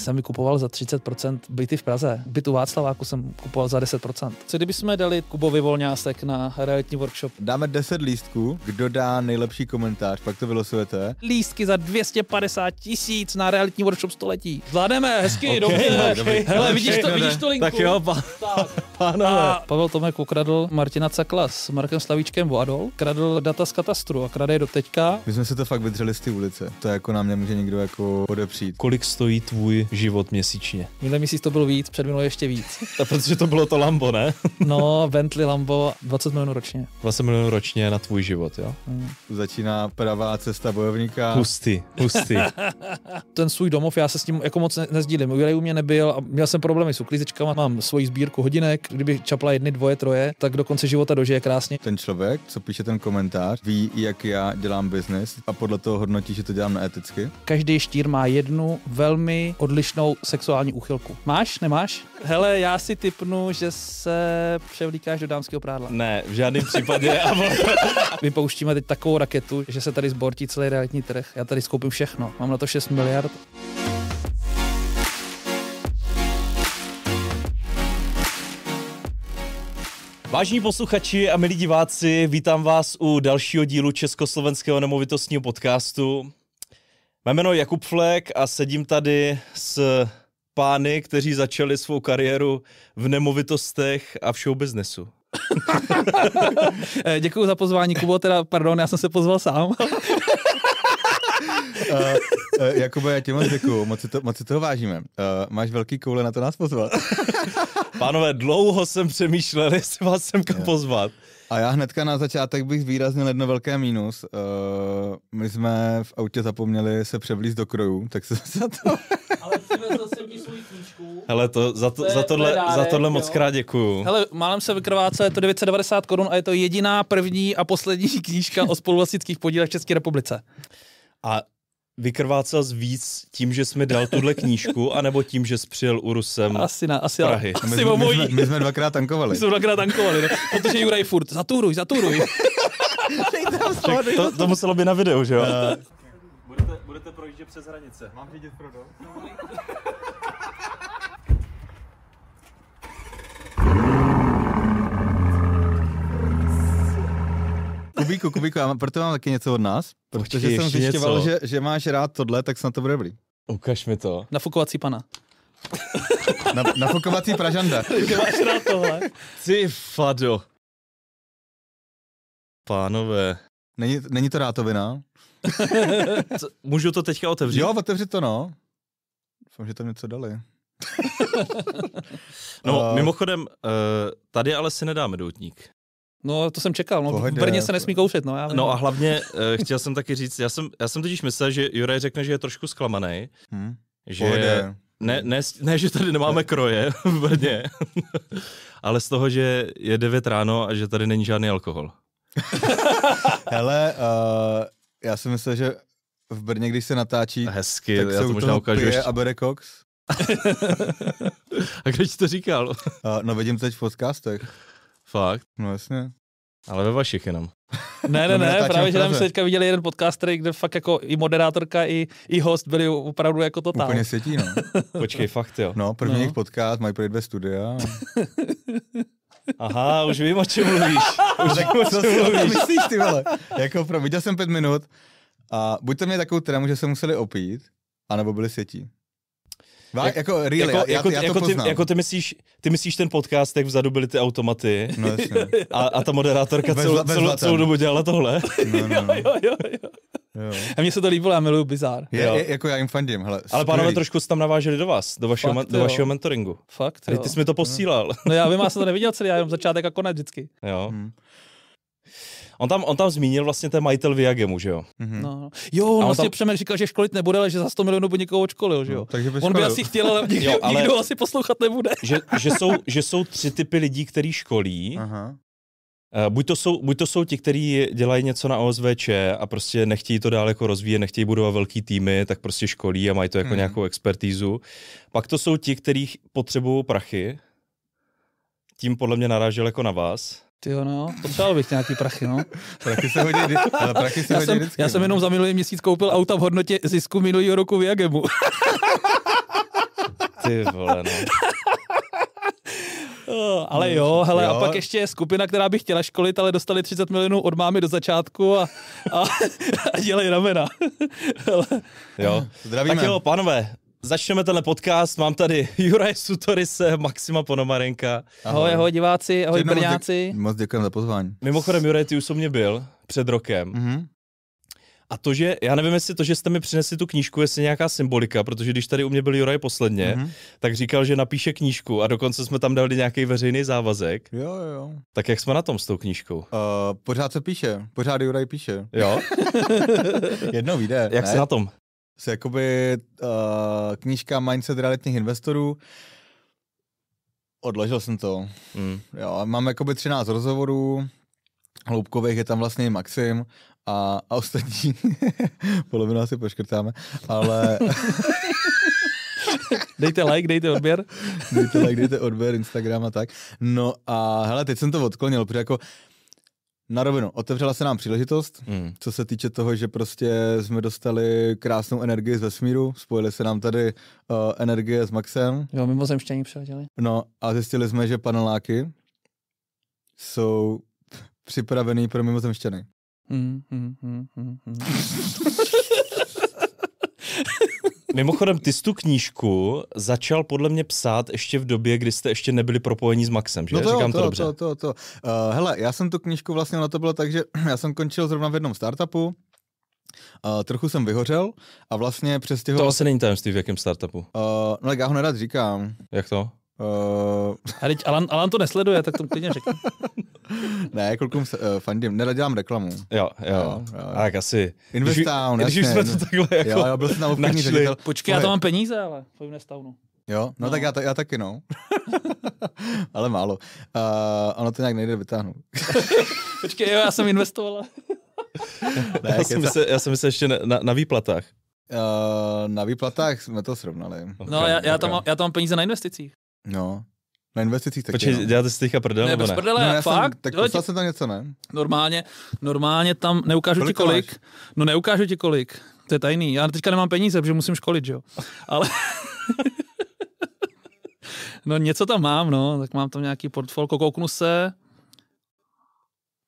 jsem vykupoval za 30% byty v Praze. Byt u Václaváku jsem kupoval za 10%. Co jsme dali Kubovi Volňásek na realitní workshop? Dáme 10 lístků, kdo dá nejlepší komentář, pak to vylosujete. Lístky za 250 tisíc na realitní workshop století. Zvládneme, hezky, okay, dobře. Okay. Hele, vidíš to, vidíš to linku? Tak jo, pa- tak. A Pavel Tomek ukradl Martina Cakla s Markem Slavíčkem Voadol, kradl data z katastru a krade je do teďka. My jsme se to fakt vydřeli z ty ulice. To jako nám nemůže nikdo jako odepřít. Kolik stojí tvůj život měsíčně. Minulý měsíc to bylo víc, předminulý ještě víc. A protože to bylo to Lambo, ne? no, Bentley Lambo, 20 milionů ročně. 20 milionů ročně na tvůj život, jo? Hmm. Začíná pravá cesta bojovníka. Pusty, pusty. Ten svůj domov, já se s tím jako moc ne- nezdílím. Uvěrej u mě nebyl a měl jsem problémy s uklízečkama, mám svoji sbírku hodinek, kdyby čapla jedny, dvoje, troje, tak do konce života dožije krásně. Ten člověk, co píše ten komentář, ví, jak já dělám biznis a podle toho hodnotí, že to dělám neeticky. Každý štír má jednu velmi odlišnou odlišnou sexuální úchylku. Máš, nemáš? Hele, já si typnu, že se převlíkáš do dámského prádla. Ne, v žádném případě. Vypouštíme teď takovou raketu, že se tady zbortí celý realitní trh. Já tady skoupím všechno. Mám na to 6 miliard. Vážení posluchači a milí diváci, vítám vás u dalšího dílu Československého nemovitostního podcastu. Mé jméno je Jakub Flek a sedím tady s pány, kteří začali svou kariéru v nemovitostech a v showbiznesu. Eh, Děkuji za pozvání, Kubo, teda pardon, já jsem se pozval sám. Uh, uh, Jakube, já ti moc děkuju, moc si, to, moc si toho vážíme. Uh, máš velký koule na to nás pozvat. Pánové, dlouho jsem přemýšlel, jestli vás semka pozvat. A já hnedka na začátek bych výraznil jedno velké mínus. Uh, my jsme v autě zapomněli se převlíz do krojů, tak se za to... Ale přivezl jsem knížku. Hele, to, za, to, to za, tohle, dárek, za tohle jo. moc krát děkuju. Hele, málem se vykrváce, je to 990 korun a je to jediná první a poslední knížka o spoluvlastnických podílech v České republice. A vykrvácal víc tím, že jsme dal tuhle knížku, anebo tím, že přijel Urusem asi na, asi, Prahy. Asi my, my, jsme, my jsme dvakrát tankovali. My jsme dvakrát tankovali, no, protože Juraj furt, zatůruj, zatůruj. to, to muselo by na videu, že jo? Eh. Budete, budete projíždět přes hranice. Mám vidět pro Kubíku, Kubíku, já mám, proto mám taky něco od nás, protože Počkej, jsem zjišťoval, že, že máš rád tohle, tak snad to bude dobrý. Ukaž mi to. Nafukovací pana. Na, nafukovací pražanda. Takže máš rád tohle. Ty fado. Pánové. Není, není to rátovina? Co, můžu to teďka otevřít? Jo, otevři to, no. Doufám, že tam něco dali. no, uh, mimochodem, uh, tady ale si nedáme doutník. No, to jsem čekal. No. Pohodě, v Brně se nesmí koušet. No, já no a hlavně eh, chtěl jsem taky říct, já jsem, já jsem totiž myslel, že Juraj řekne, že je trošku zklamaný. Hmm. Že ne, ne, ne, že tady nemáme kroje v Brně, ale z toho, že je 9 ráno a že tady není žádný alkohol. Hele, uh, já si myslel, že v Brně, když se natáčí, Hezky, tak já se to možná ukážu ještě. a bere koks. a kdo ti to říkal? uh, no vidím teď v podcastech. Fakt? No jasně. Ale ve vašich jenom. Ne, ne, no, ne, právě, že tam jsme teďka viděli jeden podcast, kde fakt jako i moderátorka, i, i host byli opravdu jako totál. Úplně světí, no. Počkej, fakt jo. No, první no. podcast, mají pro dvě studia. Aha, už vím, o čem mluvíš. Už tak, o čem mluvíš. myslíš, ty vole? Jako, pro, viděl jsem pět minut a buď to mě takovou trému, že se museli opít, anebo byli světí. Vá, jak, jako, really, jako, já, jako, já to jako, ty, jako ty, myslíš, ty myslíš ten podcast, jak vzadu byly ty automaty no, a, a ta moderátorka bez, celou, bez celou, celou dobu dělala tohle. No, no. no. jo, jo, jo, jo. Jo. A mně se to líbilo, já miluju bizár. Je, jo. je, jako já jim fandím, hele. Ale pánové trošku se tam naváželi do vás, do vašeho, Fakt, do jo. vašeho mentoringu. Fakt, jo. Ty jsi mi to posílal. No já vím, já jsem to neviděl celý, já jenom začátek a konec vždycky. Jo. Hmm. On tam, on tam zmínil vlastně ten majitel Viagemu, že jo? Mm-hmm. No. no. Jo, on, on vlastně tam... přemýšlel, říkal, že školit nebude, ale že za 100 milionů by někoho odškolil, že jo? No, takže on by asi chtěl, ale, nikdo, jo, ale nikdo asi poslouchat nebude. že, že, jsou, že jsou tři typy lidí, který školí. Aha. Uh, buď to, jsou, buď to jsou ti, kteří dělají něco na OSVČ a prostě nechtějí to dál jako rozvíjet, nechtějí budovat velký týmy, tak prostě školí a mají to jako hmm. nějakou expertízu. Pak to jsou ti, kteří potřebují prachy, tím podle mě narážel jako na vás. Ty no, potřeboval bych nějaký prachy, no. prachy se hodí, ale prachy se já, hodí jsem, vždycky, já jsem no. jenom za minulý měsíc koupil auta v hodnotě zisku minulého roku v Jagemu. Ty vole, no. Ale jo, hele, jo. a pak ještě je skupina, která by chtěla školit, ale dostali 30 milionů od mámy do začátku a, a, a dělají ramena. Jo, zdravíme. Tak jo, panové, Začneme tenhle podcast, mám tady Juraj Sutorise, Maxima Ponomarenka. Ahoj, ahoj, diváci, ahoj Přednou brňáci. Moc děkujeme za pozvání. Mimochodem, Juraj, ty už u mě byl před rokem. Mm-hmm. A to, že, já nevím, jestli to, že jste mi přinesli tu knížku, jestli nějaká symbolika, protože když tady u mě byl Juraj posledně, mm-hmm. tak říkal, že napíše knížku a dokonce jsme tam dali nějaký veřejný závazek. Jo, jo. Tak jak jsme na tom s tou knížkou? Uh, pořád se píše, pořád Juraj píše. Jo. Jednou vyjde. Jak se na tom? se jakoby uh, eh, knížka Mindset realitních investorů. Odložil jsem to. Mm. Jo, mám jakoby 13 rozhovorů, hloubkových je tam vlastně Maxim a, a ostatní. Polovinu asi poškrtáme, ale... dejte like, dejte odběr. dejte like, dejte odběr, Instagram a tak. No a hele, teď jsem to odklonil, protože jako na rovinu, otevřela se nám příležitost, mm. co se týče toho, že prostě jsme dostali krásnou energii z vesmíru, spojili se nám tady uh, energie s Maxem. Jo, mimozemštění přehodili. No a zjistili jsme, že paneláky jsou připravený pro mimozemštěny. Mm, mm, mm, mm, mm. Mimochodem, ty jsi tu knížku začal podle mě psát ještě v době, kdy jste ještě nebyli propojeni s Maxem, že? No to, Říkám to, to, dobře. to, to, to. Uh, hele, já jsem tu knížku vlastně, na to bylo tak, že já jsem končil zrovna v jednom startupu, Uh, trochu jsem vyhořel a vlastně přes těho... To asi není tajemství v jakém startupu. Uh, no tak já ho nerad říkám. Jak to? Uh... A teď Alan, Alan to nesleduje, tak to klidně řekni. ne, klukům uh, fandím, nedělám reklamu. Jo, jo. jo, jo. A tak asi. Investown, když, když jsme to no. takhle jako jo, jo, byl jsem na obchodní ředitel. Počkej, já to mám peníze, ale v Investownu. Jo, no, no. tak já, já taky, no. ale málo. Uh, ono to nějak nejde vytáhnout. Počkej, jo, já jsem investovala. ne, já, jsem se, já jsem se ještě na, na, na výplatách. Uh, na výplatách jsme to srovnali. Okay, no, já, já, okay. tam, já tam mám peníze na investicích. No, na investicích taky. Počkej, no. děláte si teďka prdel, ne? Bez prdele, ne, no, fakt. Jsem, tak jo, jsem tam něco, ne? Normálně, normálně tam, neukážu Kolik ti kolik. Máš? No neukážu ti kolik, to je tajný. Já teďka nemám peníze, protože musím školit, jo. Ale... no něco tam mám, no, tak mám tam nějaký portfolio, kouknu se.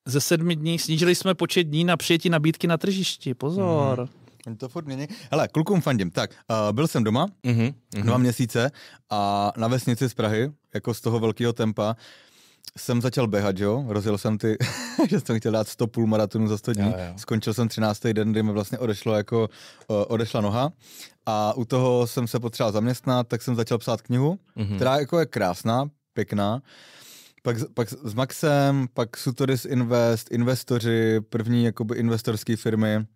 Ze sedmi dní snížili jsme počet dní na přijetí nabídky na tržišti, pozor. Hmm. Oni to furt mění. Hele, klukům fandím. Tak, uh, byl jsem doma mm-hmm, dva měsíce a na vesnici z Prahy, jako z toho velkého tempa, jsem začal běhat, jo? Rozjel jsem ty, že jsem chtěl dát 100 půl maratonu za 100 dní. Jo, jo. Skončil jsem 13. den, kdy mi vlastně odešlo jako, uh, odešla noha. A u toho jsem se potřeboval zaměstnat, tak jsem začal psát knihu, mm-hmm. která jako je krásná, pěkná. Pak, pak s Maxem, pak Sutoris Invest, investoři, první jakoby investorské firmy.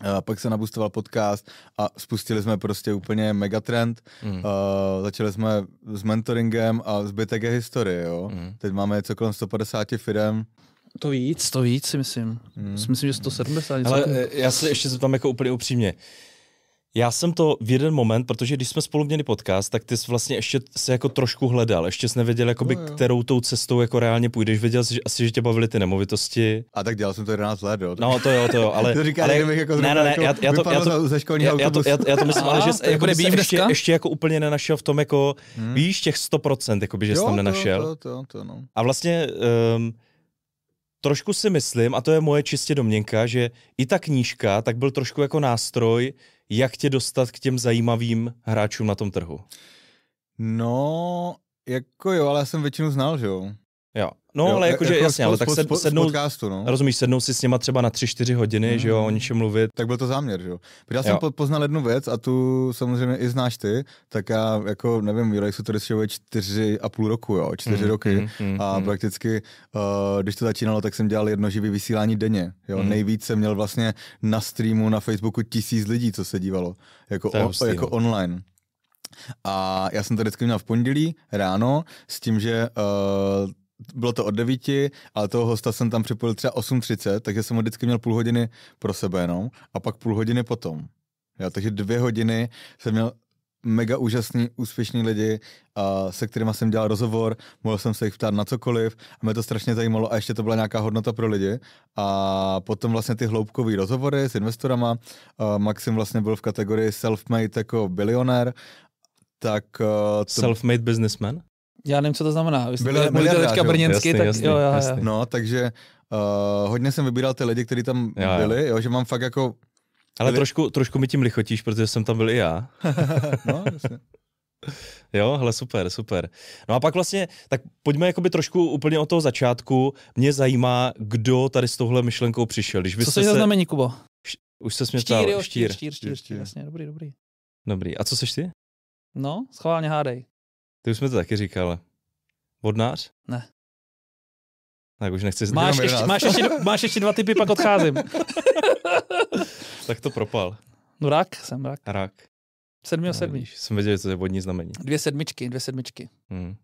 Uh, pak se nabustoval podcast a spustili jsme prostě úplně megatrend. Mm. Uh, začali jsme s mentoringem a zbytek je historie, jo. Mm. Teď máme něco kolem 150 firm. To víc? To víc si myslím. Mm. myslím, že 170 Ale eh, já se ještě zeptám jako úplně upřímně. Uh, já jsem to v jeden moment, protože když jsme spolu měli podcast, tak ty jsi vlastně ještě se jako trošku hledal, ještě jsi nevěděl, jakoby, no, kterou tou cestou jako reálně půjdeš. Věděl jsi že asi, že tě bavily ty nemovitosti. A tak dělal jsem to 11 let, jo. No, to jo, to jo, ale... to říká, ale, jako ne, ne, ne, jako já, já, to, já, to, ze já, já, to, já, já to myslím, ale že jsi, jako jsi ještě, ještě, jako úplně nenašel v tom, jako hmm. víš, těch 100%, jakoby, že jsi tam nenašel. To, to, to, no. A vlastně... Um, trošku si myslím, a to je moje čistě domněnka, že i ta knížka tak byl trošku jako nástroj, jak tě dostat k těm zajímavým hráčům na tom trhu? No, jako jo, ale já jsem většinu znal, že jo. Jo. No, jo, ale jakože jako jasně, spod, ale tak sed, sednou, podcastu, no. rozumíš, sednou si s nima třeba na 3-4 hodiny, mm. že jo, hmm. o něčem mluvit. Tak byl to záměr, že jo. Protože já jsem jo. poznal jednu věc a tu samozřejmě i znáš ty, tak já jako nevím, Relaxu to distribuje 4 a půl roku, jo, 4 mm. roky mm. a mm. prakticky, uh, když to začínalo, tak jsem dělal jedno živý vysílání denně, jo. Mm. Nejvíc jsem měl vlastně na streamu na Facebooku tisíc lidí, co se dívalo, jako, o, hustý, jako no. online. A já jsem to vždycky měl v pondělí ráno s tím, že uh, bylo to od 9, ale toho hosta jsem tam připojil třeba 8.30, takže jsem ho vždycky měl půl hodiny pro sebe jenom a pak půl hodiny potom. Jo, takže dvě hodiny jsem měl mega úžasný, úspěšný lidi, a se kterými jsem dělal rozhovor, mohl jsem se jich ptát na cokoliv a mě to strašně zajímalo a ještě to byla nějaká hodnota pro lidi. A potom vlastně ty hloubkové rozhovory s investorama, a Maxim vlastně byl v kategorii self-made jako bilionér, tak... Uh, to... Self-made businessman? Já nevím, co to znamená. Vy jste byli teďka brněnsky, jasný, tak jasný, jo, já, jasný. No, takže uh, hodně jsem vybíral ty lidi, kteří tam já, byli, jo, že mám fakt jako... Ale byli... trošku, trošku mi tím lichotíš, protože jsem tam byl i já. no, jasně. Jo, hele, super, super. No a pak vlastně, tak pojďme jakoby trošku úplně od toho začátku. Mě zajímá, kdo tady s touhle myšlenkou přišel. Když co se... znamení, Kubo? Už se mě štír, štír, štír, štír, štír, štír, štír, štír, štír, jasně, dobrý, dobrý. Dobrý, a co štír, štír, No, štír, hádej. Ty už jsme to taky říkali. Vodnář? Ne. Tak už nechci máš ještě, máš, ještě, máš ještě dva typy, pak odcházím. tak to propal. No rak, jsem rak. Rak. Sedmi a no, sedmi. Jsem věděl, že to je vodní znamení. Dvě sedmičky, dvě sedmičky. Hmm.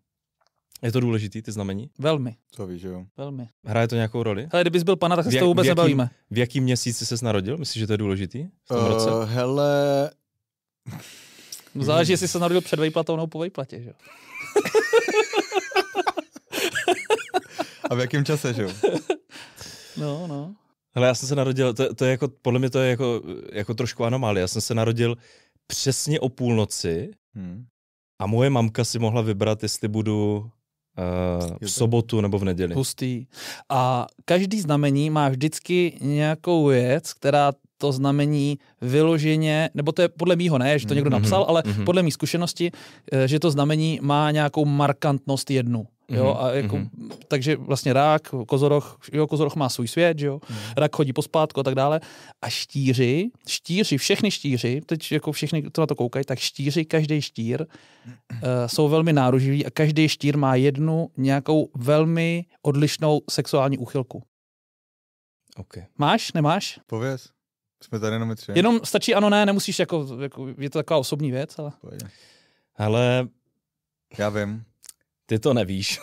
Je to důležitý, ty znamení? Velmi. To víš, jo. Velmi. Hraje to nějakou roli? Ale kdybys byl pana, tak se to vůbec v jaký, nebavíme. V jaký měsíci se narodil? Myslíš, že to je důležitý? V tom uh, roce? Hele, No záleží, jestli se narodil před vejplatou nebo po vejplatě, že A v jakém čase, že No, no. Hele, já jsem se narodil, to, to je jako, podle mě to je jako, jako trošku anomálie. Já jsem se narodil přesně o půlnoci hmm. a moje mamka si mohla vybrat, jestli budu uh, v sobotu nebo v neděli. Hustý. A každý znamení má vždycky nějakou věc, která to znamení vyloženě, nebo to je podle mýho ne, že to někdo mhm, mhm, napsal, ale mm-hmm. podle mých zkušenosti, eh, že to znamení má nějakou markantnost jednu. Jo, mhm, a jako, mm-hmm. Takže vlastně rák, kozoroch, jo, kozoroch má svůj svět, jo, mm. rak chodí pospátku a tak dále. A štíři, štíři, všechny štíři, teď jako všechny, co na to koukají, tak štíři, každý štír uh, jsou velmi náruživí a každý štír má jednu nějakou velmi odlišnou sexuální úchylku. Okay. Máš, nemáš? Pověz. Jsme tady jenom tři. Jenom stačí ano, ne, nemusíš, jako, jako je to taková osobní věc, ale... Pojde. Ale... Já vím. Ty to nevíš.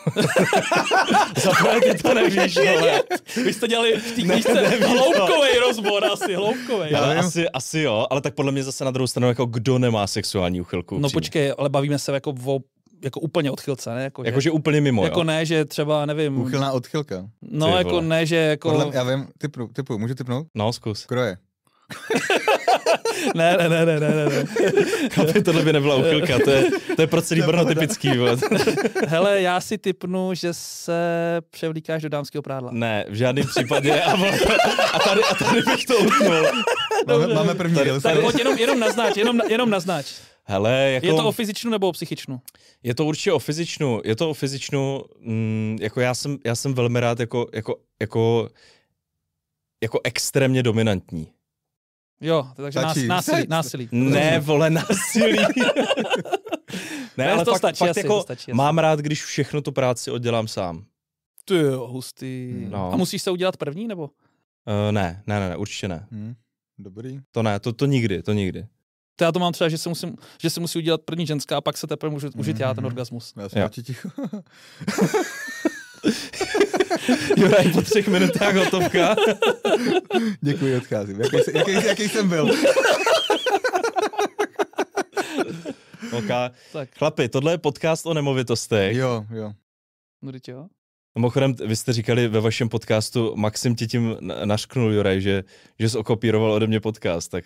Za ty to nevíš, ale... Vy jste dělali v té knížce ne, hloubkovej rozbor asi, hloubkovej. Já ale asi, asi jo, ale tak podle mě zase na druhou stranu, jako kdo nemá sexuální uchylku. No přímě. počkej, ale bavíme se jako o jako úplně odchylce, ne? Jako, jako že, že úplně mimo, Jako jo? ne, že třeba, nevím... Uchylná odchylka. No, Ty jako vole. ne, že jako... Podle, já vím, typu, typu, můžu typnout? No, zkus. Kroje ne, ne, ne, ne, ne, ne. Chápu, tohle by nebyla uchylka, to je, to je pro celý Brno typický. Hele, já si typnu, že se převlíkáš do dámského prádla. Ne, v žádném případě. A, a, tady, a tady bych to utnul. Máme, máme první tady, tady, pojď, jenom, jenom naznač, jenom, jenom naznač. Hele, jako... Je to o fyzičnu nebo o psychičnu? Je to určitě o fyzičnu. Je to o fyzičnu. Mm, jako já jsem, já jsem velmi rád jako, jako, jako, jako extrémně dominantní. Jo, takže nás, násilí, násilí. Ne, vole, násilí. ne, ne, ale to fakt, stačí, fakt asi, jako to stačí, mám asi. rád, když všechno tu práci oddělám sám. Ty jo, hustý. No. A musíš se udělat první, nebo? Uh, ne, ne, ne, ne, určitě ne. Hmm. Dobrý. To ne, to, to nikdy, to nikdy. To já to mám třeba, že se, musím, že se musí udělat první ženská a pak se teprve můžu užít mm-hmm. já ten mhm. orgasmus. Já jsem ticho. je po třech minutách hotovka. Děkuji, odcházím. Jaký, jsi, jaký, jaký jsem byl? Okay. Tak. Chlapi, tohle je podcast o nemovitostech. Jo, jo. No, jo. Mimochodem, vy jste říkali ve vašem podcastu, Maxim ti tím našknul, Juraj, že, že jsi okopíroval ode mě podcast, tak...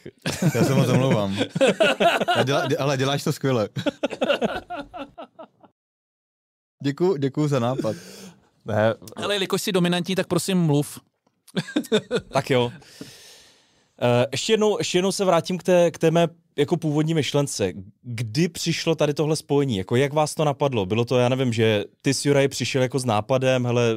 Já se moc omlouvám. Děla, ale děláš to skvěle. Děkuju, děkuju za nápad. Ne. Ale jelikož jsi dominantní, tak prosím mluv. tak jo. Eh, ještě jednou, ještě jednou se vrátím k té, k té mé jako původní myšlence. Kdy přišlo tady tohle spojení? Jako jak vás to napadlo? Bylo to, já nevím, že ty s Juraj přišel jako s nápadem, hele,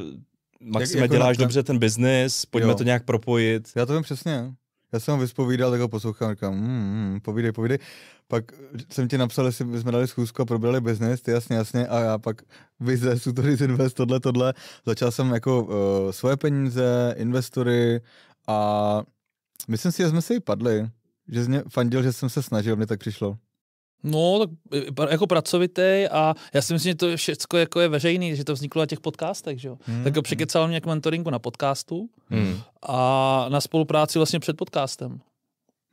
Maxime, jak, jako děláš ten... dobře ten biznis, pojďme jo. to nějak propojit. Já to vím přesně. Já jsem ho vyspovídal, tak ho poslouchám, říkám, mm, mm, povídej, povídej. Pak jsem ti napsal, jestli jsme dali schůzku a probrali business, ty jasně, jasně, a já pak vize, Sutoris Invest, tohle, tohle. Začal jsem jako uh, svoje peníze, investory a myslím si, že jsme se i padli, že mě fandil, že jsem se snažil, mě tak přišlo. No, tak e, e, jako pracovitý a já si myslím, že to všechno jako je veřejný, že to vzniklo na těch podcastech, že jo. Hmm. Tak jako překecal mě k mentoringu na podcastu hmm. a na spolupráci vlastně před podcastem.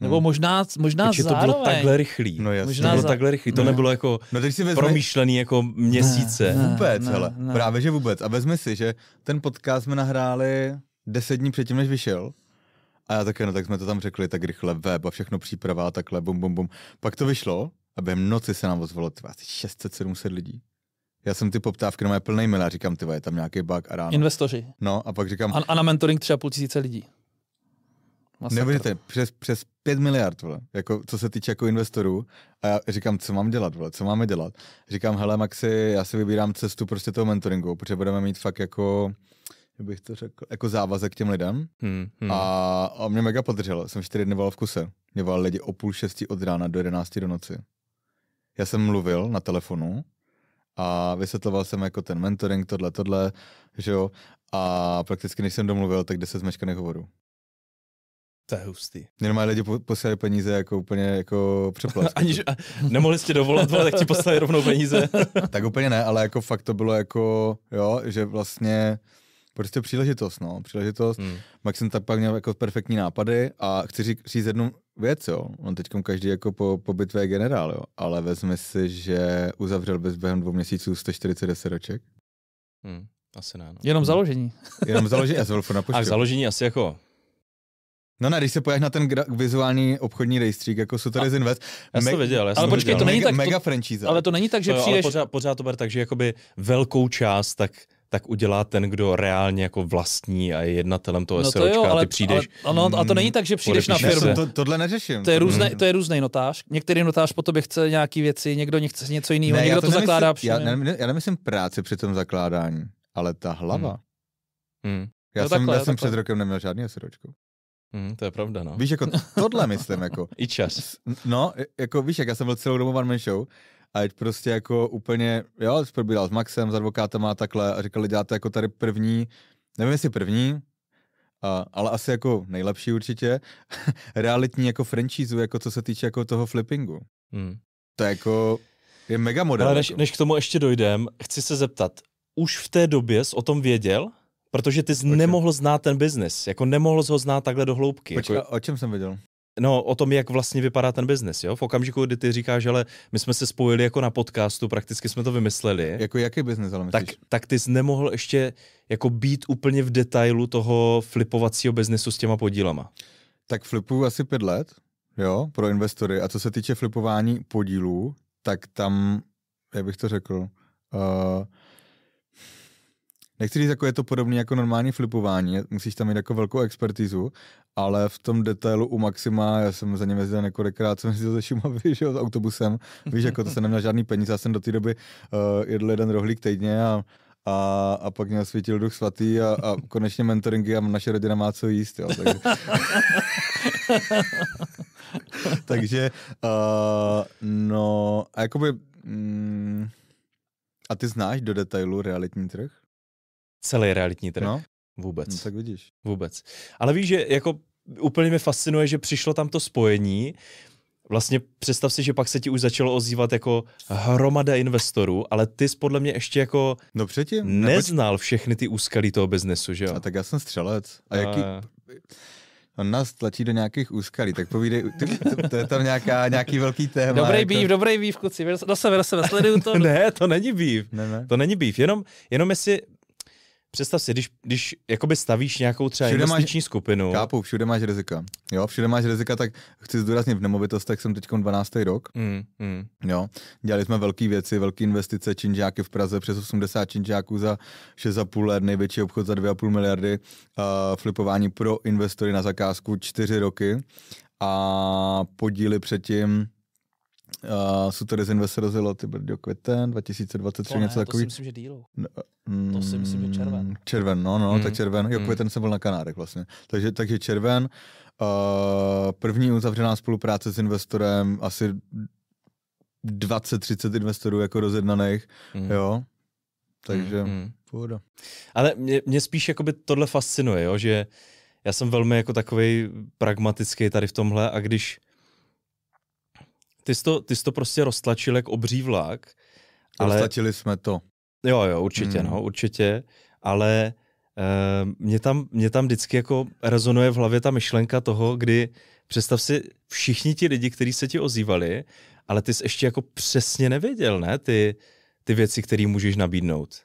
Nebo hmm. možná, možná Takže zároveň. to bylo takhle rychlý. No jasný. Možná to bylo za... takhle rychlý, to ne. nebylo jako no, teď si vezme... promýšlený jako měsíce. Ne, ne, vůbec, ne, hele, ne. právě že vůbec. A vezmi si, že ten podcast jsme nahráli deset dní předtím, než vyšel. A já také, no tak jsme to tam řekli tak rychle, web a všechno příprava a takhle, bum, bum, bum. Pak to vyšlo a během noci se nám ozvalo ty, asi 600-700 lidí. Já jsem ty poptávky na plný milá, říkám, ty je tam nějaký bug a ráno. Investoři. No a pak říkám... A, a na mentoring třeba půl tisíce lidí. Neuvěřitelně, přes, přes 5 miliard, vole, jako, co se týče jako investorů. A já říkám, co mám dělat, vole, co máme dělat. Říkám, hele Maxi, já si vybírám cestu prostě toho mentoringu, protože budeme mít fakt jako, jak bych to řekl, jako závazek těm lidem. Hmm, hmm. A, a mě mega podrželo, jsem čtyři dny volal v kuse. Mě volal lidi o půl šesti od rána do jedenácti do noci já jsem mluvil na telefonu a vysvětloval jsem jako ten mentoring, tohle, tohle, že jo, a prakticky než jsem domluvil, tak 10 zmeškaných hovorů. To je hustý. Normálně lidi posílali peníze jako úplně jako přeplask. Aniž a, nemohli jste dovolat, ale tak ti poslali rovnou peníze. tak úplně ne, ale jako fakt to bylo jako, jo, že vlastně prostě příležitost, no, příležitost. Hmm. Maxim tak pak měl jako perfektní nápady a chci říct jednu věc, jo. On teď každý jako po, po bitvě je generál, jo. Ale vezme si, že uzavřel bez během dvou měsíců 140 roček? Hmm, asi ne. No. Jenom hm. založení. Jenom založení, já jsem na A založení asi jako No ne, když se pojáš na ten gra- vizuální obchodní rejstřík, jako tady Invest. Já jsem to viděl, já ale počkej, viděl. to není mega, tak, mega franchise. Ale to není tak, že no, přijdeš... Pořád, pořád to bude tak, že jakoby velkou část tak tak udělá ten, kdo reálně jako vlastní a je jednatelem toho no to SROčka jo, ale, a ty přijdeš. Ale, ano, a to není tak, že přijdeš hmm, na firmu. Ne, to, tohle neřeším. To je, různé, hmm. to je různý notář. Některý notář po tobě chce nějaký věci, někdo chce něco jiného, ne, někdo to, to nemyslím, zakládá. Při já, ne, já nemyslím práci při tom zakládání, ale ta hlava. Hmm. Hmm. Já, no jsem, takhle, já jsem před rokem neměl žádný SROčku. Hmm, to je pravda, no. Víš, jako tohle myslím, jako. I čas. No, jako víš, jak já jsem byl celou dobu one man show a prostě jako úplně, jo, probíral s Maxem, s advokátem a takhle a říkali, děláte jako tady první, nevím jestli první, a, ale asi jako nejlepší určitě, realitní jako franchise, jako co se týče jako toho flippingu. Hmm. To je jako, je mega model. Ale než, jako. než k tomu ještě dojdem, chci se zeptat, už v té době jsi o tom věděl? Protože ty jsi Počkej. nemohl znát ten biznis, jako nemohl jsi ho znát takhle do hloubky. Počkej, jako... o čem jsem věděl? No, o tom, jak vlastně vypadá ten biznis, jo? V okamžiku, kdy ty říkáš, ale my jsme se spojili jako na podcastu, prakticky jsme to vymysleli. Jako jaký biznis, ale myslíš? Tak, tak ty jsi nemohl ještě jako být úplně v detailu toho flipovacího biznesu s těma podílama. Tak flipuju asi pět let, jo, pro investory. A co se týče flipování podílů, tak tam, jak bych to řekl, uh, nechci říct, jako je to podobné jako normální flipování, musíš tam mít jako velkou expertizu, ale v tom detailu u Maxima, já jsem za něm jezdil několikrát, jsem jezdil ze Šumavy, že jo, s autobusem, víš, jako to jsem neměl žádný peníze, já jsem do té doby uh, jedl jeden rohlík týdně a a, a pak mě osvítil duch svatý a, a konečně mentoringy a naše rodina má co jíst, jo, takže... takže, uh, no, a jakoby, mm, a ty znáš do detailu realitní trh? Celý realitní trh. No. Vůbec. No, tak vidíš. Vůbec. Ale víš, že jako úplně mě fascinuje, že přišlo tam to spojení. Vlastně představ si, že pak se ti už začalo ozývat jako hromada investorů, ale ty jsi podle mě ještě jako no předtím, neznal nepoč... všechny ty úskalí toho biznesu, že jo? A tak já jsem střelec. A, a... jaký... On nás tlačí do nějakých úskalí, tak povídej, to, to, to je tam nějaká, nějaký velký téma. Dobrý jako... býv, dobrý býv, kluci, do sebe, do sebe, sleduju to. ne, to není býv, ne, ne. to není býv, jenom, jenom jestli představ si, když, když jakoby stavíš nějakou třeba všude investiční máš, skupinu. Kápu, všude máš rizika. Jo, všude máš rizika, tak chci zdůraznit v nemovitostech, jsem teď 12. rok. Mm, mm. Jo, dělali jsme velké věci, velké investice, činžáky v Praze, přes 80 činžáků za 6,5 let, největší obchod za 2,5 miliardy, uh, flipování pro investory na zakázku 4 roky a podíly předtím Uh, to se rozjelo ty brdio, květen 2023, to něco ne, takový. No, to si myslím, že dílu. No, mm, to si myslím, že červen. Červen, no, no, mm. tak červen. Jo, hmm. květen mm. jsem byl na Kanárech vlastně. Takže, takže červen. Uh, první uzavřená spolupráce s investorem, asi 20-30 investorů jako rozjednaných, mm. jo. Takže hmm, mm. pohoda. Ale mě, mě spíš jakoby tohle fascinuje, jo, že já jsem velmi jako takový pragmatický tady v tomhle a když ty jsi to, ty jsi to prostě roztlačil jak obří vlak. Ale... Roztlačili jsme to. Jo, jo, určitě, hmm. no, určitě. Ale Uh, mě tam, mě tam vždycky jako rezonuje v hlavě ta myšlenka toho, kdy představ si všichni ti lidi, kteří se ti ozývali, ale ty jsi ještě jako přesně nevěděl, ne, ty, ty věci, které můžeš nabídnout.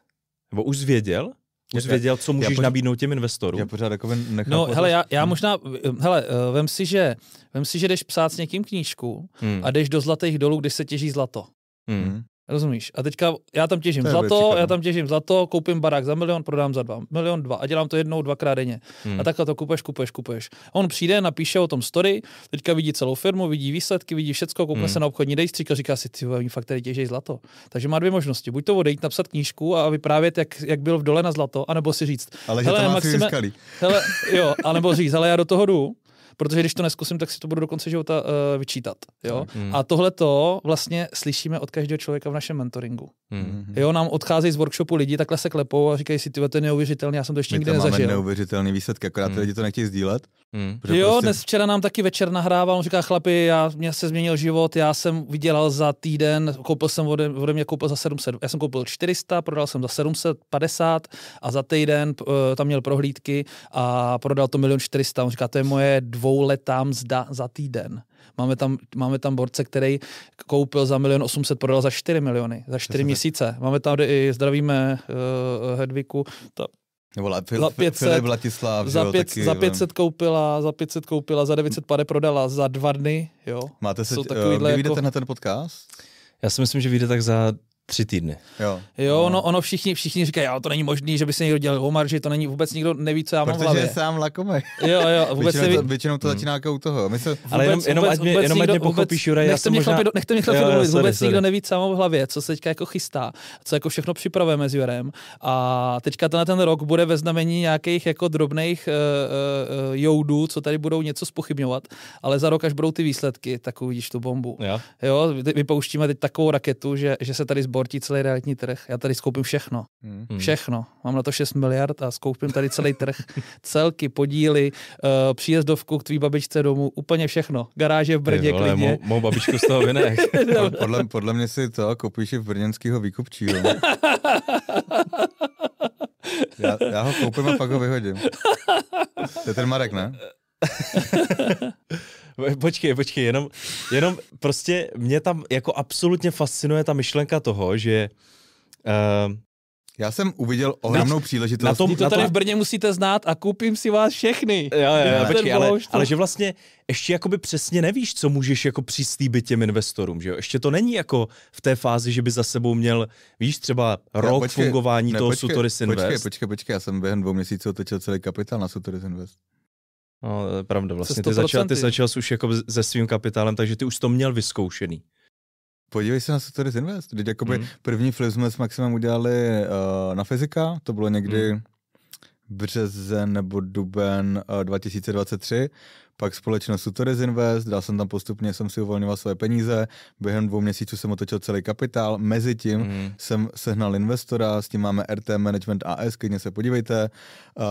Nebo už věděl? Už věděl, co můžeš pořád, nabídnout těm investorům. Já pořád jako nechápu. No, hele, já, já možná, hele, eh, vem si, že, vem si, že jdeš psát s někým knížku hmm. a jdeš do zlatých dolů, kde se těží zlato. Hmm. hmm. Rozumíš? A teďka já tam těžím to zlato, já tam těžím zlato, koupím barák za milion, prodám za dva, milion dva a dělám to jednou, dvakrát denně. Hmm. A takhle to kupuješ, kupuješ, kupuješ. A on přijde, napíše o tom story, teďka vidí celou firmu, vidí výsledky, vidí všecko, koupí hmm. se na obchodní dejstřík a říká si, ty oni fakt tady těží zlato. Takže má dvě možnosti. Buď to odejít, napsat knížku a vyprávět, jak, jak byl v dole na zlato, anebo si říct. Ale hele, že to maxime, hele, jo, anebo říct, ale já do toho jdu, protože když to neskusím, tak si to budu do konce života uh, vyčítat. Jo? Mm. A tohle to vlastně slyšíme od každého člověka v našem mentoringu. Mm. Jo, nám odcházejí z workshopu lidi, takhle se klepou a říkají si, ty to je neuvěřitelné, já jsem to ještě My nikdy to máme nezažil. neuvěřitelný výsledek, akorát mm. lidi to nechtějí sdílet. Hmm. jo, prostě... dnes včera nám taky večer nahrával, on říká, chlapi, já, mě se změnil život, já jsem vydělal za týden, koupil jsem ode, ode mě koupil za 700, já jsem koupil 400, prodal jsem za 750 a za týden uh, tam měl prohlídky a prodal to 1 400 On říká, to je moje dvouletá mzda za týden. Máme tam, máme tam borce, který koupil za milion 800, prodal za 4 miliony, za 4 měsíce. Máme tam, i zdravíme uh, Hedviku, ta, nebo La, Fil, La 500, Filip Latislav, za, jo, pět, taky, za 500 vem. koupila, za 500 koupila, za 900 pade prodala, za dva dny, jo. Máte se, Jsou uh, vy jako... na ten podcast? Já si myslím, že vyjde tak za tři týdny. Jo, jo no, ono všichni, všichni říkají, jo, to není možný, že by se někdo dělal homar, že to není, vůbec nikdo neví, co já mám Protože v hlavě. je sám lakomej. Jo, jo, vůbec většinou, to, většinou to hmm. začíná jako u toho. My se... Vůbec, Ale jenom, jenom, vůbec, ať mě, jenom nikdo, ať mě pochopíš, Jure, já jsem možná... chlapi, nechte mě chlapi jo, domluvit, sorry, vůbec sorry. nikdo neví, co mám v hlavě, co se teďka jako chystá, co jako všechno připravujeme s Jurem. A teďka tenhle ten rok bude ve znamení nějakých jako drobných uh, uh, joudů, co tady budou něco spochybňovat, ale za rok, až budou ty výsledky, tak uvidíš tu bombu. Jo, jo vypouštíme teď takovou raketu, že, že se tady zbortí celý realitní trh. Já tady skoupím všechno. Hmm. hmm. Všechno. Mám na to 6 miliard a skoupím tady celý trh. Celky, podíly, uh, příjezdovku k tvý babičce domů, úplně všechno. Garáže v Brně vole, klidně. Mou, mou babičku z toho vynech. podle, podle mě si to koupíš i v brněnského výkupčího. já, já ho koupím a pak ho vyhodím. To je ten Marek, ne? počkej, počkej, jenom, jenom prostě mě tam jako absolutně fascinuje ta myšlenka toho, že uh, já jsem uviděl ohromnou příležitost. Na tom, to tady v Brně musíte znát a koupím si vás všechny. Jo, jo, jo, počkej, ale, ale že vlastně ještě jakoby přesně nevíš, co můžeš jako přistýbit těm investorům, že jo? Ještě to není jako v té fázi, že by za sebou měl, víš, třeba rok já, počkej, fungování ne, toho počkej, Sutoris Invest. Počkej, počkej, počkej, já jsem během dvou měsíců otečil celý kapitál na Sutoris Invest. No, pravda, vlastně ty začal, ty začal jsi už jako se svým kapitálem, takže ty už to měl vyzkoušený. Podívej se na Securities Invest. Teď jakoby mm. první flip jsme s Maximem udělali uh, na fyzika, to bylo někdy mm. březen nebo duben uh, eh, 2023 pak společnost Tutores Invest, dal jsem tam postupně, jsem si uvolňoval své peníze, během dvou měsíců jsem otočil celý kapitál, mezi tím mm. jsem sehnal investora, s tím máme RT Management AS, klidně se podívejte. Uh,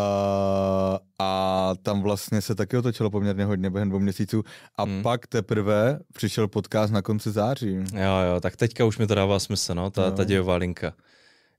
a tam vlastně se taky otočilo poměrně hodně během dvou měsíců a mm. pak teprve přišel podcast na konci září. Jo, jo, tak teďka už mi to dává smysl, no, ta, ta dějová linka.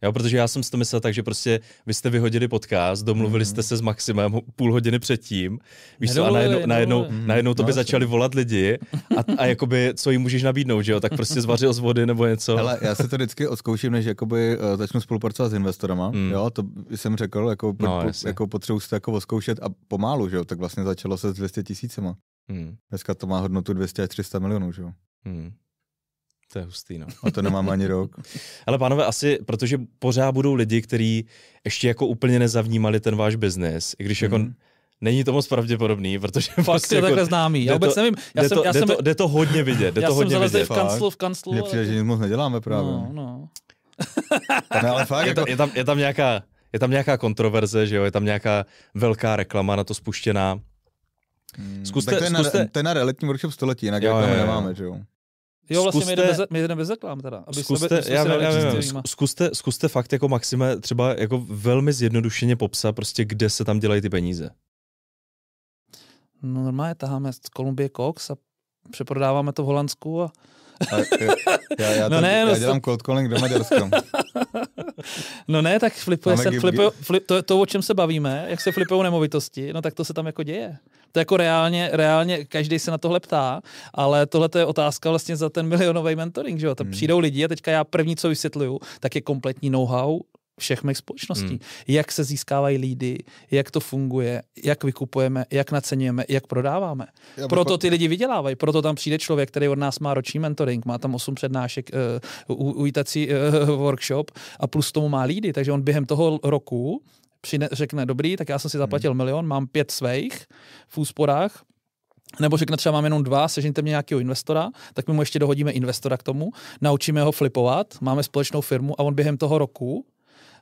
Jo, protože já jsem si to myslel tak, že prostě vy jste vyhodili podcast, domluvili mm. jste se s Maximem půl hodiny předtím, víš co, a najednou, najednou, najednou to by mhm. no, začali volat lidi a, a jakoby, co jim můžeš nabídnout, že jo, tak prostě zvařil z vody nebo něco. Hele, já se to vždycky odzkouším, než jakoby uh, začnu spolupracovat s investorama, mm. jo, to jsem řekl, jako, pro, no, po, jako potřebuji si to jako odzkoušet a pomálu, že jo, tak vlastně začalo se s 200 tisícema. Mm. Dneska to má hodnotu 200 až 300 milionů, že jo. Mm. To je hustý, no. A to nemám ani rok. Ale pánové, asi, protože pořád budou lidi, kteří ještě jako úplně nezavnímali ten váš biznes, i když hmm. jako mm-hmm. Není to moc pravděpodobný, protože fakt prostě jako, takhle známý. Já vůbec to, nevím. Já jde, jsem, to, já jde, jsem, to, jde to hodně vidět. Jde já to hodně jsem vidět. v kanclu, v kanclu. Mně přijde, že nic moc neděláme právě. No, no. ne, ale fakt, je, jako... tam, je, tam, je tam nějaká je tam nějaká kontroverze, že jo, je tam nějaká velká reklama na to spuštěná. Hmm, zkuste, tak to je, zkuste... na, to je na realitním workshop století, jinak jo, jako jo, jo. nemáme, že jo. Jo, vlastně zkuste, my, jdeme bez, my jdeme bez reklam teda. Aby zkuste, se, aby, já, já, já, zkuste, zkuste fakt jako Maxime třeba jako velmi zjednodušeně popsat prostě, kde se tam dělají ty peníze. No normálně taháme z Kolumbie Cox a přeprodáváme to v Holandsku a a, e, já, já, no tam, ne, já no dělám cold calling do Maďarska. no ne, tak flipuje se, flipuje, flip, to, to, o čem se bavíme, jak se flipují nemovitosti, no tak to se tam jako děje. To jako reálně, reálně každý se na tohle ptá, ale tohle je otázka vlastně za ten milionový mentoring, že jo? Tam hmm. přijdou lidi a teďka já první, co vysvětluju, tak je kompletní know-how všech mých společností. Hmm. Jak se získávají lídy, jak to funguje, jak vykupujeme, jak naceňujeme, jak prodáváme. Já proto pak... ty lidi vydělávají, proto tam přijde člověk, který od nás má roční mentoring, má tam 8 přednášek, uh, ujítací uh, workshop a plus tomu má lídy, takže on během toho roku přine, řekne, dobrý, tak já jsem si hmm. zaplatil hmm. milion, mám pět svých v úsporách, nebo řekne třeba mám jenom dva, sežeňte mě nějakého investora, tak my mu ještě dohodíme investora k tomu, naučíme ho flipovat, máme společnou firmu a on během toho roku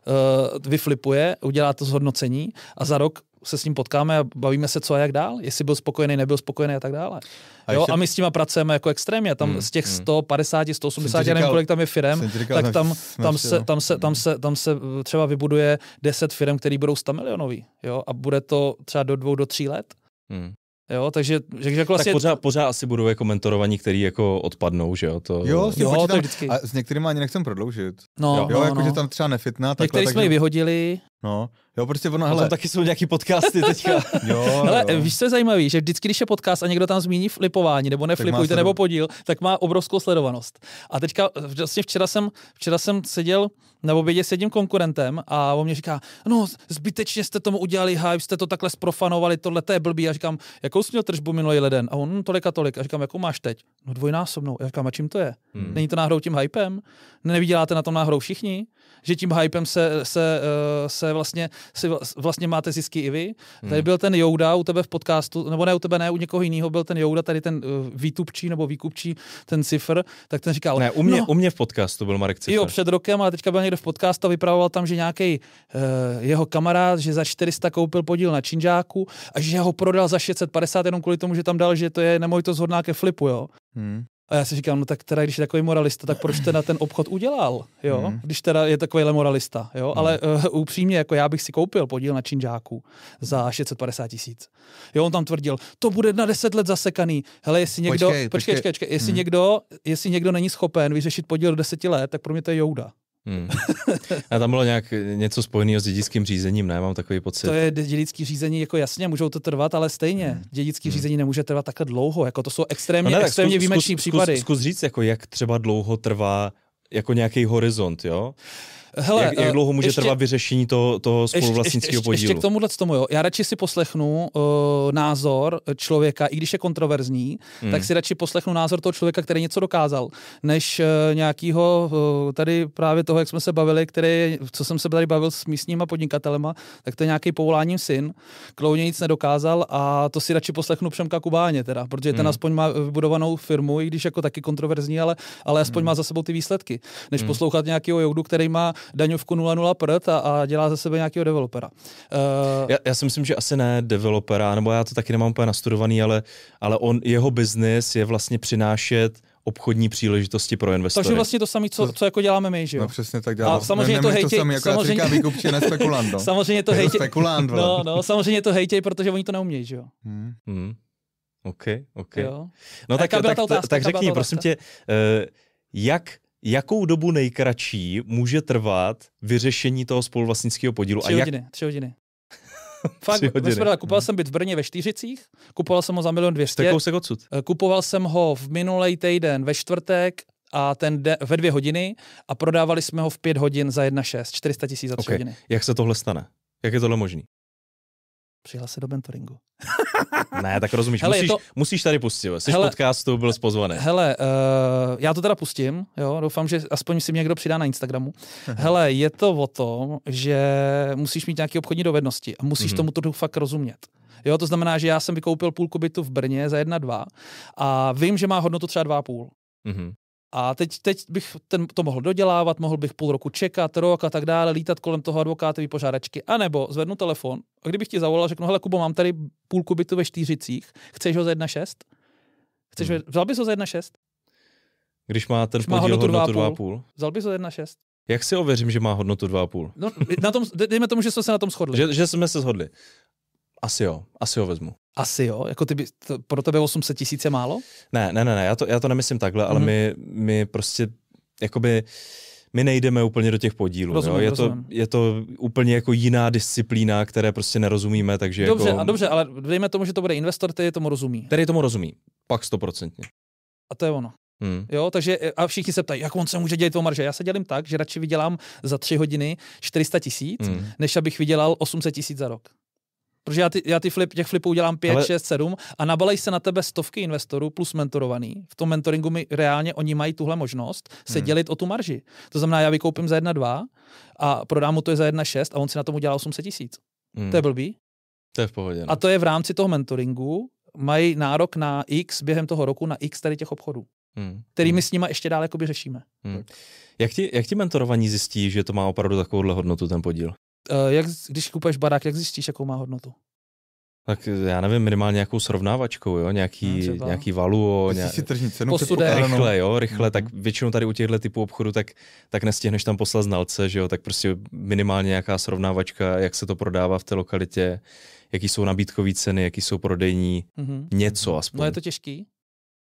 uh, vyflipuje, udělá to zhodnocení a za rok se s ním potkáme a bavíme se co a jak dál, jestli byl spokojený, nebyl spokojený a tak dále. A, jo, ještě... a my s tím pracujeme jako extrémně, tam hmm, z těch 150, hmm. 180, já nevím, kolik tam je firm, říkal, tak tam, tam, se, tam, se, tam, hmm. se, tam se třeba vybuduje 10 firm, které budou 100 milionový, jo, a bude to třeba do dvou, do tří let. Hmm. Jo, takže, takže jako vlastně... Tak pořád, pořád asi budou jako mentorovaní, který jako odpadnou, že jo? To... Jo, s, vlastně jo, tam, vždycky. A s některými ani nechcem prodloužit. No, jo, no, jako, no. že tam třeba nefitná. Takhle, Některý takže... jsme ji vyhodili. No, jo, prostě ono, no, hele. taky jsou nějaký podcasty teďka. jo, hele, jo. víš, co je zajímavý, že vždycky, když je podcast a někdo tam zmíní flipování, nebo neflipujte, nebo podíl, tak má obrovskou sledovanost. A teďka, vlastně včera jsem, včera jsem seděl na obědě s jedním konkurentem a on mě říká, no zbytečně jste tomu udělali hype, jste to takhle sprofanovali, tohle to je blbý. A říkám, jakou jsi měl tržbu minulý leden? A on, no, tolik a tolik. A říkám, jakou máš teď? No dvojnásobnou. A říkám, a čím to je? Hmm. Není to náhodou tím hypem? Nevyděláte na tom náhodou všichni? že tím hypem se, se, eh, se vlastně, si vlastně máte zisky i vy. Hmm. Tady byl ten Jouda u tebe v podcastu, nebo ne u tebe, ne u někoho jiného, byl ten Jouda, tady ten eh, výtupčí nebo výkupčí, ten cifr, tak ten říkal. Ne, u mě, no, u mě v podcastu byl Marek Cifr. Jo, před rokem, ale teďka byl někdo v podcastu a vypravoval tam, že nějaký uh, eh, jeho kamarád, že za 400 koupil podíl na Činžáku a že ho prodal za 650 jenom kvůli tomu, že tam dal, že to je nemovitost zhodná ke flipu, jo. Hmm. A já si říkám, no tak teda, když je takový moralista, tak proč teda ten obchod udělal, jo? Hmm. Když teda je takovýhle moralista, jo? Hmm. Ale uh, upřímně, jako já bych si koupil podíl na činžáku za 650 tisíc. Jo, on tam tvrdil, to bude na 10 let zasekaný. Hele, jestli někdo, počkej, počkej, počkej, počkej jestli, hmm. někdo, jestli někdo není schopen vyřešit podíl do 10 let, tak pro mě to je jouda. Hmm. A tam bylo nějak něco spojeného s dědickým řízením, ne? Mám takový pocit. To je dědické řízení, jako jasně, můžou to trvat, ale stejně. Hmm. Dědické hmm. řízení nemůže trvat takhle dlouho, jako to jsou no extrémně, no ne, extrémně výjimeční případy. Zkus, zkus říct, jako jak třeba dlouho trvá jako nějaký horizont, jo? Hele, jak, jak eh, dlouho může ještě, trvat vyřešení toho, toho spoluvlastnického podílu? Ještě, ještě k tomuhle tomu, jo. Já radši si poslechnu uh, názor člověka, i když je kontroverzní, hmm. tak si radši poslechnu názor toho člověka, který něco dokázal, než uh, nějakýho uh, tady právě toho, jak jsme se bavili, který, co jsem se tady bavil s místníma podnikatelema, tak to je nějaký povoláním syn, klouně nic nedokázal a to si radši poslechnu Přemka Kubáně teda, protože ten hmm. aspoň má vybudovanou firmu, i když jako taky kontroverzní, ale, ale aspoň hmm. má za sebou ty výsledky, než hmm. poslouchat nějakého jogu, který má daňovku 00 prd a, a dělá ze sebe nějakého developera. Uh, já, já si myslím, že asi ne developera, nebo já to taky nemám úplně nastudovaný, ale, ale on, jeho biznis je vlastně přinášet obchodní příležitosti pro investory. Takže vlastně to samé, co, co jako děláme my, že jo? No přesně tak dělá. A samozřejmě to hejtěj. jako samozřejmě... říkám výkupči, ne spekulant. No. samozřejmě to hejtěj, Spekulant, no, no, samozřejmě to hejtěj, protože oni to neumějí, že jo? Hmm. Hmm. OK, OK. Jo. No tak, tak, ta otázka, tak, tak řekni, prosím tě, uh, jak jakou dobu nejkratší může trvat vyřešení toho spoluvlastnického podílu? Tři a jak... hodiny, tři hodiny. Fakt, my jsme kupoval mm. jsem byt v Brně ve Štyřicích, kupoval jsem ho za milion dvěstě. kousek odsud. Eh, kupoval jsem ho v minulý týden ve čtvrtek a ten de, ve dvě hodiny a prodávali jsme ho v pět hodin za 1,6, 400 tisíc za tři okay. hodiny. Jak se tohle stane? Jak je tohle možné? přihlas se do mentoringu. ne, tak rozumíš, hele, musíš, to... musíš tady pustit, jsi hele, podcastu, byl pozvaný. Hele, uh, já to teda pustím, jo, doufám, že aspoň si mě někdo přidá na Instagramu. hele, je to o tom, že musíš mít nějaké obchodní dovednosti a musíš mm-hmm. tomu to fakt rozumět. Jo, to znamená, že já jsem vykoupil půlku bytu v Brně za 1,2 a vím, že má hodnotu třeba 2,5. Mm-hmm. A teď, teď bych ten, to mohl dodělávat, mohl bych půl roku čekat, rok a tak dále, lítat kolem toho advokátový požáračky. A nebo zvednu telefon a kdybych ti zavolal, řeknu, hele Kubo, mám tady půlku bytu ve Štýřicích, chceš ho za 1,6? Chceš, hmm. vzal bys ho za 1,6? Když má ten Když podíl má hodnotu 2,5. Vzal bys ho za 1,6? Jak si ověřím, že má hodnotu 2,5? No, na tom, dejme tomu, že jsme se na tom shodli. Že, že jsme se shodli. Asi jo, asi ho vezmu. Asi jo, jako ty by, to, pro tebe 800 tisíc je málo? Ne, ne, ne, ne, já to, já to nemyslím takhle, mm-hmm. ale mhm. my, my prostě, jakoby, my nejdeme úplně do těch podílů. Rozumím, jo? Je, to, je to úplně jako jiná disciplína, které prostě nerozumíme, takže Dobře, jako... a dobře, ale dejme tomu, že to bude investor, který tomu rozumí. Který tomu rozumí, pak stoprocentně. A to je ono. Hmm. Jo, takže a všichni se ptají, jak on se může dělat o marže. Já se dělím tak, že radši vydělám za tři hodiny 400 tisíc, hmm. než abych vydělal 800 tisíc za rok. Protože já, ty, já ty flip, těch flipů dělám 5, Ale... 6, 7 a nabalej se na tebe stovky investorů plus mentorovaný. V tom mentoringu mi reálně oni mají tuhle možnost se hmm. dělit o tu marži. To znamená, já vykoupím za 1,2 a prodám mu to je za 1,6 a on si na tom udělá 800 tisíc. Hmm. To je blbý. To je v pohodě. No. A to je v rámci toho mentoringu, mají nárok na X během toho roku, na X tady těch obchodů, hmm. který hmm. my s nimi ještě dál jakoby řešíme. Hmm. Jak, ti, jak ti mentorovaní zjistí, že to má opravdu takovouhle hodnotu ten podíl? Eh, jak, když kupuješ barák, jak zjistíš, jakou má hodnotu? Tak já nevím, minimálně nějakou srovnávačkou, jo? Nějaký, no, no. nějaký valuo, nějak... si tržní cenu Posude. rychle, jo, rychle, mm-hmm. tak mhm. většinou tady u těchto typů obchodu tak, tak nestihneš tam poslat znalce, že jo, tak prostě minimálně nějaká srovnávačka, jak se to prodává v té lokalitě, jaký jsou nabídkové ceny, jaký jsou prodejní, mm-hmm. něco aspoň. Mhm. No je to těžký?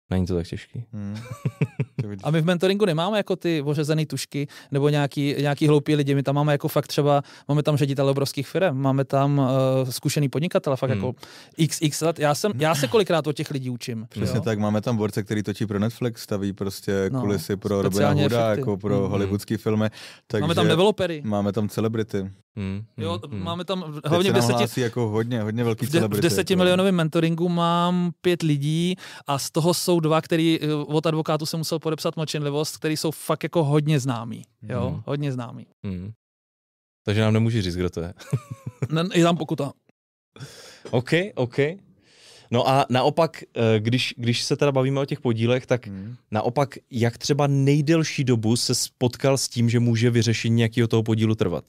Není to tak těžký. Hmm. A my v mentoringu nemáme jako ty ořezené tušky nebo nějaký, nějaký hloupí lidi. My tam máme jako fakt třeba, máme tam ředitele obrovských firm, máme tam uh, zkušený podnikatele, fakt hmm. jako xx let. Já, jsem, já se kolikrát o těch lidí učím. Přesně jo? tak, máme tam borce, který točí pro Netflix, staví prostě no, kulisy pro Robina Huda, jako pro hmm. hollywoodský filmy. Takže máme tam developery. Máme tam celebrity. Hmm, hmm, jo, hmm. hmm. máme tam hlavně v deseti, jako hodně, hodně velký v, de, v desetimilionovém jako- mentoringu mám pět lidí a z toho jsou dva, který eh, od advokátu se musel podepsat mlčenlivost, který jsou fakt jako hodně známí. Jo, hmm. hodně známí. Hmm. Takže nám nemůže říct, kdo to je. ne, je tam pokuta. OK, OK. No a naopak, eh, když, když se teda bavíme o těch podílech, tak hmm. naopak, jak třeba nejdelší dobu se spotkal s tím, že může vyřešení nějakého toho podílu trvat?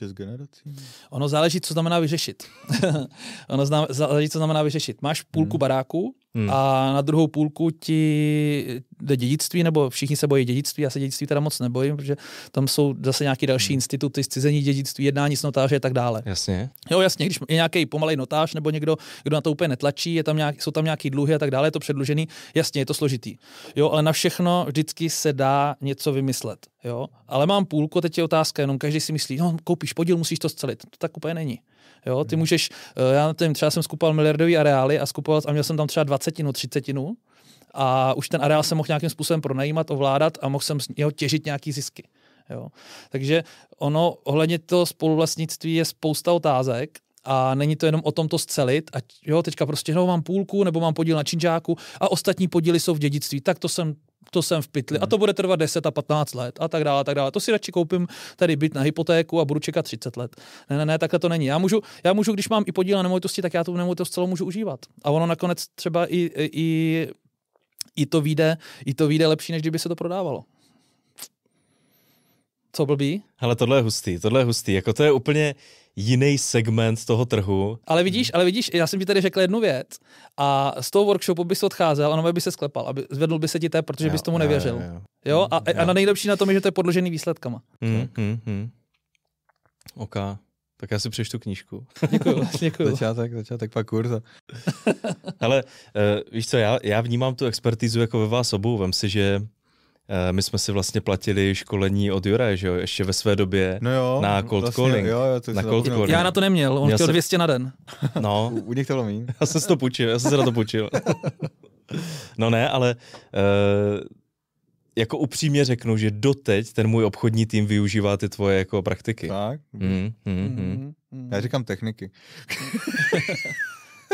Šest generací? Ono záleží, co znamená vyřešit. ono záleží, co znamená vyřešit. Máš půlku hmm. baráku, Hmm. A na druhou půlku ti jde dědictví, nebo všichni se bojí dědictví, já se dědictví teda moc nebojím, protože tam jsou zase nějaké další hmm. instituty, zcizení dědictví, jednání s notáři a tak dále. Jasně. Jo, jasně, když je nějaký pomalej notář nebo někdo, kdo na to úplně netlačí, je tam nějak, jsou tam nějaké dluhy a tak dále, je to předlužený, jasně, je to složitý. Jo, ale na všechno vždycky se dá něco vymyslet. Jo? Ale mám půlku, teď je otázka, jenom každý si myslí, no, koupíš podíl, musíš to scelit. To tak úplně není. Jo? Ty hmm. můžeš, eh, já nevím, třeba jsem skupoval miliardový areály a skupoval a měl jsem tam třeba dvacetinu, třicetinu a už ten areál jsem mohl nějakým způsobem pronajímat, ovládat a mohl jsem z něho těžit nějaký zisky. Jo. Takže ono ohledně toho spoluvlastnictví je spousta otázek a není to jenom o tom to scelit. A jo, teďka prostě no, mám půlku nebo mám podíl na činžáku a ostatní podíly jsou v dědictví. Tak to jsem to jsem v pytli hmm. a to bude trvat 10 a 15 let a tak dále, a tak dále. To si radši koupím tady byt na hypotéku a budu čekat 30 let. Ne, ne, ne, takhle to není. Já můžu, já můžu když mám i podíl na nemovitosti, tak já tu nemovitost celou můžu užívat. A ono nakonec třeba i, i, i to vyjde, i to vyjde lepší, než kdyby se to prodávalo. Co blbý? Hele, tohle je hustý, tohle je hustý. Jako to je úplně, uh, jiný segment toho trhu. Ale vidíš, ale vidíš, já jsem ti tady řekl jednu věc a z toho workshopu bys odcházel a nové by se sklepal, aby zvedl by se ti té, protože jo, bys tomu nevěřil. Jo, jo. jo? A, jo. a na nejlepší na tom je, že to je podložený výsledkama. Mm, mm, mm. OK. Tak já si přečtu knížku. Děkuju, děkuju. začátek, začátek, pak kurz. Ale uh, víš co, já, já vnímám tu expertizu jako ve vás obou. Vem si, že Eh, my jsme si vlastně platili školení od Juraje, že jo, ještě ve své době no jo, na cold vlastně, calling. Jo, jo, na cold calling. Já na to neměl, on měl chtěl se... 200 na den. No. u, u nich to bylo Já jsem si to půjčil, já jsem se na to půjčil. no ne, ale uh, jako upřímně řeknu, že doteď ten můj obchodní tým využívá ty tvoje jako praktiky. Tak. Mm, mm, mm. Mm. mm, mm. Já říkám techniky.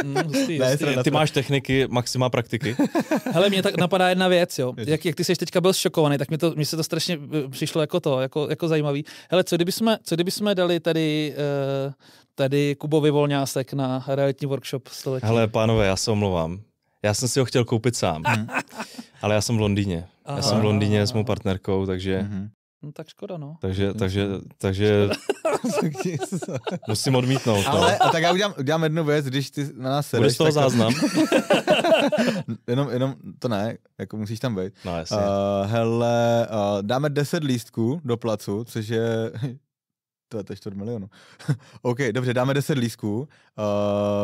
Mm, hustý, ne, Ty máš techniky, maxima praktiky. Hele, mě tak napadá jedna věc, jo. Jak, jak ty jsi teďka byl šokovaný, tak mě, to, mě se to strašně eh, přišlo jako to, jako, jako zajímavý. Hele, co kdyby jsme, co kdyby jsme dali tady, eh, tady Kubovi Volňásek na realitní workshop století? Hele, pánové, já se omlouvám. Já jsem si ho chtěl koupit sám, ale já jsem v Londýně. Já jsem v Londýně s mou partnerkou, takže... Mm-hmm. No tak škoda, no. Takže, takže, takže musím odmítnout. No. Ale a tak já udělám, udělám jednu věc, když ty na nás sedeš. Bude z toho záznam. jenom, jenom, to ne, jako musíš tam být. No jasně. Uh, hele, uh, dáme 10 lístků do placu, což je to, to je čtvrt milionu. OK, dobře, dáme 10 lísků. Uh,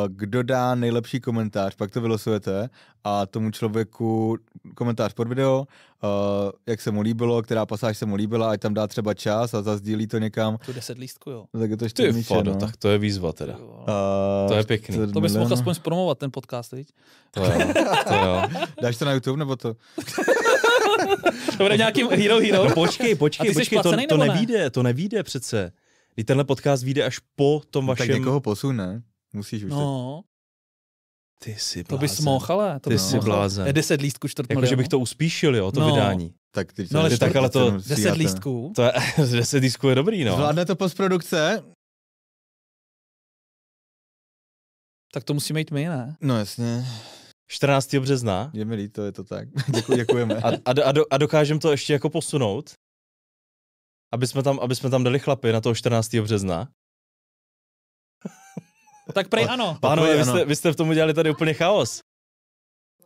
kdo dá nejlepší komentář, pak to vylosujete a tomu člověku komentář pod video, uh, jak se mu líbilo, která pasáž se mu líbila, ať tam dá třeba čas a zazdílí to někam. Tu 10 lístků, jo. Tak je to ještě no. tak to je výzva teda. Uh, to je pěkný. To bys mohl aspoň zpromovat ten podcast, viď? To jo, to jo. Dáš to na YouTube nebo to? to bude nějakým Hero Hero. No počkej, počkej, počkej, to, to nevíde, to nevíde přece. Kdy tenhle podcast vyjde až po tom no vašem... Tak někoho posune. Musíš už. No. Teď. Ty jsi blázen. To bys mohl, ale. To Ty jsi blázen. Je 10 lístků čtvrt Jako, že bych to uspíšil, jo, to no. vydání. Tak, ty no, ale tak ale to... 10 lístků. To je, 10 lístků je dobrý, no. Zvládne to postprodukce? Tak to musíme jít my, ne? No jasně. 14. března. Je mi líto, je to tak. Děkuji, děkujeme. a, a, a, do, a dokážem to ještě jako posunout? aby jsme tam, aby jsme tam dali chlapy na toho 14. března. tak prej ano. Pánové, vy vy jste v tom udělali tady úplně chaos.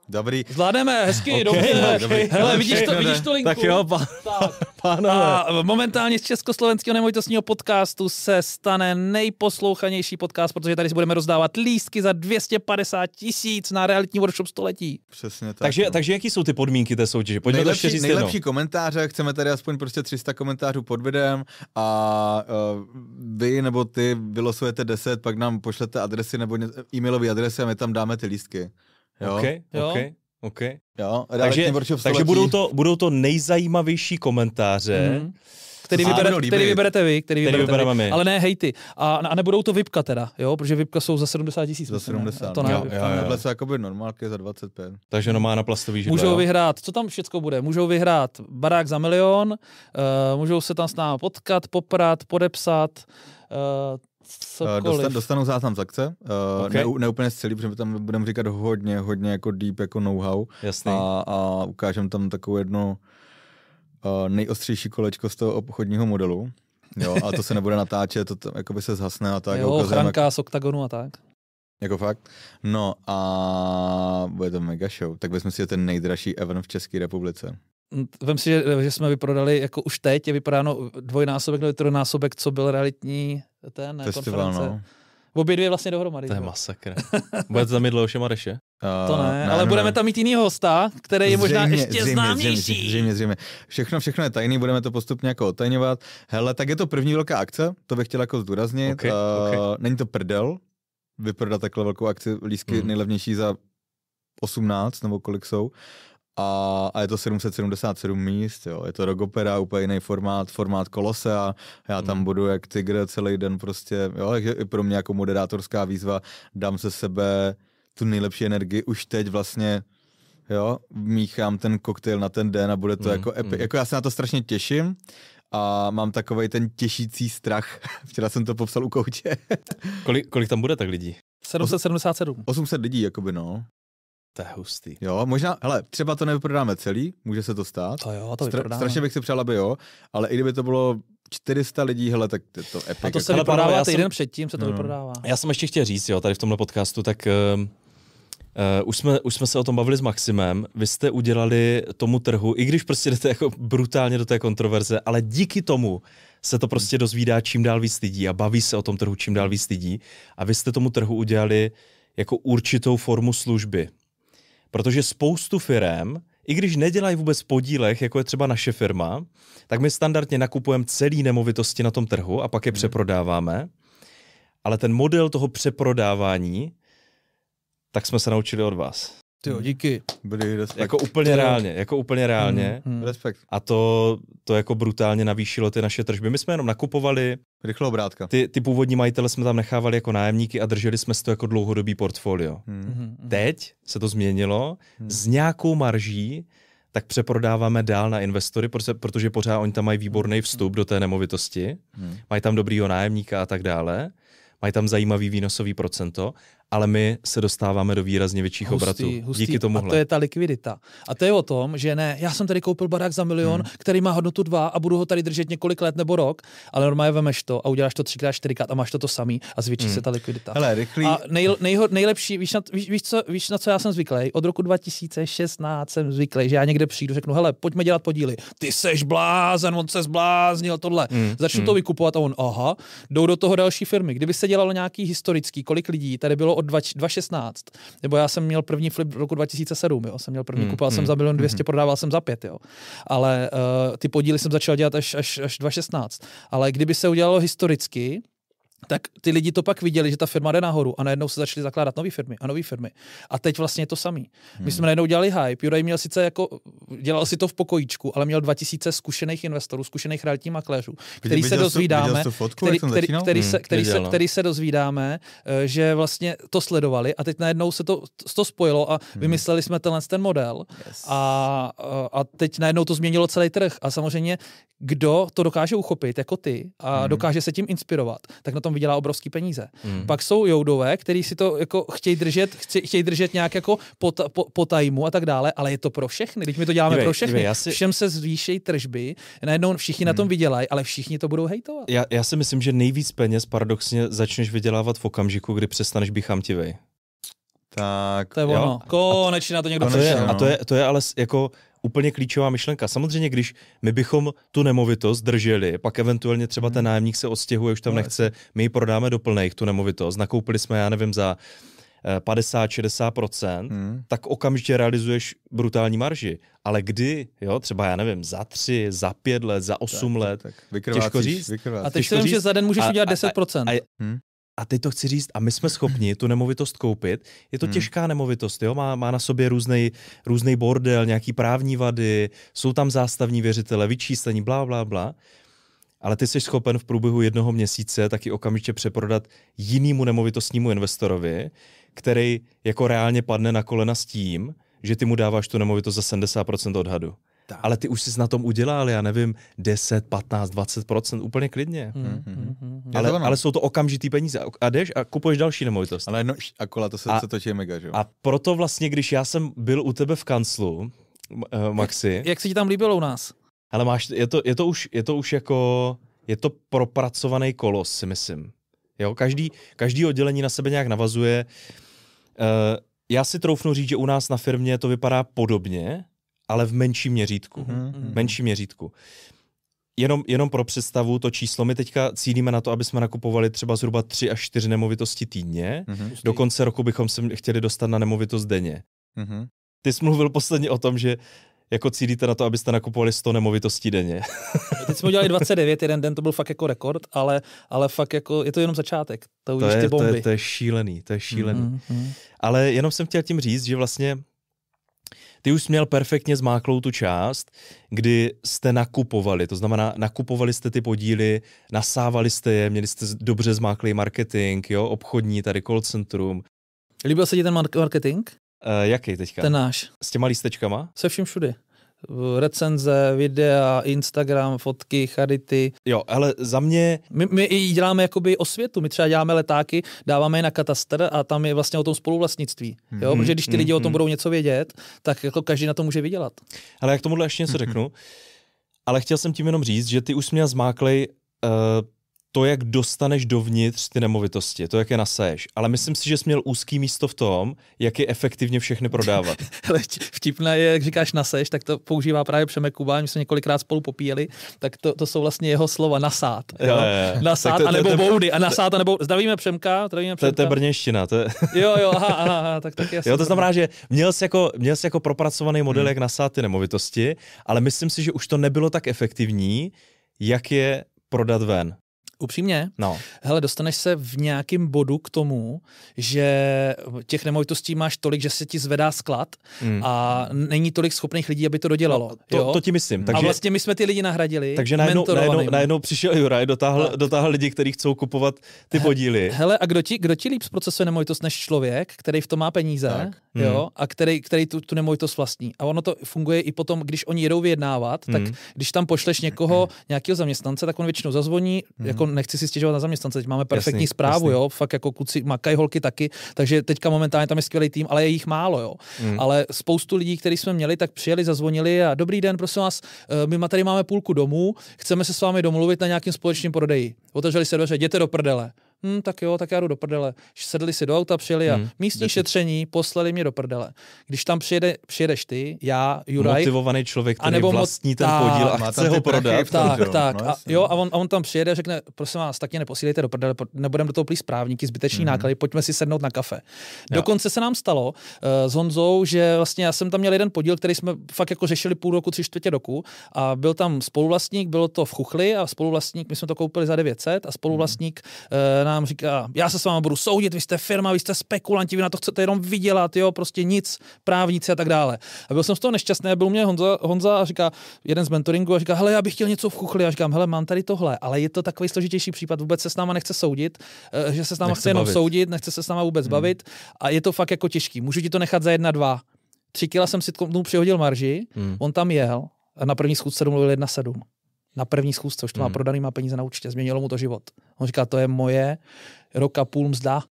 Dobrý. Zvládneme, hezky, okay, dobře. Okay, no, dobrý. Hele, vidíš, to, vidíš tu linku? Tak jo, pán, pánové. A momentálně z československého nemovitostního podcastu se stane nejposlouchanější podcast, protože tady si budeme rozdávat lístky za 250 tisíc na realitní workshop století. Přesně tak. Takže, no. takže jaký jsou ty podmínky té soutěže? Pojďme nejlepší, to říct Nejlepší komentáře, chceme tady aspoň prostě 300 komentářů pod videem a uh, vy nebo ty vylosujete 10, pak nám pošlete adresy nebo e-mailové adresy a my tam dáme ty lístky. Jo. Okay, jo. Okay. Okay. Jo, takže takže budou, to, budou to nejzajímavější komentáře. Mm-hmm. Který, vybere, který vyberete vy, který, který vyberete vy. My. Ale ne hejty. A, a nebudou to vypka teda, jo? Protože vypka jsou za 70 tisíc. Za 70. To ne, jo, VIPka, jo, jo. Tohle jsou jakoby normálky za 25. Takže no má na plastový židle. Můžou vyhrát, co tam všecko bude? Můžou vyhrát barák za milion, uh, můžou se tam s námi potkat, poprat, podepsat, uh, Eh, cokoliv. Dostan, dostanu záznam z akce, eh, okay. ne, ne úplně celý, protože tam budeme říkat hodně, hodně jako deep jako know-how. Jasný. A, a ukážem tam takovou jedno eh, nejostřejší kolečko z toho obchodního modelu. Jo, a to se nebude natáčet, to tam, jakoby se zhasne a tak. Jo, ochranka jak... z oktagonu a tak. Jako fakt? No a bude to mega show. Tak vezme si ten nejdražší event v České republice. Hm, vem si, že, že jsme vyprodali, jako už teď je vyprodáno dvojnásobek nebo trojnásobek, co byl realitní ten Festival, konference. No. Obě dvě vlastně dohromady. To je masakr. to tam mít Leoše Mareše? Uh, to ne, ne ale ne, budeme ne. tam mít jiný hosta, který je možná zřejmě, ještě zřejmě, známější. Zřejmě, zřejmě, zřejmě. Všechno, všechno je tajný, budeme to postupně jako otajňovat. Hele, tak je to první velká akce, to bych chtěl jako zdůraznit. Okay, uh, okay. Eh, není to prdel, vyprodat takhle velkou akci, lísky mm. nejlevnější za 18 nebo kolik jsou. A, a je to 777 míst, jo. je to Rogopera, úplně jiný formát, formát Kolosea, já tam mm. budu jak tygr celý den prostě, jo, takže i pro mě jako moderátorská výzva dám se sebe tu nejlepší energii už teď vlastně jo, míchám ten koktejl na ten den a bude to mm, jako epic. Mm. Jako já se na to strašně těším, a mám takový ten těšící strach. Včera jsem to popsal u kouče. kolik, kolik tam bude tak lidí? 777. 800 lidí, jakoby no. To je hustý. Jo, možná, hele, třeba to nevyprodáme celý, může se to stát. To jo, to Stra- vyprodáme. Strašně bych si přál, aby jo, ale i kdyby to bylo 400 lidí, hele, tak to, to epic. A to se vyprodává týden jsem... předtím, se to no. vyprodává. Já jsem ještě chtěl říct, jo, tady v tomhle podcastu, tak uh, Uh, už, jsme, už jsme se o tom bavili s Maximem, vy jste udělali tomu trhu, i když prostě jdete jako brutálně do té kontroverze, ale díky tomu se to prostě dozvídá čím dál víc lidí a baví se o tom trhu čím dál víc lidí a vy jste tomu trhu udělali jako určitou formu služby. Protože spoustu firm, i když nedělají vůbec podílech, jako je třeba naše firma, tak my standardně nakupujeme celý nemovitosti na tom trhu a pak je mhm. přeprodáváme. Ale ten model toho přeprodávání tak jsme se naučili od vás. Ty jo, díky. Byli respekt. Jako úplně reálně, jako úplně hmm, reálně. Hmm, hmm. A to, to jako brutálně navýšilo ty naše tržby. My jsme jenom nakupovali. Rychlo obrátka. Ty, ty původní majitele jsme tam nechávali jako nájemníky a drželi jsme si to jako dlouhodobý portfolio. Hmm. Hmm, hmm. Teď se to změnilo hmm. s nějakou marží, tak přeprodáváme dál na investory, protože, protože pořád oni tam mají výborný vstup do té nemovitosti, hmm. mají tam dobrýho nájemníka a tak dále, mají tam zajímavý výnosový procento ale my se dostáváme do výrazně větších hustý, obratů. Hustý. Díky tomu. A to je ta likvidita. A to je o tom, že ne, já jsem tady koupil barák za milion, hmm. který má hodnotu dva a budu ho tady držet několik let nebo rok, ale normálně vemeš to a uděláš to třikrát, čtyřikrát a máš to to samý a zvětší hmm. se ta likvidita. Hele, rychlý. A nej, nejho, nejlepší, víš na, víš, víš, co, víš na co já jsem zvyklý? Od roku 2016 jsem zvyklý, že já někde přijdu, řeknu, hele, pojďme dělat podíly. Ty seš blázen, on se zbláznil, tohle. Hmm. Začnu hmm. to vykupovat a on, aha, jdou do toho další firmy. Kdyby se dělalo nějaký historický, kolik lidí tady bylo od 2016, nebo já jsem měl první flip roku 2007, jo, jsem měl první, hmm, kupoval hmm, jsem mm, za milion 200, hmm. Mm. prodával jsem za pět, jo. Ale uh, ty podíly jsem začal dělat až, až, až 2016. Ale kdyby se udělalo historicky, tak ty lidi to pak viděli, že ta firma jde nahoru a najednou se začaly zakládat nové firmy a nové firmy. A teď vlastně je to samý. My jsme hmm. najednou dělali hype. Juraj měl sice jako, dělal si to v pokojíčku, ale měl 2000 zkušených investorů, zkušených realitních makléřů, který se dozvídáme, který, eh, se, který, se, který se dozvídáme, že vlastně to sledovali a teď najednou se to, to spojilo a hmm. vymysleli jsme tenhle ten model yes. a, a teď najednou to změnilo celý trh. A samozřejmě, kdo to dokáže uchopit, jako ty, a hmm. dokáže se tím inspirovat, tak na tom vydělá obrovský peníze. Mm. Pak jsou joudové, kteří si to jako chtějí držet, chtějí držet nějak jako po, po, po tajmu a tak dále, ale je to pro všechny. Teď my to děláme dívej, pro všechny. Dívej, si... Všem se zvýší tržby, najednou všichni mm. na tom hmm. vydělají, ale všichni to budou hejtovat. Já, já si myslím, že nejvíc peněz paradoxně začneš vydělávat v okamžiku, kdy přestaneš být chamtivej. Tak, to je ono. Konečně na to někdo přišel. A no. to je, to je ale jako úplně klíčová myšlenka. Samozřejmě, když my bychom tu nemovitost drželi, pak eventuálně třeba ten hmm. nájemník se odstěhuje, už tam no, nechce, my ji prodáme do tu nemovitost, nakoupili jsme, já nevím, za 50-60%, eh, hmm. tak okamžitě realizuješ brutální marži. Ale kdy, jo, třeba já nevím, za tři, za pět let, za osm tak, let, tak, tak. těžko říct. A teď si že za den můžeš a, udělat 10%. A, a, a, hmm a teď to chci říct, a my jsme schopni tu nemovitost koupit. Je to hmm. těžká nemovitost, jo? Má, má na sobě různý, různý bordel, nějaký právní vady, jsou tam zástavní věřitele, vyčíslení, bla bla bla. Ale ty jsi schopen v průběhu jednoho měsíce taky okamžitě přeprodat jinému nemovitostnímu investorovi, který jako reálně padne na kolena s tím, že ty mu dáváš tu nemovitost za 70% odhadu. Tak. Ale ty už jsi na tom udělal, já nevím, 10, 15, 20% úplně klidně. Hmm. hmm, hmm ale, jako to ale jsou to okamžitý peníze a jdeš a kupuješ další nemovitost. Ale no, a kola to se, a, se točí mega, že jo? A proto vlastně, když já jsem byl u tebe v kanclu, uh, Maxi... Jak, jak se ti tam líbilo u nás? Ale máš, je to, je to, už, je to už jako, je to propracovaný kolos, si myslím. Jo, každý, každý oddělení na sebe nějak navazuje. Uh, já si troufnu říct, že u nás na firmě to vypadá podobně, ale v menším měřítku. Mm-hmm. Menším měřítku jenom, jenom pro představu, to číslo, my teďka cílíme na to, aby jsme nakupovali třeba zhruba 3 až 4 nemovitosti týdně. Mm-hmm. Do konce roku bychom se chtěli dostat na nemovitost denně. Mm-hmm. Ty jsi mluvil posledně o tom, že jako cílíte na to, abyste nakupovali 100 nemovitostí denně. Teď jsme udělali 29, jeden den to byl fakt jako rekord, ale, ale fakt jako, je to jenom začátek. To, to, je, ty bomby. to, je, to je šílený, to je šílený. Mm-hmm. Ale jenom jsem chtěl tím říct, že vlastně ty už měl perfektně zmáklou tu část, kdy jste nakupovali, to znamená, nakupovali jste ty podíly, nasávali jste je, měli jste dobře zmáklý marketing, jo, obchodní, tady call centrum. Líbil se ti ten marketing? Uh, jaký teďka? Ten náš. S těma lístečkama? Se vším všudy recenze, videa, Instagram, fotky, charity. Jo, ale za mě... My, my i děláme jakoby světu. my třeba děláme letáky, dáváme je na katastr a tam je vlastně o tom spoluvlastnictví. Mm-hmm. Jo? Mhm, Protože když ty lidi mm-hmm. o tom mhm. budou něco vědět, tak jako každý na to může vydělat. Ale jak tomuhle ještě něco mm-hmm. řeknu, ale chtěl jsem tím jenom říct, že ty už jsi měl zmáklej uh, to, jak dostaneš dovnitř ty nemovitosti, to, jak je naseješ. Ale myslím si, že jsi měl úzký místo v tom, jak je efektivně všechny prodávat. Ale vtipné je, jak říkáš naseješ, tak to používá právě Přemek Kuba, my jsme několikrát spolu popíjeli, tak to, to jsou vlastně jeho slova nasát. Jo, jo, jo. Nasát, a nebo boudy, a nasát, nebo, zdravíme Přemka, zdravíme Přemka. To, to je brněština. To je... jo, jo, aha, aha, aha tak, tak jasný, Jo, to znamená, že měl jsi jako, měl jsi jako propracovaný model, hmm. jak nasát ty nemovitosti, ale myslím si, že už to nebylo tak efektivní, jak je prodat ven. Upřímně? No. Hele, dostaneš se v nějakém bodu k tomu, že těch nemovitostí máš tolik, že se ti zvedá sklad mm. a není tolik schopných lidí, aby to dodělalo. No, to, jo? to ti myslím. Takže, a vlastně my jsme ty lidi nahradili. Takže najednou, najednou, najednou přišel Juraj, dotáhl, no. dotáhl lidi, kteří chcou kupovat ty podíly. Hele, a kdo ti, kdo ti líp zprocesuje nemovitost než člověk, který v tom má peníze tak. jo? Mm. a který, který tu, tu nemovitost vlastní? A ono to funguje i potom, když oni jedou vyjednávat, tak mm. když tam pošleš někoho, hmm. nějakého zaměstnance, tak on většinou zazvoní, mm. jako nechci si stěžovat na zaměstnance, teď máme perfektní jasný, zprávu, jasný. jo, fakt jako kluci makají holky taky, takže teďka momentálně tam je skvělý tým, ale je jich málo, jo. Mm. Ale spoustu lidí, který jsme měli, tak přijeli, zazvonili a dobrý den, prosím vás, eh, my tady máme půlku domů, chceme se s vámi domluvit na nějakým společným prodeji. Otevřeli se dveře, jděte do prdele hm, tak jo, tak já jdu do prdele. Sedli si do auta, přijeli hmm. a hm, místní šetření poslali mě do prdele. Když tam přijede, přijedeš ty, já, Juraj. Motivovaný člověk, který anebo vlastní ten tak, podíl a chce ho prodat. Tak, jo, tak. No, a, jo, a on, a on tam přijede a řekne, prosím vás, tak mě neposílejte do prdele, nebudeme do toho plít správníky, zbyteční hmm. náklady, pojďme si sednout na kafe. Já. Dokonce se nám stalo uh, s Honzou, že vlastně já jsem tam měl jeden podíl, který jsme fakt jako řešili půl roku, tři čtvrtě roku a byl tam spoluvlastník, bylo to v Chuchli a spoluvlastník, my jsme to koupili za 900 a spoluvlastník hmm. uh, nám říká, já se s váma budu soudit, vy jste firma, vy jste spekulanti, vy na to chcete jenom vydělat, jo, prostě nic, právníci a tak dále. A byl jsem z toho nešťastný, byl mě Honza, Honza a říká, jeden z mentoringu a říká, hele, já bych chtěl něco v kuchli a říkám, hele, mám tady tohle, ale je to takový složitější případ, vůbec se s náma nechce soudit, eh, že se s náma chce jenom bavit. soudit, nechce se s náma vůbec hmm. bavit a je to fakt jako těžký. Můžu ti to nechat za jedna, dva. Tři kila jsem si tomu přihodil marži, hmm. on tam jel, a na první schůzce domluvil sedm na první schůzce, už to má hmm. prodaný, má peníze na účtě, změnilo mu to život. On říká, to je moje, roka půl mzda,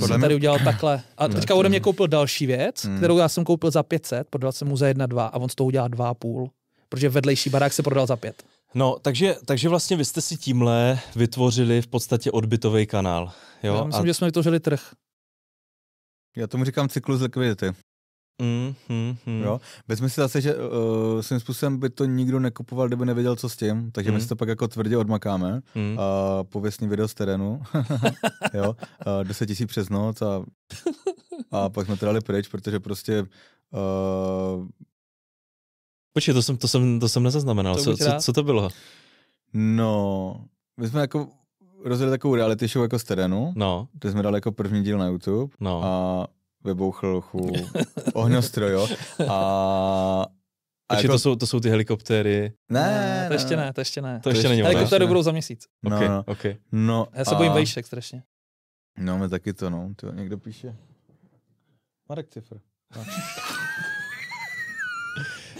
co jsem tady udělal takhle. A teďka ode mě koupil další věc, hmm. kterou já jsem koupil za 500, prodal jsem mu za 2 a on z toho udělal půl, protože vedlejší barák se prodal za 5. No, takže, takže vlastně vy jste si tímhle vytvořili v podstatě odbytový kanál. Jo? Já myslím, a... že jsme vytvořili trh. Já tomu říkám cyklus likvidity. Mm, mm, mm. Jo? Vezmi si zase, že uh, svým způsobem by to nikdo nekupoval, kdyby nevěděl, co s tím, takže mm. my si to pak jako tvrdě odmakáme. Mm. Uh, pověstný video z terénu, jo? Uh, 10 tisíc přes noc a, a pak jsme to dali pryč, protože prostě uh, Počkej, to jsem, to jsem, to jsem nezaznamenal. To co, co, co to bylo? No, my jsme jako rozjeli takovou reality show jako z terénu. No. Kde jsme dali jako první díl na YouTube. No. A vybouchlchu ohňostroj, jo. A, a jako... to, jsou, to jsou ty helikoptéry. Ne, ne, to ještě ne, to ještě ne. To ještě není Helikoptéry budou za měsíc. No, okay, no. Okay. no Já se a... bojím vejšek strašně. No, my taky to, no. To někdo píše. Marek Cifr.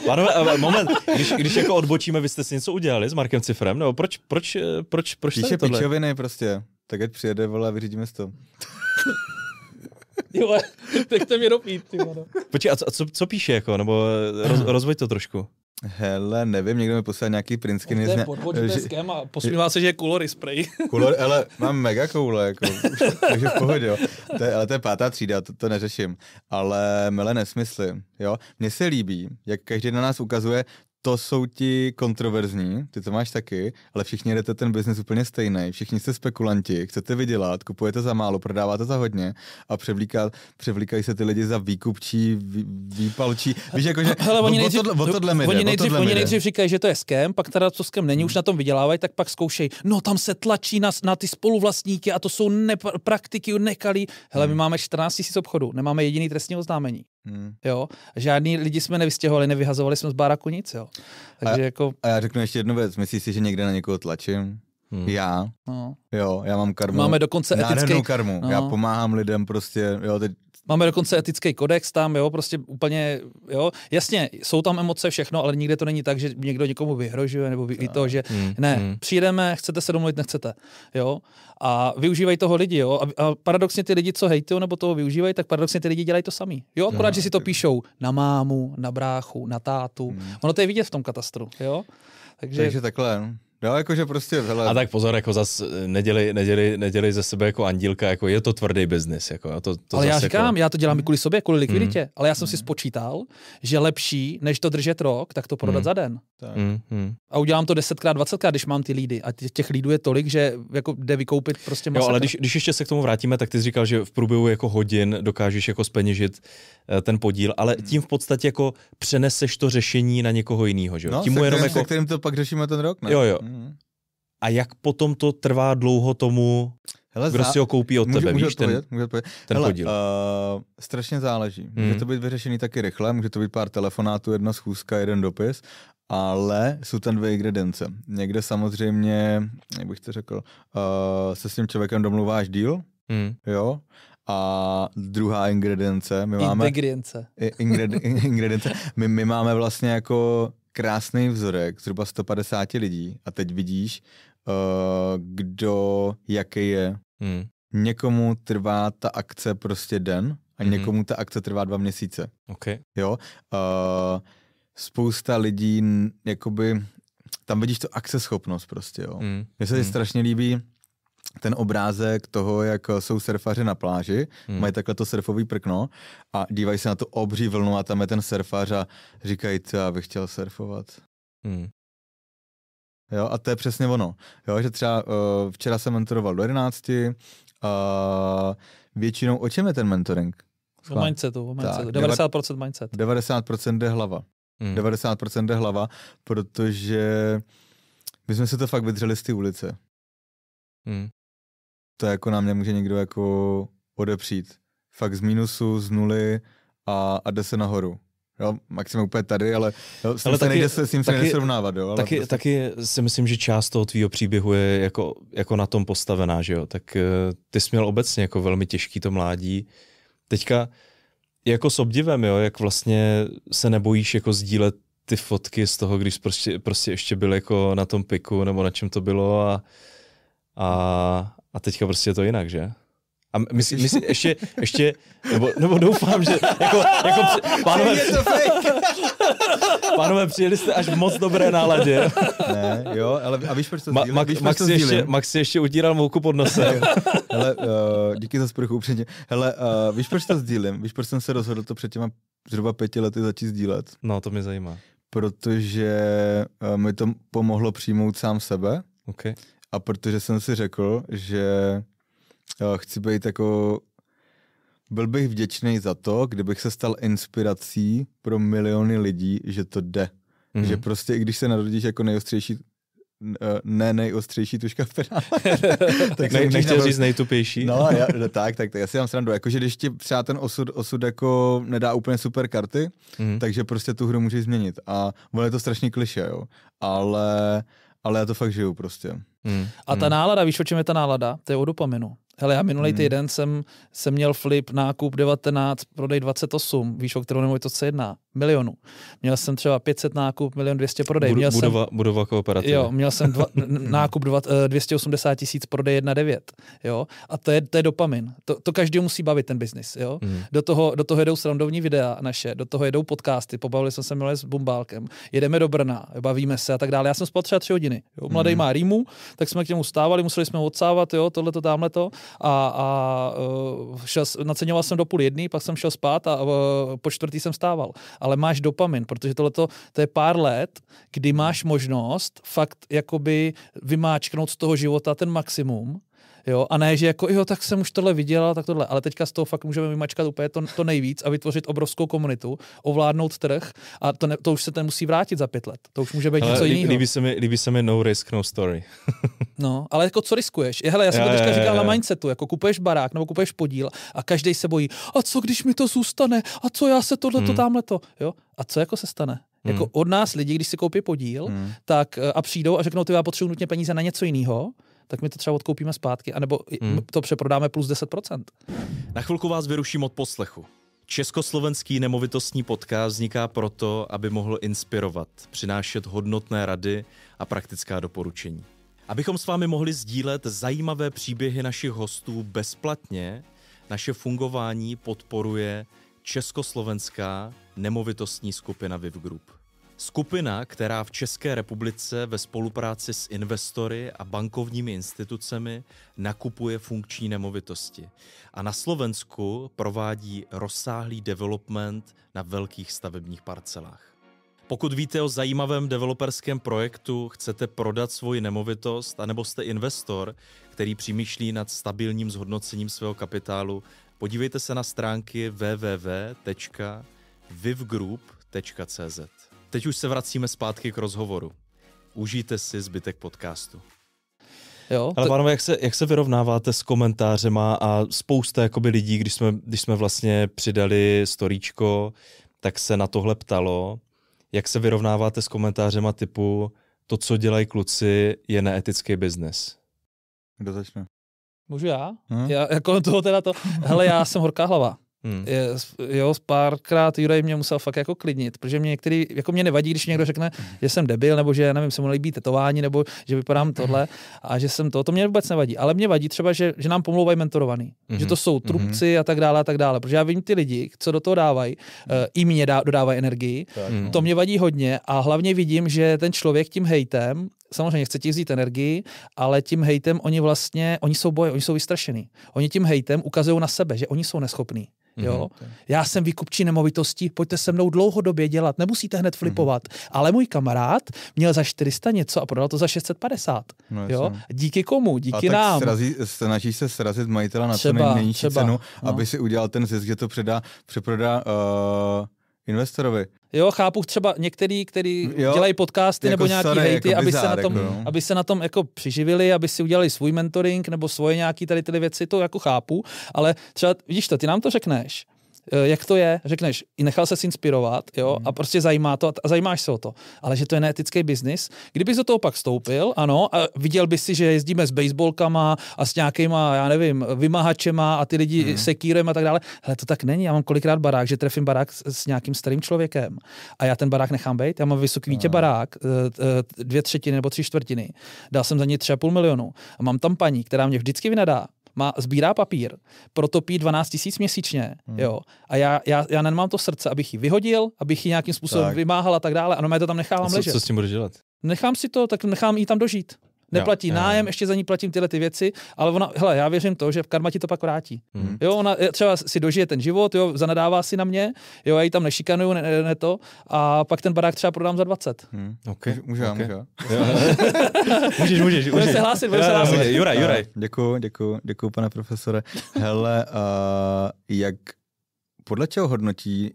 Pánové, moment, když, když jako odbočíme, vy jste si něco udělali s Markem Cifrem, nebo proč, proč, eh, proč, proč Píše tohle? pičoviny prostě, tak ať přijede, vole, vyřídíme s to ty vole, tak to mě dopít, ty vole. Počkej, a co, co, co píše, jako, nebo roz, rozvoj to trošku. Hele, nevím, někdo mi poslal nějaký print screen. To je podvodní že... se, že je kulory spray. Color, ale mám mega koule, jako, takže v pohodě, jo. To je, ale to je pátá třída, to, to neřeším. Ale mele nesmysly, jo. Mně se líbí, jak každý na nás ukazuje, to jsou ti kontroverzní, ty to máš taky, ale všichni jdete ten biznis úplně stejný, všichni jste spekulanti, chcete vydělat, kupujete za málo, prodáváte za hodně a převlíká, převlíkají se ty lidi za výkupčí, vý, výpalčí. Víš, jakože Hele, oni nejdřív, o, to, o tohle jde, oni, nejdřív, tohle oni nejdřív říkají, že to je skem, pak teda co skem není, hmm. už na tom vydělávají, tak pak zkoušej, no tam se tlačí na, na ty spoluvlastníky a to jsou praktiky nekalý. Hele, hmm. my máme 14 000 obchodů, nemáme jediný trestní oznámení. Hmm. Jo, žádný lidi jsme nevystěhovali, nevyhazovali jsme z baraku nic, jo. Takže a, jako... a já řeknu ještě jednu věc, myslíš si, že někde na někoho tlačím? Hmm. Já? No. Jo, já mám karmu. Máme dokonce etický... karmu. No. Já pomáhám lidem prostě, jo, teď Máme dokonce etický kodex tam, jo, prostě úplně, jo. Jasně, jsou tam emoce, všechno, ale nikde to není tak, že někdo někomu vyhrožuje nebo ví to, že hmm. ne, hmm. přijdeme, chcete se domluvit, nechcete, jo. A využívají toho lidi, jo. A, paradoxně ty lidi, co hejtují nebo toho využívají, tak paradoxně ty lidi dělají to samý. Jo, no, akorát, no, že si to píšou na mámu, na bráchu, na tátu. Hmm. Ono to je vidět v tom katastru, jo. Takže, Takže takhle, no. No, jakože prostě, hele. A tak pozor, jako zas neděli, eh, neděli, neděli ze sebe jako andílka, jako je to tvrdý biznis. Jako, to, to ale já jako- říkám, jako... já to dělám i kvůli sobě, kvůli mhm. likviditě, mm. ale já jsem mm. si spočítal, že lepší, než to držet rok, tak to prodat mm. za den. Tak. Mm. A udělám to 10x, 20x, když mám ty lídy. A těch lídů je tolik, že jako jde vykoupit prostě masakr. Jo, ale když, když, ještě se k tomu vrátíme, tak ty jsi říkal, že v průběhu jako hodin dokážeš jako speněžit eh, ten podíl, ale hmm. tím v podstatě jako přeneseš to řešení na někoho jiného. Že? No, tím se, kterým, jenom jako... se kterým to pak řešíme ten rok. Ne? Jo, jo. Mm. A jak potom to trvá dlouho tomu, Hele, kdo zá... si ho koupí od můžu, tebe, Může víš, odpovědět, ten, můžu odpovědět. ten Hele, podíl. Uh, strašně záleží. Může mm. to být vyřešený taky rychle, může to být pár telefonátů, jedna schůzka, jeden dopis, ale jsou tam dvě ingredience. Někde samozřejmě, jak bych to řekl, uh, se s tím člověkem domluváš díl, mm. jo, a druhá ingredience, my máme... Ingredience. ingredience. My, my máme vlastně jako krásný vzorek zhruba 150 lidí a teď vidíš, uh, kdo jaký je. Hmm. Někomu trvá ta akce prostě den a hmm. někomu ta akce trvá dva měsíce. Okay. Jo? Uh, spousta lidí, jakoby, tam vidíš tu akceschopnost prostě, jo. Mm. Mně se mm. strašně líbí, ten obrázek toho, jak eh, jsou surfaři na pláži, hmm. mají takhle to surfový prkno a dívají se na to obří vlnu a tam je ten surfař a říkají, co já bych chtěl surfovat. Hmm. Jo, a to je přesně ono. Jo, že třeba uh, včera jsem mentoroval do 11 a uh, většinou, o čem je ten mentoring? O mindsetu, o mindsetu. Tak, 90% mindset. 90% jde hlava. Hmm. 90% jde hlava, protože my jsme se to fakt vydřeli z té ulice. Hmm to jako nám nemůže někdo jako odepřít. Fakt z mínusu, z nuly a, a jde se nahoru. Jo, maximum úplně tady, ale jo, s, ale se taky, nejde, se, s tím taky, se nejde srovnávat. Jo, ale taky, prostě... taky si myslím, že část toho tvýho příběhu je jako, jako na tom postavená, že jo. Tak eh, ty jsi měl obecně jako velmi těžký to mládí. Teďka jako s obdivem, jo, jak vlastně se nebojíš jako sdílet ty fotky z toho, když prostě, prostě ještě byl jako na tom piku, nebo na čem to bylo a, a a teďka prostě je to jinak, že? A myslím, myslím ještě, ještě, nebo, nebo doufám, že jako, jako pánové, pánové, přijeli jste až v moc dobré náladě. Ne, jo, ale a víš, proč to Ma, Max, Max, ještě, Max ještě utíral mouku pod nosem. Hele, uh, díky za sprchu upřímně. Hele, uh, víš, proč to sdílím? Víš, proč jsem se rozhodl to před těma zhruba pěti lety začít sdílet? No, to mě zajímá. Protože uh, mi to pomohlo přijmout sám sebe. Okay. A protože jsem si řekl, že eh, chci být jako... Byl bych vděčný za to, kdybych se stal inspirací pro miliony lidí, že to jde. Mm-hmm. Že mhm. prostě i když se narodíš jako nejostřejší eh, ne nejostřejší tuška v penále. tak jsem nechtěl říct nejtupější. no, já, no, tak, tak, tak, já si mám srandu. Jakože když ti třeba ten osud, osud jako nedá úplně super karty, mm. takže prostě tu hru můžeš změnit. A ono je to strašně kliše, jo. Ale, ale já to fakt žiju prostě. Hmm. A ta hmm. nálada, víš, o čem je ta nálada? To je o dopaminu. Hele, já minulý hmm. týden jsem, jsem měl flip, nákup 19, prodej 28, víš, o kterou nemůžu to se jedná milionů. Měl jsem třeba 500 nákup, milion 200 prodej. Měl budova, jsem, budova kooperativy. Jo, měl jsem dva, nákup dva, 280 eh, tisíc, prodej 1,9. Jo? A to je, to je dopamin. To, to každý musí bavit ten biznis. Jo? Mm. Do, toho, do toho jedou srandovní videa naše, do toho jedou podcasty. Pobavili jsme se milé s Bumbálkem. Jedeme do Brna, bavíme se a tak dále. Já jsem spal třeba tři hodiny. Jo? Mhm. Mladý mm. má rýmu, tak jsme k němu stávali, museli jsme ho odsávat, jo? tohle to, tamhle to. A, a eh, šel, naceňoval jsem do půl jedný, pak jsem šel spát a, a eh, po čtvrtý jsem stával. A ale máš dopamin, protože tohle to je pár let, kdy máš možnost fakt jakoby vymáčknout z toho života ten maximum Jo, a ne, že jako jo, tak jsem už tohle viděla, tak tohle, ale teďka z toho fakt můžeme vymačkat úplně to, to nejvíc a vytvořit obrovskou komunitu, ovládnout trh a to, ne, to už se ten musí vrátit za pět let. To už může být ale něco jiného. Líbí se, mi, líbí se mi no risk, no story. no, ale jako co riskuješ? Hele, já jsem já, to teďka já, říkal já, na mindsetu, jako kupuješ barák nebo kupuješ podíl a každý se bojí, a co když mi to zůstane, a co já se tohle, to hmm. to, jo? A co jako se stane? Jako hmm. Jako od nás lidi, když si koupí podíl, hmm. tak eh, a přijdou a řeknou, ty já potřebuji nutně peníze na něco jiného, tak my to třeba odkoupíme zpátky, anebo hmm. to přeprodáme plus 10%. Na chvilku vás vyruším od poslechu. Československý nemovitostní podcast vzniká proto, aby mohl inspirovat, přinášet hodnotné rady a praktická doporučení. Abychom s vámi mohli sdílet zajímavé příběhy našich hostů bezplatně, naše fungování podporuje Československá nemovitostní skupina VIV Group. Skupina, která v České republice ve spolupráci s investory a bankovními institucemi nakupuje funkční nemovitosti a na Slovensku provádí rozsáhlý development na velkých stavebních parcelách. Pokud víte o zajímavém developerském projektu, chcete prodat svoji nemovitost, anebo jste investor, který přemýšlí nad stabilním zhodnocením svého kapitálu, podívejte se na stránky www.vivgroup.cz. Teď už se vracíme zpátky k rozhovoru. Užijte si zbytek podcastu. Jo, Ale to... pánové, jak se, jak se vyrovnáváte s komentářema a spousta jakoby, lidí, když jsme, když jsme vlastně přidali storíčko, tak se na tohle ptalo, jak se vyrovnáváte s komentářema typu to, co dělají kluci, je neetický biznes? Kdo začne? Můžu já? Hmm? já jako toho teda to. Hele, já jsem horká hlava. Hmm. jo, párkrát Juraj mě musel fakt jako klidnit, protože mě některý, jako mě nevadí, když někdo řekne, hmm. že jsem debil, nebo že nevím, se mu líbí tetování, nebo že vypadám hmm. tohle a že jsem to, to mě vůbec nevadí. Ale mě vadí třeba, že, že nám pomlouvají mentorovaný, hmm. že to hmm. jsou trubci hmm. a tak dále a tak dále, protože já vím ty lidi, co do toho dávají, uh, i mě dá, dodávají energii, tak, hmm. No. to mě vadí hodně a hlavně vidím, že ten člověk tím hejtem samozřejmě chce ti vzít energii, ale tím hejtem oni vlastně, oni jsou boje, oni jsou vystrašený. Oni tím hejtem ukazují na sebe, že oni jsou neschopní. Mhm. Jo? Mm-hmm. Já jsem výkupčí nemovitosti, pojďte se mnou dlouhodobě dělat, nemusíte hned flipovat. Mm-hmm. Ale můj kamarád měl za 400 něco a prodal to za 650. No, jo? Díky komu? Díky a nám. Tak srazí, snaží se srazit majitela na třeba, co nejnižší cenu, no. aby si udělal ten zisk, že to předá, přeprodá uh, investorovi. Jo, chápu třeba některý, který jo, dělají podcasty jako nebo nějaký sorry, hejty, jako aby, bizár, se na tom, jako, no. aby se na tom jako přiživili, aby si udělali svůj mentoring nebo svoje nějaký tady ty věci, to jako chápu, ale třeba, vidíš to, ty nám to řekneš Eh, jak to je, řekneš, i nechal se inspirovat, jo, hmm. a prostě zajímá to a zajímáš se o to. Ale že to je neetický biznis. Kdybys do toho pak stoupil, ano, a viděl bys si, že jezdíme s baseballkama a s nějakýma, já nevím, vymahačema a ty lidi hmm. sekírem a tak dále. Ale to tak není. Já mám kolikrát barák, že trefím barák s, s nějakým starým člověkem a já ten barák nechám být. Já mám vysoký vítě no. barák, eh, eh, dvě třetiny nebo tři čtvrtiny. Dal jsem za ně tři a půl milionu. A mám tam paní, která mě vždycky vynadá, má, sbírá papír, protopí 12 tisíc měsíčně, hmm. jo. A já, já, já nemám to srdce, abych ji vyhodil, abych ji nějakým způsobem tak. vymáhal a tak dále. Ano, mě to tam nechávám a co, ležet. Co s tím budeš dělat? Nechám si to, tak nechám jí tam dožít neplatí jo, nájem, jo. ještě za ní platím tyhle ty věci, ale ona, hele, já věřím to, že v karma ti to pak vrátí. Mm. Jo, ona eh, třeba si dožije ten život, jo, zanadává si na mě, jo, já ji tam nešikanuju, ne, ne, ne to, a pak ten barák třeba prodám za 20. Mm. Okay. Může, okay. může. můžeš, můžeš. Můžeš se hlásit, můžeš se hlásit. Juraj, Juraj. Děkuju, děkuju, děkuju, pane profesore. Hele, uh, jak, podle čeho hodnotí,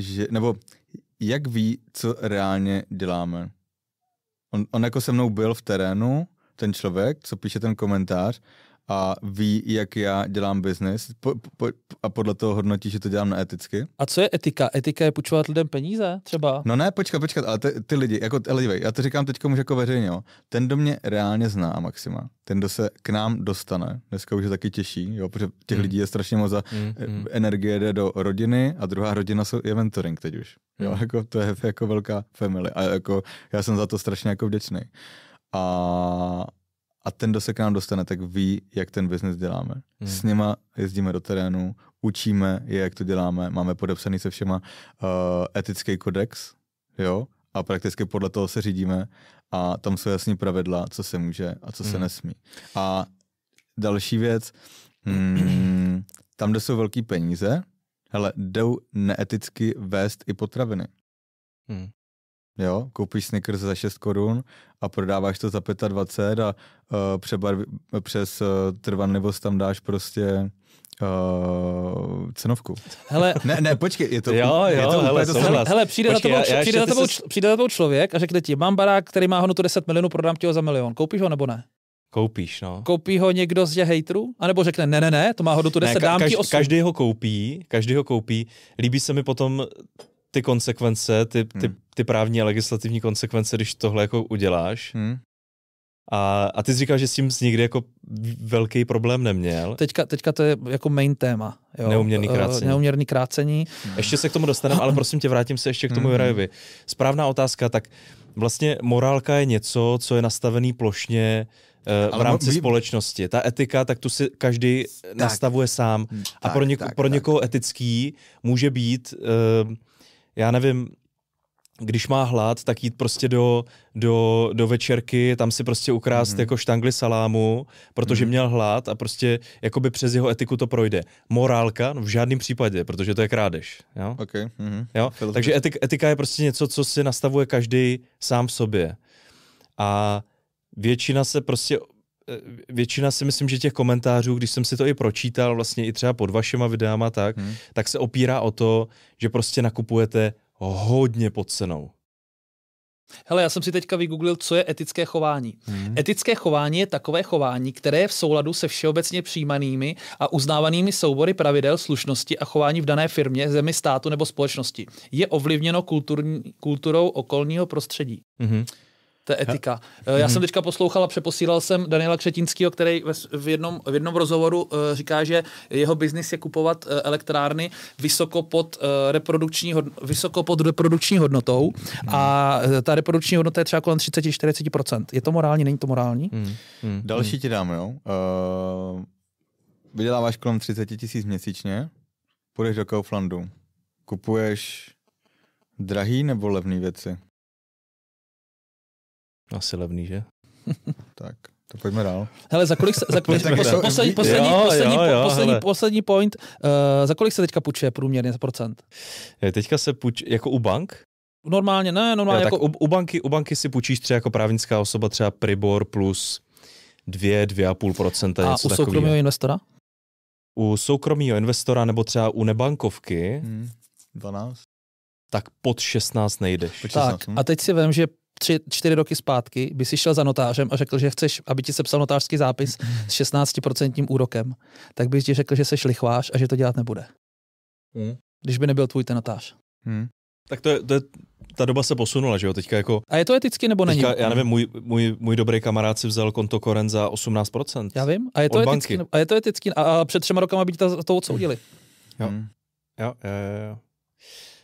že, nebo jak ví, co reálně děláme? On, on jako se mnou byl v terénu, ten člověk, co píše ten komentář, a ví, jak já dělám biznis po, po, a podle toho hodnotí, že to dělám neeticky. A co je etika? Etika je půjčovat lidem peníze třeba? No ne, počkat, počkat, ale ty, ty lidi, jako, ale dívej, já to říkám teď už jako veřejně, jo. ten, do mě reálně zná, Maxima, ten, kdo se k nám dostane, dneska už je taky těžší, jo, protože těch mm. lidí je strašně moc za mm, mm. Eh, energie jde do rodiny a druhá rodina jsou, je mentoring teď už. Jo, hmm. jako, to je jako velká family a jako, já jsem za to strašně jako vděčný. A a ten, kdo se k nám dostane, tak ví, jak ten biznis děláme. Hmm. S nima jezdíme do terénu, učíme je, jak to děláme, máme podepsaný se všema uh, etický kodex, jo, a prakticky podle toho se řídíme a tam jsou jasní pravidla, co se může a co hmm. se nesmí. A další věc, hmm, tam, kde jsou velký peníze, hele, jdou neeticky vést i potraviny. Hmm. Jo, koupíš Snickers za 6 korun a prodáváš to za 25 a uh, eh, přebarvi, přes uh, eh, trvanlivost tam dáš prostě uh, cenovku. Hele, ne, ne, počkej, je to, jo, jo, je to hele, to hele, hele, přijde, počkej, na tebou, já, přijde, já na tebou, jsi... přijde na tebou člověk a řekne ti, mám barák, který má hodnotu 10 milionů, prodám ti ho za milion. Koupíš ho nebo ne? Koupíš, no. Koupí ho někdo z těch hejtrů? A nebo řekne, ne, ne, ne, to má hodnotu 10, ne, ka- dám ti 8. Každý ho koupí, každý ho koupí. Líbí se mi potom ty konsekvence, ty, ty, hmm. ty právní a legislativní konsekvence, když tohle jako uděláš. Hmm. A, a ty jsi říkal, že s tím jsi nikdy jako velký problém neměl. Teďka, teďka to je jako main téma. Jo? Neuměrný eh, krácení. Neuměrný krácení. Hmm. Ještě se k tomu dostaneme, ale prosím tě, vrátím se ještě k tomu hmm. Jurajovi. Správná otázka, tak vlastně morálka je něco, co je nastavený plošně eh, v ale rámci společnosti. Ta etika, tak tu si každý tak. nastavuje sám. Hmm, tak, a pro, něko, tak, pro někoho tak. etický může být... Uh, já nevím, když má hlad, tak jít prostě do, do, do večerky, tam si prostě ukrást mm-hmm. jako štangli salámu, protože mm-hmm. měl hlad a prostě jakoby přes jeho etiku to projde. Morálka? No v žádném případě, protože to je krádež. Jo? Okay. Mm-hmm. Jo? Takže etik, etika je prostě něco, co si nastavuje každý sám v sobě. A většina se prostě Eh, většina si myslím, že těch komentářů, když jsem si to i pročítal, vlastně i třeba pod vašima videama, tak, hmm. tak se opírá o to, že prostě nakupujete hodně pod cenou. Hele, já jsem si teďka vygooglil, co je etické chování. Hmm. Etické chování je takové chování, které je v souladu se všeobecně přijímanými a uznávanými soubory pravidel slušnosti a chování v dané firmě, zemi, státu nebo společnosti. Je ovlivněno kulturní, kulturou okolního prostředí. Hmm. To je etika. Eh, já jsem mhm. teďka poslouchal a přeposílal jsem Daniela Křetínského, který v jednom, v jednom rozhovoru eh, říká, že jeho biznis je kupovat eh, elektrárny vysoko pod, reprodukční hodno, vysoko pod reprodukční hodnotou a ta reprodukční hodnota je třeba kolem 30-40%. Je to morální, není to morální? Hmm. Hmm. hmm. Další ti dám, jo. Uh, vyděláváš kolem 30 tisíc měsíčně, půjdeš do Kauflandu, kupuješ drahý nebo levný věci? Asi levný, že? tak. To pojďme dál. Hele, za kolik se, za, kolik, poslední, poslední, poslední, jo, poslední, jo, jo, poslední, poslední point, uh, za kolik se teďka půjčuje průměrně za procent? Je, teďka se půjčuje jako u bank? Normálně, ne, normálně. Jo, jako... tak u, u, banky, u banky si půjčíš třeba jako právnická osoba třeba Pribor plus 2, 2,5%. A něco u soukromého takový. investora? U soukromého investora nebo třeba u nebankovky. Hmm, 12 tak pod 16 nejdeš. Pod 16, tak hm? a teď si vím, že tři, čtyři roky zpátky by si šel za notářem a řekl, že chceš, aby ti sepsal notářský zápis s 16% úrokem, tak bys ti řekl, že seš lichváš a že to dělat nebude. Hmm. Když by nebyl tvůj ten notář. Hmm. Tak to je, to je, ta doba se posunula, že jo, teďka jako... A je to eticky nebo není? já nevím, můj, můj, můj dobrý kamarád si vzal konto Koren za 18%. Já vím, a je to eticky, banky. a je to eticky, a, a před třema rokama by to, to odsoudili. Jo. Hmm. Jo, jo, jo, jo.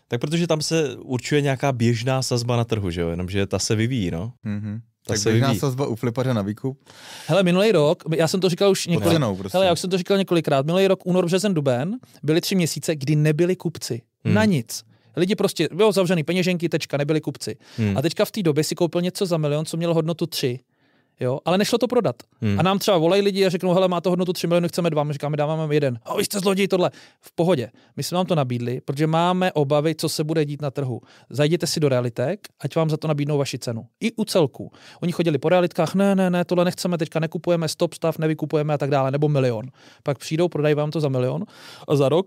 Tak protože tam se určuje nějaká běžná sazba na trhu, že jo? Jenomže ta se vyvíjí, no. Mm-hmm. Ta tak se běžná vyvíjí. sazba u flipaře na výkup? Hele, minulý rok, já jsem to říkal už několik, prostě. hele, já už jsem to říkal několikrát, minulý rok, únor, březen, duben, byly tři měsíce, kdy nebyli kupci. Hmm. Na nic. Lidi prostě, bylo zavřený peněženky, tečka, nebyli kupci. Hmm. A teďka v té době si koupil něco za milion, co mělo hodnotu tři. Jo, ale nešlo to prodat. Hmm. A nám třeba volají lidi a řeknou, hele, má to hodnotu 3 miliony, chceme 2, my říkáme, dáváme jeden. A vy jste zloději tohle. V pohodě. My jsme vám to nabídli, protože máme obavy, co se bude dít na trhu. Zajděte si do realitek, ať vám za to nabídnou vaši cenu. I u celku. Oni chodili po realitkách, ne, ne, ne, tohle nechceme, teďka nekupujeme, stop stav, nevykupujeme a tak dále, nebo milion. Pak přijdou, prodají vám to za milion a za rok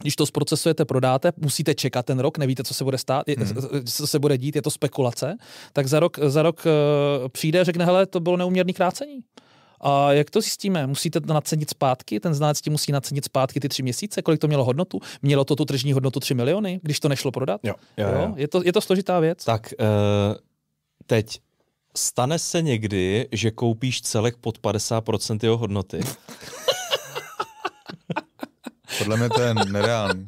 když to zprocesujete, prodáte, musíte čekat ten rok, nevíte, co se bude stát, hmm. co se bude dít, je to spekulace, tak za rok, za rok eh, přijde a řekne, hele, to bylo neuměrný krácení. A jak to zjistíme? Musíte to nacenit zpátky? Ten znalec ti musí nacenit zpátky ty tři měsíce? Kolik to mělo hodnotu? Mělo to tu tržní hodnotu 3 miliony, když to nešlo prodat? Jo, jo, jo. jo? Je, to, je to složitá věc. Tak uh, teď stane se někdy, že koupíš celek pod 50% jeho hodnoty? Podle mě to je nereálný.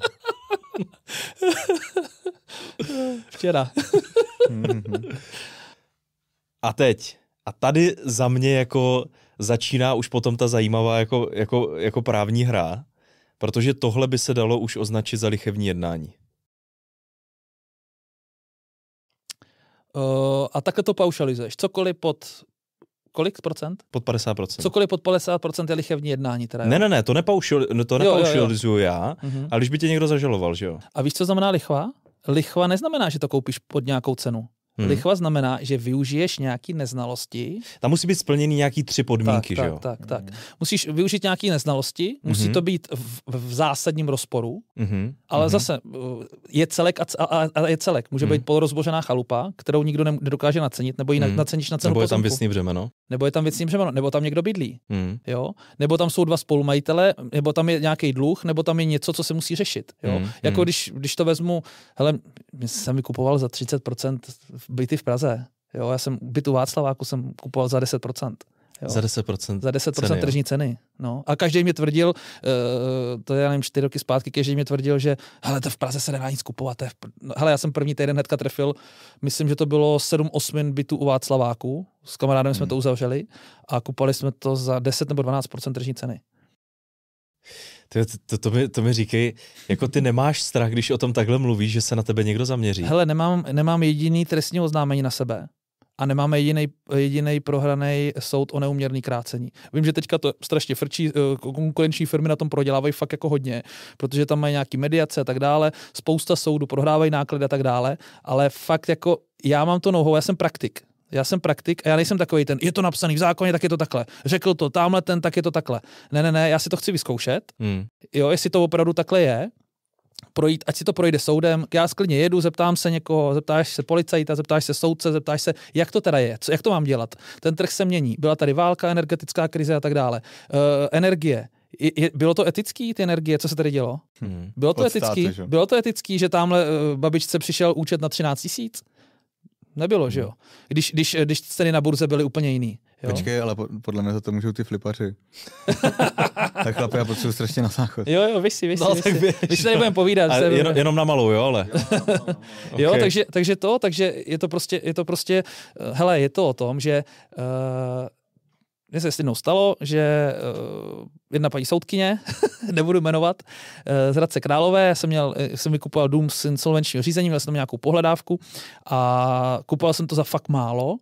Včera. a teď. A tady za mě jako začíná už potom ta zajímavá jako, jako, jako právní hra, protože tohle by se dalo už označit za lichevní jednání. Uh, a takhle to paušalizuješ. Cokoliv pod kolik procent? Pod 50 procent. Cokoliv pod 50 procent je lichevní jednání. Teda, jo? Ne, ne, ne, to, nepaušil, no, to nepaušilizuju já, mm-hmm. ale když by tě někdo zažaloval, že jo? A víš, co znamená lichva? Lichva neznamená, že to koupíš pod nějakou cenu. Hmm. Lichva znamená, že využiješ nějaký neznalosti. Tam musí být splněny nějaký tři podmínky, tak, že jo? Tak, tak, tak. Hmm. Musíš využít nějaký neznalosti, musí hmm. to být v, v zásadním rozporu, hmm. ale hmm. zase eh, je celek a, a, a je celek. Může hmm. být polorozbožená chalupa, kterou nikdo ne, nedokáže nacenit, nebo ji hmm. naceníš na celou Nebo je tam věcný břemeno. Nebo je tam věcný břemeno, nebo tam někdo bydlí. Hmm. Jo? Nebo tam jsou dva spolumajitele, nebo tam je nějaký dluh, nebo tam je něco, co se musí řešit. Jo? Hmm. Jako hmm. když, když to vezmu, hele, jsem vykupoval za 30% v byty v Praze. Jo, já jsem bytu Václaváku jsem kupoval za 10%. Jo. Za 10%? Za 10% ceny, tržní jo. ceny. No. A každý mě tvrdil, uh, to je já nevím, čtyři roky zpátky, každý mě tvrdil, že hele, to v Praze se nedá nic kupovat. To je v... no, hele, já jsem první týden hnedka trefil, myslím, že to bylo 7 osmin bytů u Václaváku, s kamarádem hmm. jsme to uzavřeli a kupovali jsme to za 10 nebo 12% tržní ceny. To, to, to, mi, to mi říkej, jako ty nemáš strach, když o tom takhle mluvíš, že se na tebe někdo zaměří. Hele, nemám, nemám jediný trestní oznámení na sebe a nemáme jediný, jediný prohraný soud o neuměrný krácení. Vím, že teďka to strašně frčí, eh, konkurenční firmy na tom prodělávají fakt jako hodně, protože tam mají nějaký mediace a tak dále, spousta soudů prohrávají náklady a tak dále, ale fakt jako já mám to nohou, já jsem praktik. Já jsem praktik a já nejsem takový ten, je to napsaný v zákoně, tak je to takhle. Řekl to tamhle ten, tak je to takhle. Ne, ne, ne, já si to chci vyzkoušet. Hmm. Jo, jestli to opravdu takhle je, projít, ať si to projde soudem. Já sklidně jedu, zeptám se někoho, zeptáš se policajta, zeptáš se soudce, zeptáš se, jak to teda je, co, jak to mám dělat. Ten trh se mění. Byla tady válka, energetická krize a tak dále. Uh, energie. Je, je, bylo to etický, ty energie, co se tady dělo? Hmm. Bylo to etický? Že? Bylo to etický, že tamhle uh, babičce přišel účet na 13 tisíc? Nebylo, že hmm. jo? Když, když, když ceny na burze byly úplně jiný. Jo? Počkej, ale po, podle mě za to můžou ty flipaři. tak chlapi, já potřebuji strašně na záchod. Jo, jo, vy no, si, vy si, no, vy si. Běž, nebudeme povídat. Jen, Jenom, jenom na malou, jo, ale. okay. jo, takže, takže to, takže je to prostě, je to prostě, eh, hele, je to o tom, že uh, mně se s stalo, že uh, jedna paní soudkyně nebudu jmenovat, eh, z Hradce Králové, jsem, měl, eh, jsem vykupoval dům s insolvenčního řízení, měl jsem tam nějakou pohledávku a kupoval jsem to za fakt málo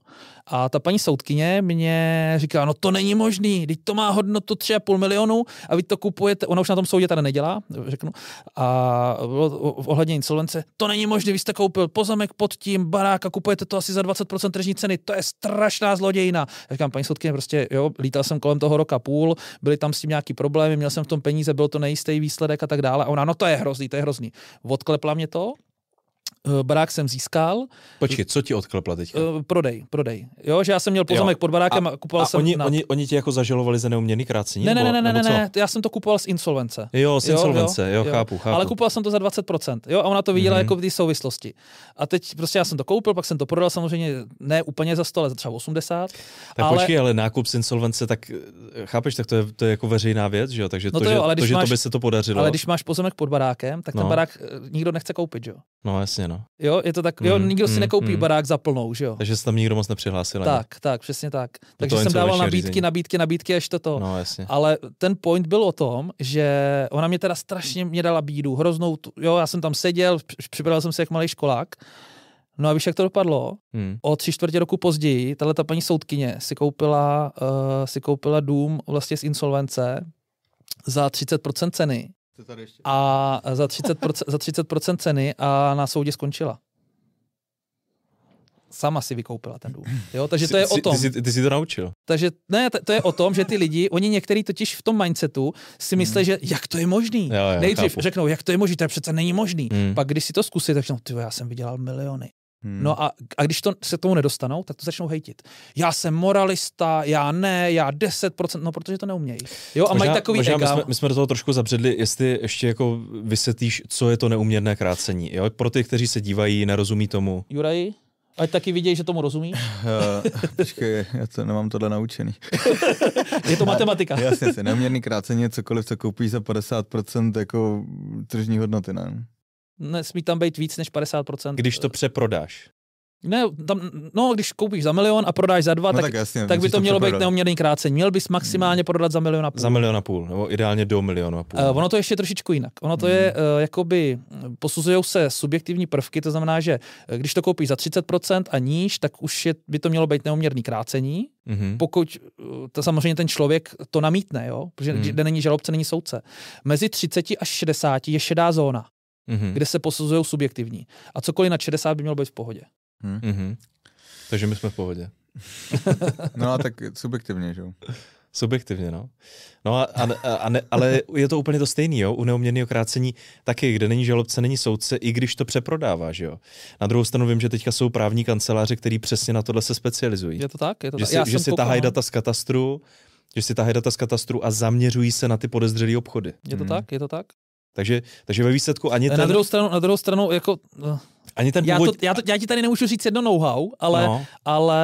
a ta paní soudkyně mě říká, no to není možný, teď to má hodnotu 3,5 milionu a vy to kupujete, ona už na tom soudě tady nedělá, řeknu, a ohledně insolvence, to není možné, vy jste koupil pozemek pod tím barák a kupujete to asi za 20% tržní ceny, to je strašná zlodějina. Já říkám, paní soudkyně, prostě jo, lítal jsem kolem toho roka půl, byly tam s tím nějaký problémy, měl jsem v tom peníze, byl to nejistý výsledek a tak dále. A ona, no to je hrozný, to je hrozný. Odklepla mě to Eh, barák jsem získal. Počkej, co ti odklepla teď? Uh, eh, prodej, prodej. Jo, že já jsem měl pozemek pod barákem a, a kupoval a jsem... Oni, nad... oni, oni tě jako zažalovali za neuměný krácení? Ne, ne, ne, ne, ne, ne, ne, já jsem to kupoval z insolvence. Jo, z insolvence, jo, jo, jo, chápu, chápu. Ale kupoval jsem to za 20%, jo, a ona to viděla mm-hmm. jako ty souvislosti. A teď prostě já jsem to koupil, pak jsem to prodal samozřejmě ne úplně za 100, ale za třeba 80. Tak ale... počkej, ale nákup z insolvence, tak eh, chápeš, tak to je, to je jako veřejná věc, že jo? Takže no to, to, jo, ale to, že máš, to by se to podařilo. Ale když máš pozemek pod barákem, tak ten no. barák nikdo nechce koupit, jo? No jasně, no no. Jo, je to tak, jo, hmm, nikdo mm, si hmm, nekoupí mm. barák za plnou, že jo. Takže se tam nikdo moc nepřihlásil. Tak, ne? tak, přesně tak. To Takže jsem dával nabídky, řízení. nabídky, nabídky až toto. No, jasně. Ale ten point byl o tom, že ona mě teda strašně mě dala bídu, hroznou, tu, jo, já jsem tam seděl, připravil jsem se jak malý školák. No a víš, jak to dopadlo? Hmm. O tři čtvrtě roku později, tahle ta paní soudkyně si koupila, uh, si koupila dům vlastně z insolvence za 30% ceny a za 30%, za 30 ceny a na soudě skončila sama si vykoupila ten dům. Jo? Takže to je o tom. Ty, ty, ty jsi to naučil. Takže ne, to, je o tom, že ty lidi, oni některý totiž v tom mindsetu si hmm. myslí, že jak to je možný. Jo, jo, Nejdřív chápu. řeknou, jak to je možný, to je přece není možný. Hmm. Pak když si to zkusí, tak řeknou, no, já jsem vydělal miliony. Hmm. No a, a když to, se tomu nedostanou, tak to začnou hejtit. Já jsem moralista, já ne, já 10%, no protože to neumějí. Jo, a možná, mají takový možná ega. My jsme, my jsme do toho trošku zabředli, jestli ještě jako vysvětlíš, co je to neuměrné krácení. Jo? Pro ty, kteří se dívají, nerozumí tomu. Juraj? Ať taky vidějí, že tomu rozumí. Eh, počkej, já to nemám tohle naučený. je to matematika. Jasně, se neuměrný krácení je cokoliv, co koupíš za 50% jako tržní hodnoty, ne? nesmí tam být víc než 50%. Když to eh, přeprodáš. Ne, tam, no, když koupíš za milion a prodáš za dva, no, tak, tak, jasně, tak by to mělo to být neuměrný krácení. Měl bys maximálně hmm. prodat za milion a půl. Za milion a půl, nebo ideálně do milionu a půl. Uh, ono to ještě trošičku jinak. Ono to hmm. je, uh, jakoby, posuzují se subjektivní prvky, to znamená, že eh, když to koupíš za 30% a níž, tak už je, by to mělo být neuměrný krácení, Mm-hmm. Pokud to samozřejmě ten člověk to namítne, jo? protože mm kde není žalobce, není soudce. Mezi 30 až 60 je šedá zóna mm-hmm. kde se posuzují subjektivní. A cokoliv na 60 by mělo být v pohodě. Mm-hmm. Takže my jsme v pohodě. no a tak subjektivně, že jo? Subjektivně, no. No a, a, a ne, ale je to úplně to stejné, jo, u neuměrného krácení taky, kde není žalobce, není soudce, i když to přeprodává, že jo. Na druhou stranu vím, že teďka jsou právní kanceláře, který přesně na tohle se specializují. Je to tak, je to že tak. Si, Já že si tahají data z katastru, že si tahají data z katastru a zaměřují se na ty podezřelé obchody. Je to hmm. tak, je to tak. Takže, takže ve výsledku ani ten... Na druhou stranu, na druhou stranu jako... No. Ani ten původ... já, to, já, to, já ti tady nemůžu říct jedno know-how, ale, no. ale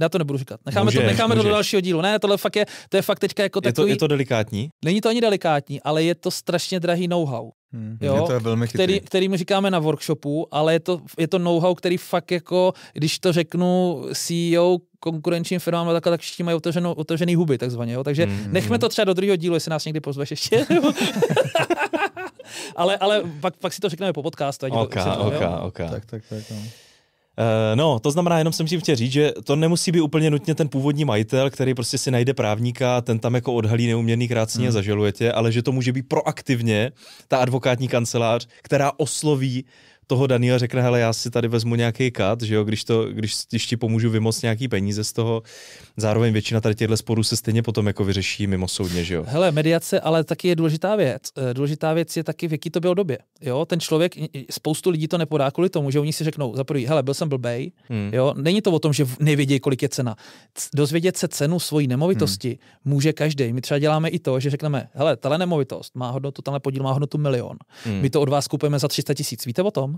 já to nebudu říkat. Necháme můžeš, to, necháme můžeš. to do dalšího dílu. Ne, tohle fakt je, to je fakt teďka jako takový... Je to, je to delikátní? Není to ani delikátní, ale je to strašně drahý know-how. Hmm. Jo, je to je velmi který, který mi říkáme na workshopu, ale je to, je to know-how, který fakt jako, když to řeknu CEO konkurenčním firmám, no tak, tak všichni mají otevřenou, otevřený huby, takzvaně. Jo? Takže mm-hmm. nechme to třeba do druhého dílu, jestli nás někdy pozveš ještě. ale, ale pak, pak si to řekneme po podcastu. Ok, to, ok, jo? okay. Tak, tak, tak. No. Eh, no, to znamená, jenom jsem tím chtěl říct, že to nemusí být úplně nutně ten původní majitel, který prostě si najde právníka, ten tam jako odhalí neuměrný krácení hmm. a zažaluje tě, ale že to může být proaktivně ta advokátní kancelář, která osloví toho Daniela řekne, hele, já si tady vezmu nějaký kat, že jo, když, to, když, když ti pomůžu vymoct nějaký peníze z toho, zároveň většina tady těchto sporů se stejně potom jako vyřeší mimo soudně, že jo. Hele, mediace, ale taky je důležitá věc. Eh, důležitá věc je taky, v jaký to bylo době. Jo, ten člověk, spoustu lidí to nepodá kvůli tomu, že oni si řeknou, za prvý, hele, byl jsem blbej, hmm. jo, není to o tom, že nevědí, kolik je cena. Dozvědět se cenu svojí nemovitosti hmm. může každý. My třeba děláme i to, že řekneme, hele, tahle nemovitost má hodnotu, tenhle podíl má hodnotu milion. Hmm. My to od vás kupujeme za 300 tisíc. Víte o tom?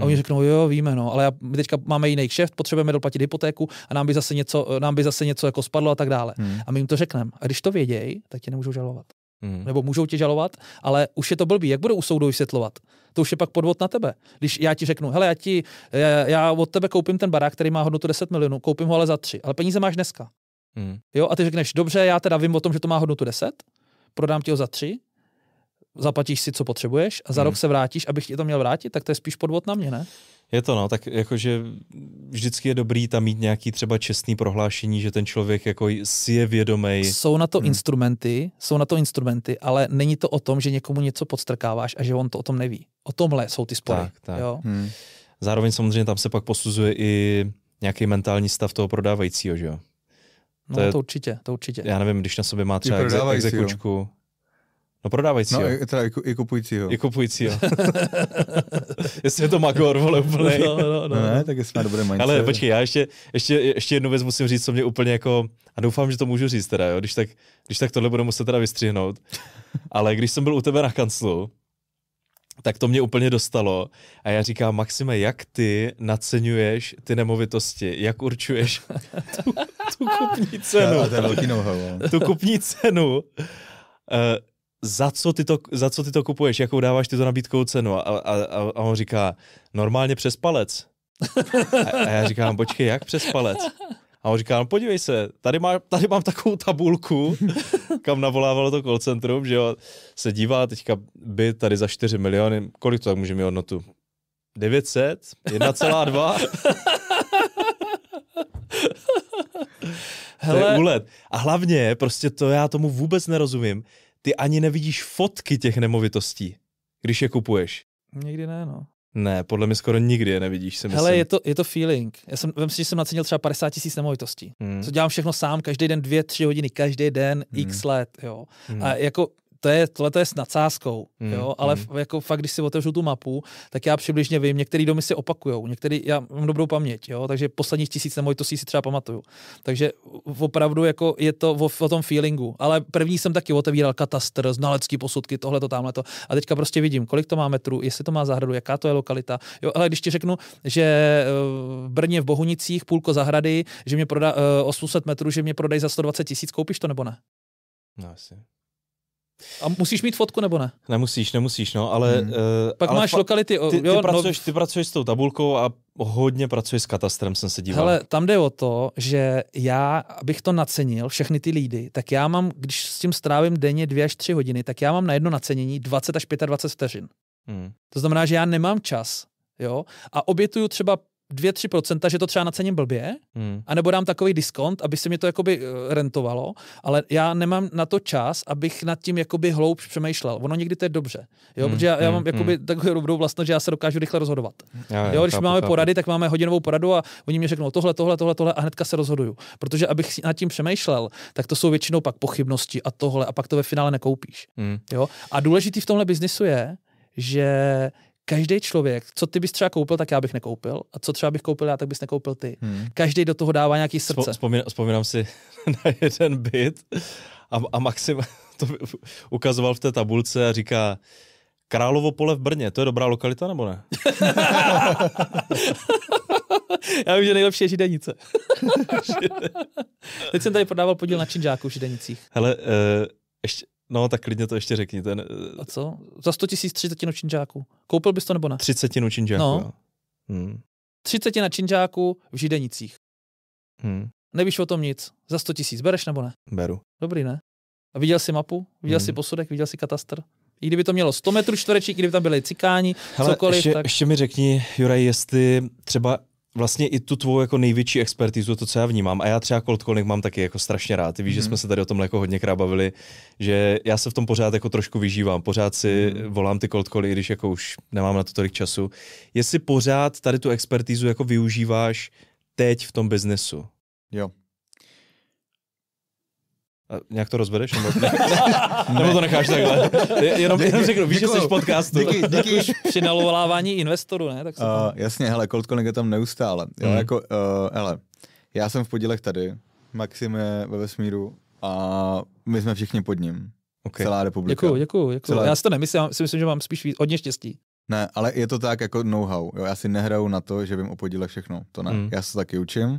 A oni hmm. řeknou, jo, víme, no, ale my teďka máme jiný kšeft, potřebujeme doplatit hypotéku a nám by zase něco, nám by zase něco jako spadlo a tak dále. Hmm. A my jim to řekneme. A když to vědějí, tak tě nemůžou žalovat. Hmm. Nebo můžou tě žalovat, ale už je to blbý. Jak budou u soudu vysvětlovat? To už je pak podvod na tebe. Když já ti řeknu, hele, já, ti, já, já od tebe koupím ten barák, který má hodnotu 10 milionů, koupím ho ale za 3, ale peníze máš dneska. Hmm. Jo, a ty řekneš, dobře, já teda vím o tom, že to má hodnotu 10, prodám ti ho za 3, zaplatíš si, co potřebuješ a za hmm. rok se vrátíš, abych ti to měl vrátit, tak to je spíš podvod na mě, ne? Je to no, tak jakože vždycky je dobrý tam mít nějaký třeba čestný prohlášení, že ten člověk jako si je vědomý. Jsou na to hmm. instrumenty, jsou na to instrumenty, ale není to o tom, že někomu něco podstrkáváš a že on to o tom neví. O tomhle jsou ty spory. Tak, tak. Jo? Hmm. Zároveň samozřejmě tam se pak posuzuje i nějaký mentální stav toho prodávajícího, že jo? No to, je, to určitě, to určitě. Já nevím, když na sobě má třeba exekučku, No prodávajícího. No, teda i, i kupujícího. I kupujícího. jestli je to magor, vole, úplně. No, no, no. no ne, tak jestli má dobré mindset. Ale počkej, já ještě, ještě, ještě jednu věc musím říct, co mě úplně jako, a doufám, že to můžu říct teda, jo, když tak, když tak tohle budu muset teda vystřihnout. Ale když jsem byl u tebe na kanclu, tak to mě úplně dostalo. A já říkám, Maxime, jak ty naceňuješ ty nemovitosti? Jak určuješ tu, tu kupní cenu? Já, no. tu kupní cenu. Uh, za co ty to, za co ty to kupuješ, jakou dáváš ty to nabídkou cenu? A, a, a, a on říká, normálně přes palec. A, a já říkám, počkej, jak přes palec? A on říká, no podívej se, tady, má, tady mám takovou tabulku, kam navolávalo to call centrum, že jo, se dívá teďka byt tady za 4 miliony, kolik to tak může mít hodnotu? 900? 1,2? Hele. To je úlet. A hlavně, prostě to já tomu vůbec nerozumím, ty ani nevidíš fotky těch nemovitostí, když je kupuješ. Nikdy ne, no. Ne, podle mě skoro nikdy je nevidíš, si Hele, je to, je to feeling. Já jsem, vem si, že jsem nacenil třeba 50 tisíc nemovitostí. Hmm. Co dělám všechno sám, každý den dvě, tři hodiny, každý den, hmm. x let, jo. Hmm. A jako to je, tohle to je s nadsázkou, mm, jo, ale mm. jako fakt, když si otevřu tu mapu, tak já přibližně vím, některé domy se opakujou, některé, já mám dobrou paměť, jo, takže posledních tisíc nebo to si třeba pamatuju. Takže opravdu jako je to o, o tom feelingu, ale první jsem taky otevíral katastr, znalecký posudky, tohle to, tamhle to a teďka prostě vidím, kolik to má metrů, jestli to má zahradu, jaká to je lokalita. Jo, ale když ti řeknu, že eh, v Brně v Bohunicích půlko zahrady, že mě prodá 800 eh, metrů, že mě prodají za 120 tisíc, koupíš to nebo ne? No, asi. A musíš mít fotku nebo ne? Nemusíš, nemusíš, no, ale... Hmm. Uh, Pak ale máš fa- lokality... Ty, ty, jo, no. pracuješ, no... ty pracuješ s tou tabulkou a hodně pracuješ s katastrem, jsem se díval. Ale tam jde o to, že já, abych to nacenil, všechny ty lídy, tak já mám, když s tím strávím denně dvě až tři hodiny, tak já mám na jedno nacenění 20 až 25 vteřin. Hmm. To znamená, že já nemám čas, jo, a obětuju třeba 2-3%, že to třeba nacením blbě, hmm. anebo dám takový diskont, aby se mi to jakoby eh, rentovalo, ale já nemám na to čas, abych nad tím jakoby hloubš přemýšlel. Ono někdy to je dobře, jo, hmm. protože já, já hmm, mám hmm. jakoby takovou dobrou vlastnost, že já se dokážu rychle rozhodovat. Já, jo, když chápu, máme chápu. porady, tak máme hodinovou poradu a oni mi řeknou tohle, tohle, tohle, tohle a hnedka se rozhoduju. Protože abych nad tím přemýšlel, tak to jsou většinou pak pochybnosti a tohle a pak to ve finále nekoupíš. Hmm. Jo? A důležitý v tomhle biznisu je, že každý člověk, co ty bys třeba koupil, tak já bych nekoupil. A co třeba bych koupil já, tak bys nekoupil ty. Hmm. Každý do toho dává nějaký srdce. Vzpomínám, vzpomínám si na jeden byt a, a Maxim to ukazoval v té tabulce a říká, Královo pole v Brně, to je dobrá lokalita nebo ne? Já vím, že nejlepší je Židenice. Teď jsem tady prodával podíl na činžáku v Židenicích. Hele, uh, ještě, No, tak klidně to ještě řekni. Ten... Eh, A co? Za 100 tisíc třicetinu činžáků. Koupil bys to nebo ne? Třicetinu činžáků. no. jo. Hmm. Třicetina činžáků v Židenicích. Hmm. Nevíš o tom nic. Za 100 tisíc. Bereš nebo ne? Beru. Dobrý, ne? A viděl jsi mapu? Viděl hmm. jsi posudek? Viděl jsi katastr? I kdyby to mělo 100 metrů čtvereční, i kdyby tam byly cikáni, Hele, cokoliv. Ještě, tak... ještě mi řekni, Juraj, jestli třeba vlastně i tu tvou jako největší expertizu, to, co já vnímám. A já třeba cold calling mám taky jako strašně rád. víš, mm. že mhm. jsme se tady o tom jako hodně bavili, že já se v tom pořád jako trošku vyžívám. Pořád si mm. volám ty cold cally, i když jako už nemám na to tolik času. Jestli pořád tady tu expertizu jako využíváš teď v tom biznesu? Jo. A nějak to rozvedeš? Nebo, ne, ne, nebo to necháš takhle? Jenom, jenom řeknu, víš, Děkuju. že jsi v podcastu. Díky, díky. Už při nalovávání investoru, ne? Tak uh, jasně, hele, cold calling je tam neustále. Jo, mm. jako, uh, hele, já jsem v podílech tady, Maxim je ve vesmíru a my jsme všichni pod ním. Okay. Celá republika. Děkuju, děkuju. děkuju. Celá... Já si to nemyslím, já si myslím, že mám spíš víc, hodně štěstí. Ne, ale je to tak jako know-how. Jo? Já si nehraju na to, že vím o podíle všechno. To ne. Mm. Já se taky učím,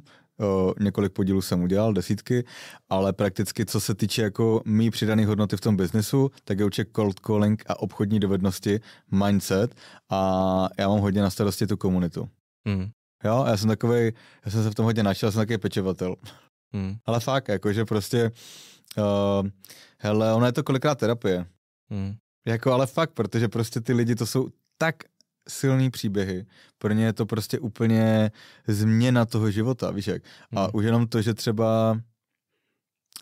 několik podílů jsem udělal, desítky, ale prakticky co se týče jako mý přidaný hodnoty v tom biznesu, tak je určitě cold calling a obchodní dovednosti, mindset a já mám hodně na starosti tu komunitu. Mm. Jo, já jsem takový, já jsem se v tom hodně našel, jsem takový pečovatel. Mm. Ale fakt, jakože prostě, uh, hele, ono je to kolikrát terapie. Mm. Jako ale fakt, protože prostě ty lidi to jsou tak silný příběhy. Pro ně je to prostě úplně změna toho života, víš jak. A hmm. už jenom to, že třeba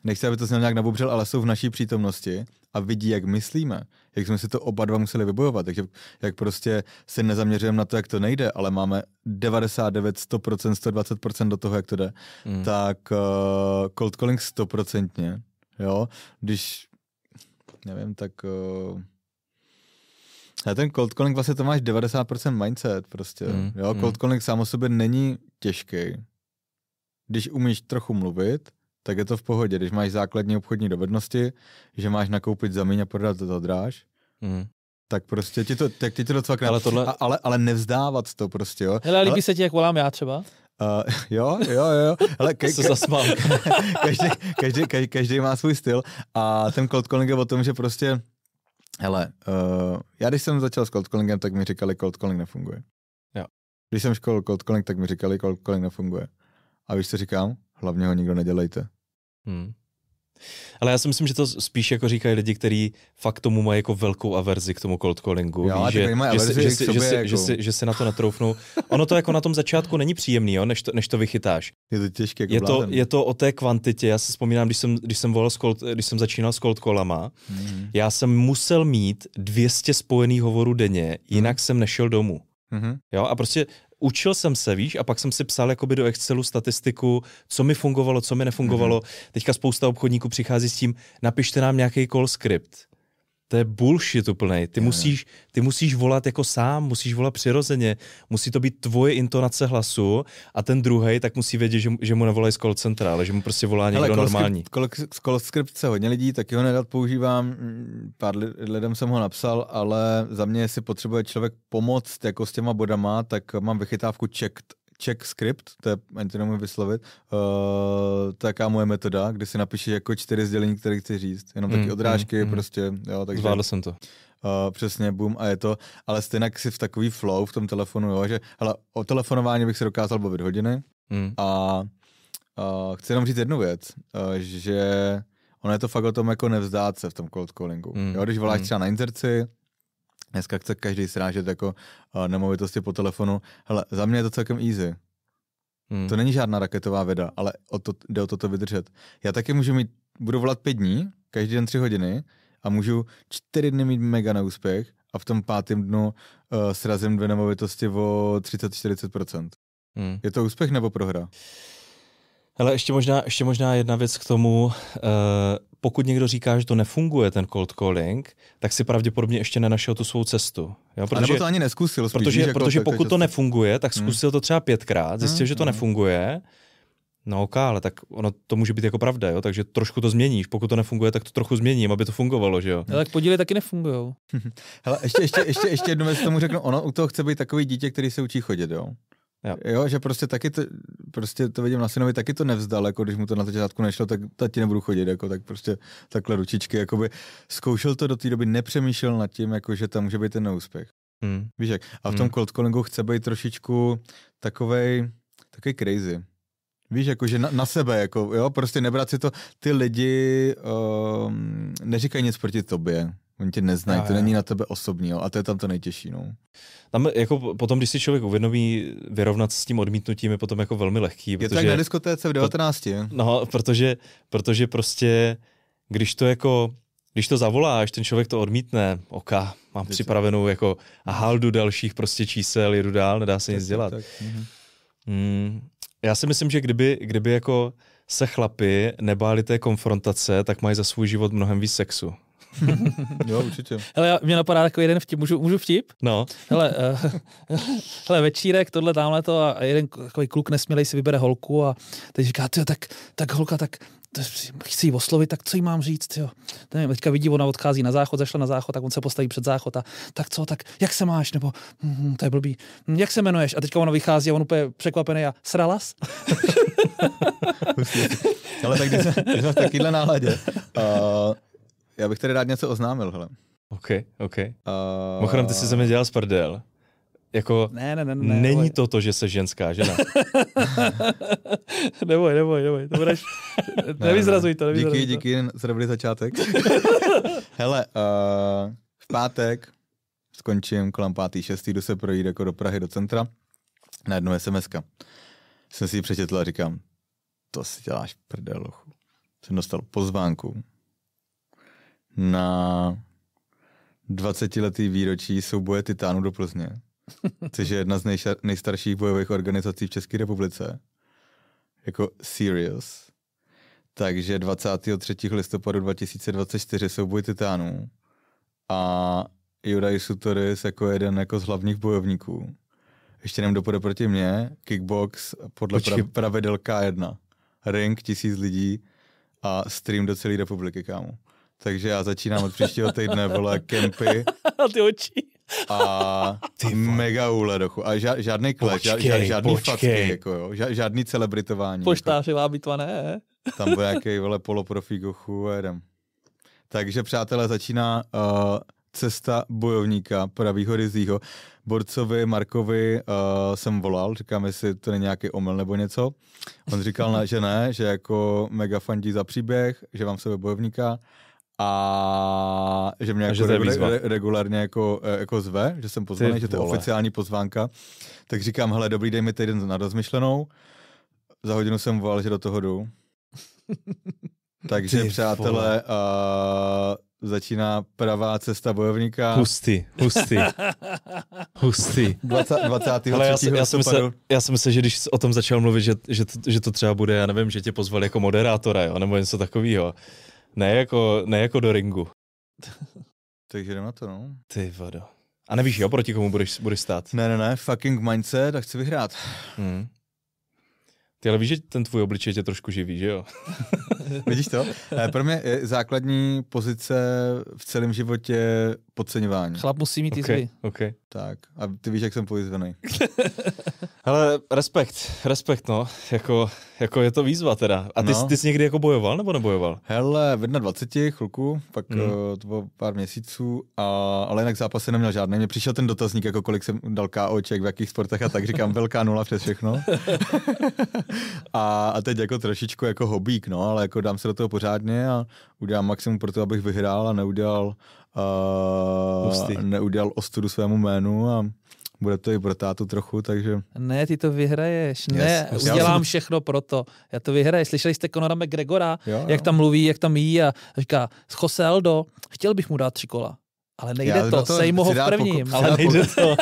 nechci, aby to znělo nějak nabubřel, ale jsou v naší přítomnosti a vidí, jak myslíme, jak jsme si to oba dva museli vybojovat, takže jak prostě se nezaměřujeme na to, jak to nejde, ale máme 99, 100%, 120% do toho, jak to jde, mm. tak uh, cold calling 100%, jo, když nevím, tak uh, a ten cold calling vlastně to máš 90% mindset prostě. Mm, jo, mm. cold mm. calling sám o sobě není těžký. Když umíš trochu mluvit, tak je to v pohodě. Když máš základní obchodní dovednosti, že máš nakoupit za a prodat to za dráž, mm. tak prostě ti to, tak ti to docela Ale, tohle... a, ale, ale nevzdávat to prostě, jo. Hele, ale... líbí ale... se ti, jak volám já třeba? Uh, jo, jo, jo. Hele, ka- se každý, každý, každý, každý má svůj styl a ten cold calling je o tom, že prostě Hele, uh, já když jsem začal s cold callingem, tak mi říkali, cold calling nefunguje. Jo. Když jsem školil cold calling, tak mi říkali, cold calling nefunguje. A víš, co říkám? Hlavně ho nikdo nedělejte. Hmm. Ale já si myslím, že to spíš jako říkají lidi, kteří fakt tomu mají jako velkou averzi k tomu cold callingu. že, se na to natroufnou. Ono to jako na tom začátku není příjemný, jo, než, to, než to vychytáš. Je to těžké. Jako je, to, je to o té kvantitě. Já si vzpomínám, když jsem, když jsem, volal s cold, když jsem začínal s cold callama, mm-hmm. já jsem musel mít 200 spojených hovorů denně, jinak mm-hmm. jsem nešel domů. Mm-hmm. Jo, a prostě Učil jsem se, víš, a pak jsem si psal jakoby do Excelu statistiku, co mi fungovalo, co mi nefungovalo. Mm-hmm. Teďka spousta obchodníků přichází s tím, napište nám nějaký call script to je bullshit úplnej. Ty, yeah. musíš, ty musíš volat jako sám, musíš volat přirozeně, musí to být tvoje intonace hlasu a ten druhý tak musí vědět, že, že mu nevolají z call centra, ale že mu prostě volá někdo Hele, normální. Z call script se hodně lidí, tak ho nedat používám, mm, pár lidem jsem ho napsal, ale za mě, jestli potřebuje člověk pomoct jako s těma bodama, tak mám vychytávku checked check script, to je, ani to nemůžu vyslovit, uh, eh, taká moje metoda, kdy si napíšeš jako čtyři sdělení, které chci říct, jenom mm, taky odrážky mm, mm, prostě, jo, takže... Zvládl jsem to. Uh, přesně, boom, a je to, ale stejně si v takový flow v tom telefonu, jo, že hele, o telefonování bych se dokázal bavit hodiny mm. a uh, chci jenom říct jednu věc, uh, že ono je to fakt o tom jako nevzdát se v tom cold callingu, mm. jo, když voláš mm. třeba na inzerci, Dneska chce každý srážet jako eh, nemovitosti po telefonu. Hele, za mě je to celkem easy. Hmm. To není žádná raketová věda, ale o to, jde o toto vydržet. Já taky můžu mít, budu volat pět dní, každý den tři hodiny a můžu čtyři dny mít mega neúspěch a v tom pátém dnu uh, srazím dvě nemovitosti o 30-40%. Hmm. Je to úspěch nebo prohra? Ale ještě možná, ještě možná jedna věc k tomu. Eh, pokud někdo říká, že to nefunguje, ten cold calling, tak si pravděpodobně ještě nenašel tu svou cestu. Jo? Protože, A nebo to ani neskusil. Spíš, protože, jako protože pokud to nefunguje, tak hmm. zkusil hmm. to třeba pětkrát, zjistil, hmm, že to hmm, hmm. nefunguje, No ok, ale tak ono to může být jako pravda, jo? takže trošku to změníš. Pokud to nefunguje, tak to trochu změním, aby to fungovalo, že jo? No, tak podíly taky nefungují. Hele, ještě, ještě, ještě, ještě jednu věc tomu řeknu, ono u toho chce být takový dítě, který se učí chodit, jo? Jo. jo, že prostě taky to, prostě to vidím na synovi, taky to nevzdal, jako když mu to na začátku nešlo, tak tati nebudu chodit, jako tak prostě takhle ručičky, jakoby zkoušel to do té doby, nepřemýšlel nad tím, jako že tam může být ten neúspěch. Hmm. Víš jak? A v tom hmm. cold callingu chce být trošičku takovej, takový crazy. Víš, jakože na, na sebe, jako, jo, prostě nebrat si to, ty lidi uh, neříkají nic proti tobě, oni tě neznají, to není na tebe osobní, jo, a to je tam to nejtěžší, no. Tam jako potom, když si člověk uvědomí, vyrovnat s tím odmítnutím je potom jako velmi lehký. Je protože, to jak na diskotéce v 19. Po, no, protože, protože prostě, když to jako, když to zavoláš, ten člověk to odmítne, oka, mám Děci. připravenou jako a haldu dalších prostě čísel, jedu dál, nedá se tak, nic dělat. Tak, tak. Mhm. Mm já si myslím, že kdyby, kdyby jako se chlapi nebáli té konfrontace, tak mají za svůj život mnohem víc sexu. jo, určitě. Hele, mě napadá takový jeden vtip, můžu, můžu vtip? No. Hele, uh, hele večírek, tohle, tamhle to a jeden takový kluk nesmělej si vybere holku a teď říká, tak, tak holka, tak chci jí oslovit, tak co jí mám říct, jo. Nevím, teďka vidí, ona odchází na záchod, zašla na záchod, tak on se postaví před záchod a tak co, tak jak se máš, nebo hm, to je blbý, hm, jak se jmenuješ? A teďka ona vychází a on úplně překvapený a sralas? Ale tak když jsme, v takovéhle náladě, uh, já bych tady rád něco oznámil, hele. OK, OK. Uh... Mochrem, ty jsi se mi dělal z prdel. Jako, ne, ne, ne, ne, není neboj. to to, že se ženská žena. neboj, neboj, neboj. To budeš... ne, nevyzrazuj to, nevyzrazuj Díky, to. díky, zrobili začátek. Hele, uh, v pátek skončím kolem pátý, šestý, jdu se projít jako do Prahy, do centra, na jednu sms -ka. Jsem si ji přečetl a říkám, to si děláš prdelochu. Jsem dostal pozvánku na 20-letý výročí souboje Titánů do Plzně což je jedna z nejstarších bojových organizací v České republice. Jako Serious. Takže 23. listopadu 2024 boj titánů a Juraj Sutoris jako jeden jako z hlavních bojovníků. Ještě nem dopode proti mě kickbox podle Počkej. pravidel K1. Ring tisíc lidí a stream do celé republiky, kámo. Takže já začínám od příštího týdne, vole, kempy. A ty oči a Ty mega dochu. A ža, žádný klet, ža, ža, žádný počkej. facky, jako jo, ža, žádný celebritování. Jako. Poštářivá jako. bitva ne. Tam byl nějaký vole poloprofí gochu a jedem. Takže přátelé, začíná uh, cesta bojovníka pravýho ryzího. Borcovi Markovi uh, jsem volal, říkám, jestli to není nějaký omyl nebo něco. On říkal, že ne, že jako mega fandí za příběh, že vám sebe bojovníka a že mě a jako že regu- re- regulárně jako, e, jako zve, že jsem pozvaný, že to je oficiální pozvánka. Tak říkám, hele, dobrý, dej mi týden na rozmyšlenou. Za hodinu jsem volal, že do toho jdu. Takže, ty přátelé, a začíná pravá cesta bojovníka. Hustý, hustý, hustý. 20, 23. já, já, jsem se, já jsem se, že když o tom začal mluvit, že, že, to, že to třeba bude, já nevím, že tě pozvali jako moderátora, jo, nebo něco takového ne jako, ne jako do ringu. Takže jdeme na to, no. Ty vado. A nevíš, jo, proti komu budeš, budeš stát? Ne, ne, ne, fucking mindset a chci vyhrát. Hmm. Ty ale víš, že ten tvůj obličej tě trošku živí, že jo? Vidíš to? Eh, pro mě je základní pozice v celém životě podceňování. Chlap musí mít jizvy. Okay, okay. Tak, a ty víš, jak jsem pojizvený. Ale respekt, respekt, no. Jako, jako je to výzva teda. A ty, no. ty jsi někdy jako bojoval nebo nebojoval? Hele, v 21 chvilku, pak hmm. to bylo pár měsíců, a, ale jinak zápasy neměl žádný. Mně přišel ten dotazník, jako kolik jsem dal KOček, v jakých sportech a tak říkám velká nula přes všechno. a, a teď jako trošičku jako hobík, no, ale jako dám se do toho pořádně a udělám maximum pro to, abych vyhrál a neudělal uh, neudělal ostudu svému jménu a bude to i pro tátu trochu, takže... Ne, ty to vyhraješ. Yes. Ne, yes. udělám jsem... všechno pro to. Já to vyhraju. Slyšeli jste Conora McGregora, jo, jo. jak tam mluví, jak tam jí a říká, Jose Aldo, chtěl bych mu dát tři kola. Ale nejde Já to, to sejmo ho v prvním. ale nejde to.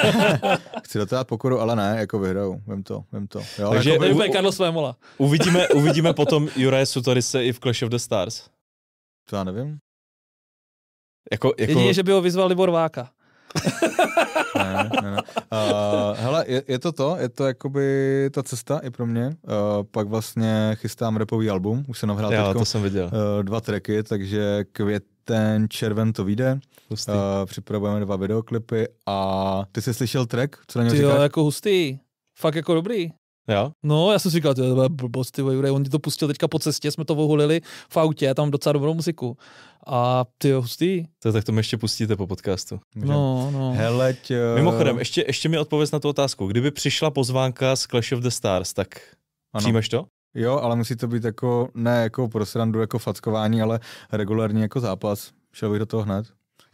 chci do toho pokoru, ale ne, jako vyhraju. Vím to, vím to. Jo, Takže jako by, Carlos Vémola. Uvidíme, uvidíme potom Juraje Sutorise i v Clash of the Stars. To já nevím. Jako, jako... Jedině, že by ho vyzval Libor Váka. ne, ne, ne. Uh, hele, je, je to to, je to jakoby ta cesta i pro mě. Uh, pak vlastně chystám repový album, už jsem nahrál teďko, to jsem viděl. Uh, dva tracky, takže květen, červen to vyjde. Uh, připravujeme dva videoklipy a ty jsi slyšel track, co na něj říkáš? jo, jako hustý. Fakt jako dobrý. Jo? No, já jsem si říkal, to je blbost, ty vole, on ti to pustil teďka po cestě, jsme to vohulili v autě, tam docela dobrou muziku. A ty jo, hustý. To, tak to mi ještě pustíte po podcastu. Můžem? No, no. Hele, tě... Mimochodem, ještě, ještě mi odpověz na tu otázku. Kdyby přišla pozvánka z Clash of the Stars, tak ano. přijmeš to? Jo, ale musí to být jako, ne jako pro srandu, jako fackování, ale regulární jako zápas. Šel bych do toho hned.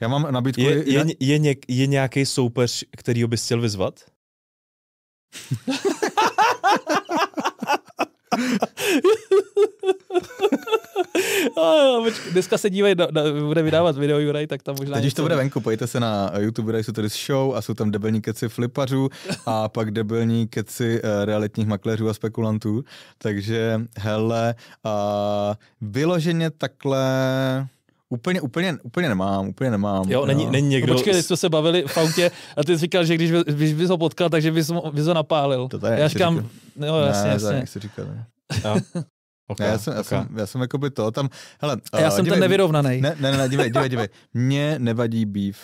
Já mám nabídku... Je, je, je, je, něk, je nějaký soupeř, který bys chtěl vyzvat? dneska se dívej, na, na, bude vydávat video Juraj, tak tam možná... Teď, když to bude venku, pojďte se na YouTube Juraj tady Show a jsou tam debelní keci flipařů a pak debelní keci uh, realitních makléřů a spekulantů. Takže hele, uh, vyloženě takhle Úplně, úplně, úplně nemám, úplně nemám. Jo, není, jo. není někdo. No, počkej, teď jsme se bavili v autě a ty jsi říkal, že když, když bys ho potkal, takže bys, bys ho napálil. To tady já říkám, říkal. No, jo, jasně, ne, jasně. Ne, říkal, ne. Jo. Okay, ne, já jsem, okay. já jsem, já jsem jako by to tam, hele. A já uh, jsem dívej, ten nevyrovnaný. Ne, ne, ne, dívej, dívej, dívej. Mně nevadí býv.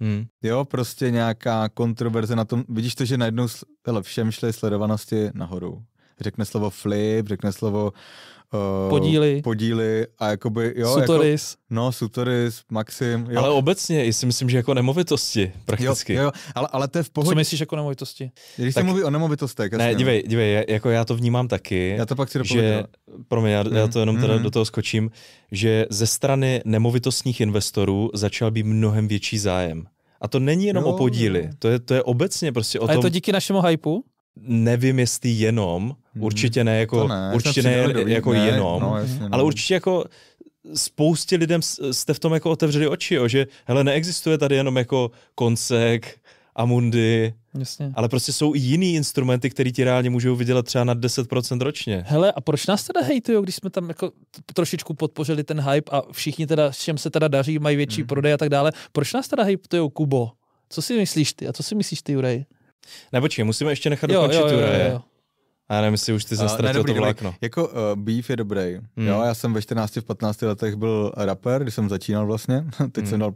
Hmm. Jo, prostě nějaká kontroverze na tom, vidíš to, že najednou, hele, všem šly sledovanosti nahoru. Řekne slovo flip, řekne slovo uh, Eh, podíly. Podíly a jakoby, jo, jako- Sutoris. Jako, no, Sutoris, Maxim. Jo. Ale obecně, i si myslím, že jako nemovitosti prakticky. Jo, jo, ale, ale to je v pohodě. Co myslíš jako nemovitosti? Když tak, se mluví o nemovitostech. ne, no. dívej, dívej, jako já to vnímám taky. Já to pak si dopověděl. mě, já, mm, já mhm, to jenom teda mm. do toho skočím, že ze strany nemovitostních investorů začal být mnohem větší zájem. A to není jenom jo. o podíly, to je, to je obecně prostě o tom... A je to díky našemu hypeu? nevím, jestli jenom, hmm. určitě ne jako, ne, určitě ne, doví, jako ne, no, jenom, no, jasně, ale no. určitě jako spoustě lidem jste v tom jako otevřeli oči, jo, že hele, neexistuje tady jenom jako koncek, amundy, Jasně. ale prostě jsou i jiný instrumenty, které ti reálně můžou vydělat třeba na 10% ročně. Hele, a proč nás teda hejtují, když jsme tam jako trošičku podpořili ten hype a všichni teda, s čem se teda daří, mají větší hmm. prodej a tak dále, proč nás teda hejtují, Kubo? Co si myslíš ty a co si myslíš ty, Jurej? Nebo či, musíme ještě nechat dokončit jo, jo, jo, jo, A já nevím, jestli už ty ztratil to vlákno. Dobrý. Jako uh, Beef je dobrý. Hmm. Jo, já jsem ve 14, v 15 letech byl rapper, když jsem začínal vlastně. Teď hmm. jsem dal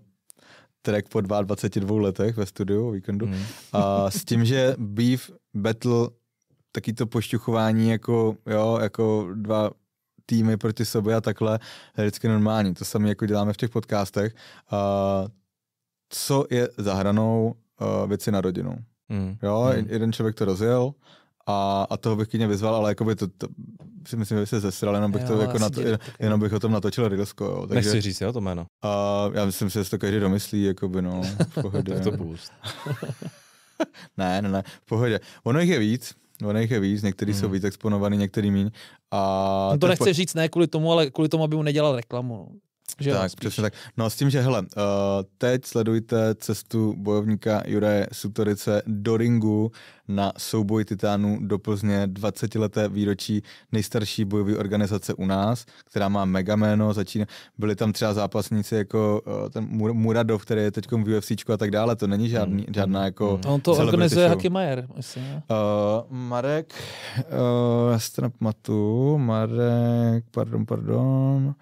track po 22 letech ve studiu o víkendu. Hmm. A s tím, že Beef Battle, taky to pošťuchování jako, jo, jako dva týmy proti sobě a takhle, je vždycky normální. To sami jako děláme v těch podcastech. Uh, co je za hranou uh, věci na rodinu? Mm. Jo, mm. jeden člověk to rozjel a, a toho bych kyně vyzval, ale jako by to, to si myslím, že by se zesral, jenom bych, jo, jako to, jako nato, jen, jenom bych o tom natočil Rilsko. Jo. Takže, Nechci říct, jo, to jméno. A já myslím, že se to každý domyslí, jako by no, v pohodě. to boost. ne, ne, ne, v pohodě. Ono jich je víc, ono jich je víc, některý hmm. jsou víc exponovaný, některý míň. A no to nechce po... říct ne kvůli tomu, ale kvůli tomu, aby mu nedělal reklamu. No. Že tak, spíš. přesně tak. No s tím, že hele, uh, teď sledujte cestu bojovníka Juraje Sutorice do ringu na souboj titánů do Plzně 20-leté výročí nejstarší bojové organizace u nás, která má mega jméno, začíná, byli tam třeba zápasníci jako uh, ten Mur- Muradov, který je teď v UFC a tak dále, to není žádný, hmm. žádná hmm, jako hmm. On to organizuje Haki Majer, myslím. Uh, Marek, uh, já si to Marek, pardon, pardon,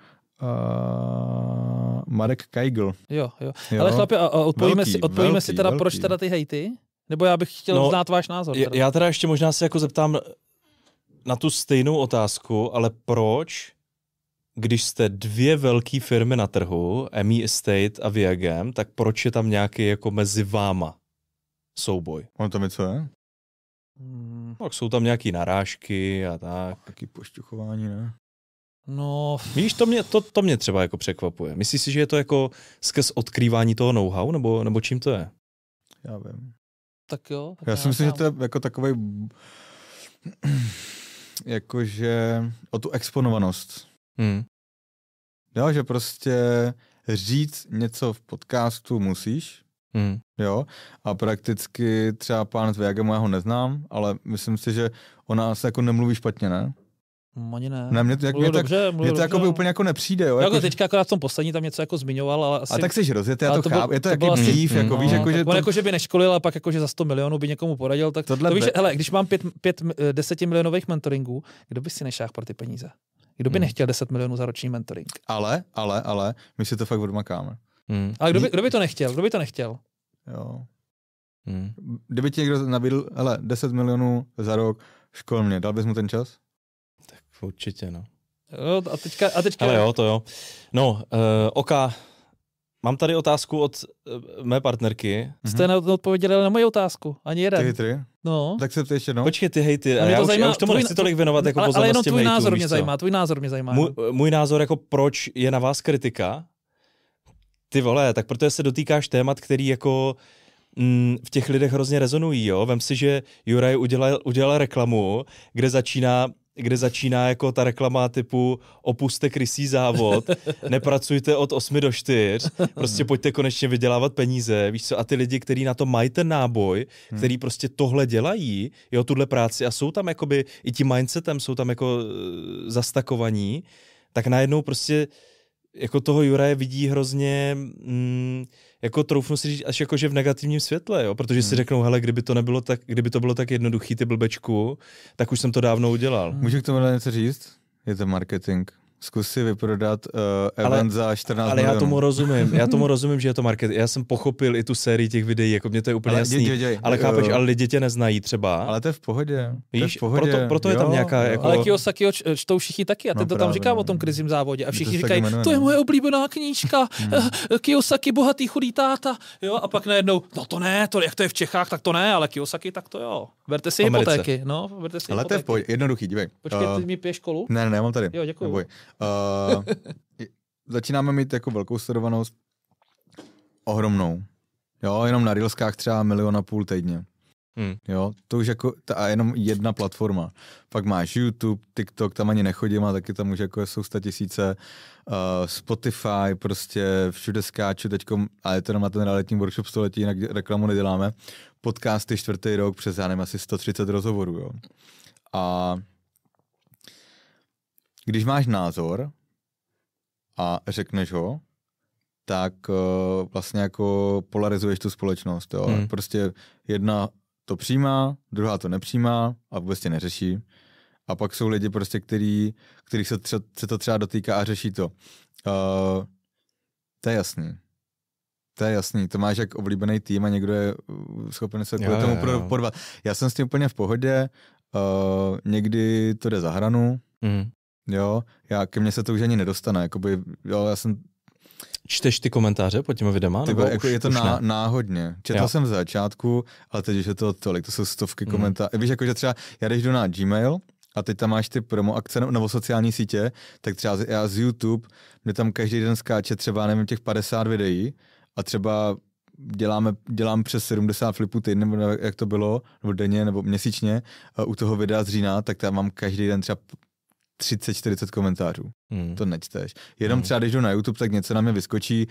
uh, Marek Kajgl. Jo, jo, jo. Ale chlapi, odpovíme, velký, si, odpovíme velký, si teda, velký. proč teda ty hejty? Nebo já bych chtěl no, znát váš názor. Teda. Já teda ještě možná se jako zeptám na tu stejnou otázku, ale proč, když jste dvě velké firmy na trhu, ME Estate a Viagem, tak proč je tam nějaký jako mezi váma souboj? On tam je co je? Hmm. No, tak jsou tam nějaký narážky a tak. Taky pošťuchování, ne? No... Víš, to mě, to, to mě třeba jako překvapuje. Myslíš si, že je to jako skrz odkrývání toho know-how, nebo, nebo čím to je? Já vím. Tak jo. Tak já, já si myslím, že to je jako takový jakože o tu exponovanost. Hmm. Jo, že prostě říct něco v podcastu musíš, hmm. jo, a prakticky třeba pán z Viagemu, já ho neznám, ale myslím si, že o nás jako nemluví špatně, ne? Mm, ani ne. ne mě to, jak, mě tak, dobře, mě to jako by no. úplně jako nepřijde. Jo, jako, jako teďka akorát v tom poslední tam něco jako zmiňoval, ale asi... A tak jsi rozjetý, já to, to chápu, je to, to jaký dřív, jako mm, jako no, víš, jako, že... On to... jako, že by neškolil a pak jako, že za 100 milionů by někomu poradil, tak Tohle to víš, be... hele, když mám 5 desetimilionových mentoringů, kdo by si nešáhl pro ty peníze? Kdo by hmm. nechtěl 10 milionů za roční mentoring? Ale, ale, ale, my si to fakt odmakáme. Hmm. Ale kdo by, kdo by to nechtěl? Kdo by to nechtěl? Jo. Hmm. Kdyby ti někdo nabídl, hele, 10 milionů za rok, škol mě, dal bys mu ten čas? Určitě, no. Jo, a teďka, a teďka... Ale jo, to jo. No, uh, eh, Oka, mám tady otázku od uh, mé partnerky. Jste mm-hmm. neodpověděli na moji otázku, ani jeden. Ty hejtry? No. Tak se ptej ještě, no. Počkej, ty hejty, no, a já, to už, zajímá, já už tomu tvůj, nechci tolik věnovat jako pozornosti ale jenom tvůj hejtů, názor mě zajímá, tvůj názor mě zajímá. Můj, můj názor jako proč je na vás kritika, ty vole, tak protože se dotýkáš témat, který jako mm, v těch lidech hrozně rezonují, jo. Vem si, že Juraj udělal, udělal reklamu, kde začíná kde začíná jako ta reklama typu opuste krysí závod, nepracujte od 8 do 4, prostě mhm. pojďte konečně vydělávat peníze, víš co, a ty lidi, kteří na to mají ten náboj, hmm. který prostě tohle dělají, jo, tuhle práci a jsou tam jakoby i tím mindsetem, jsou tam jako eh, zastakovaní, tak najednou prostě jako toho Juraje vidí hrozně mm, jako troufnu si říct až jako, že v negativním světle, jo? protože hmm. si řeknou, hele, kdyby to, nebylo tak, kdyby to bylo tak jednoduchý, ty blbečku, tak už jsem to dávno udělal. Můžu k tomu něco říct? Je to marketing. Zkus si vyprodat uh, event ale, za 14 Ale milionů. já tomu rozumím, já tomu rozumím, že je to market. Já jsem pochopil i tu sérii těch videí, jako mě to je úplně ale jasný. Dě, dě, dě, ale chápeš, ale lidi tě neznají třeba. Ale to je v pohodě. Víš, v pohodě. Proto, proto jo, je tam nějaká... Jo. Jako... Ale Kiyosakiho čtou všichni taky a no ten no, to tam říká o no. tom krizím závodě a všichni to říkají, to je moje no. oblíbená knížka, hmm. eh, Kiyosaki bohatý chudý táta, jo, a pak najednou, no to ne, to, jak to je v Čechách, tak to ne, ale Kiyosaki, tak to jo. Verte si hypotéky, no, verte si Ale to je jednoduchý, dívej. Počkej, ty eh, mi piješ školu? Ne, ne, mám tady. Jo, děkuji. Uh, začínáme mít jako velkou sledovanost, ohromnou. Jo, jenom na Reelskách třeba milion a půl týdně. Hmm. Jo, to už jako, ta, a jenom jedna platforma. Pak máš YouTube, TikTok, tam ani nechodím, a taky tam už jako jsou tisíce. Uh, Spotify, prostě všude skáču teď, a je to na ten realitní workshop století, jinak reklamu neděláme. Podcasty čtvrtý rok, přes já nevím, asi 130 rozhovorů, jo. A když máš názor a řekneš ho, tak uh, vlastně jako polarizuješ tu společnost. Jo? Hmm. Prostě jedna to přijímá, druhá to nepřijímá a vůbec tě neřeší. A pak jsou lidi prostě, který, kterých se, tře- se to třeba dotýká a řeší to. Uh, to je jasný. To je jasný, to máš jak oblíbený tým a někdo je eh, schopen se kvůli tomu jo. podvat. Já jsem s tím úplně v pohodě, uh, někdy to jde za hranu, Hmm. Jo, já, ke mně se to už ani nedostane. Jakoby, jo, já jsem Čteš ty komentáře pod těmi videama? nebo jako už, je to už ná, ne? náhodně. Četl jo. jsem v začátku, ale teď už je to tolik, to jsou stovky mhm. komentářů. Mm. Víš, jako, že třeba já když jdu na Gmail a teď tam máš ty promo akce nebo sociální sítě, tak třeba já z YouTube, mě tam každý den skáče třeba, nevím, těch 50 videí a třeba děláme, dělám přes 70 flipů týdne, nebo jak to bylo, nebo denně, nebo měsíčně, eh, u toho videa z října, tak tam mám každý den třeba 30-40 komentářů. Hmm. To nečteš. Jenom hmm. třeba, když jdu na YouTube, tak něco na mě vyskočí,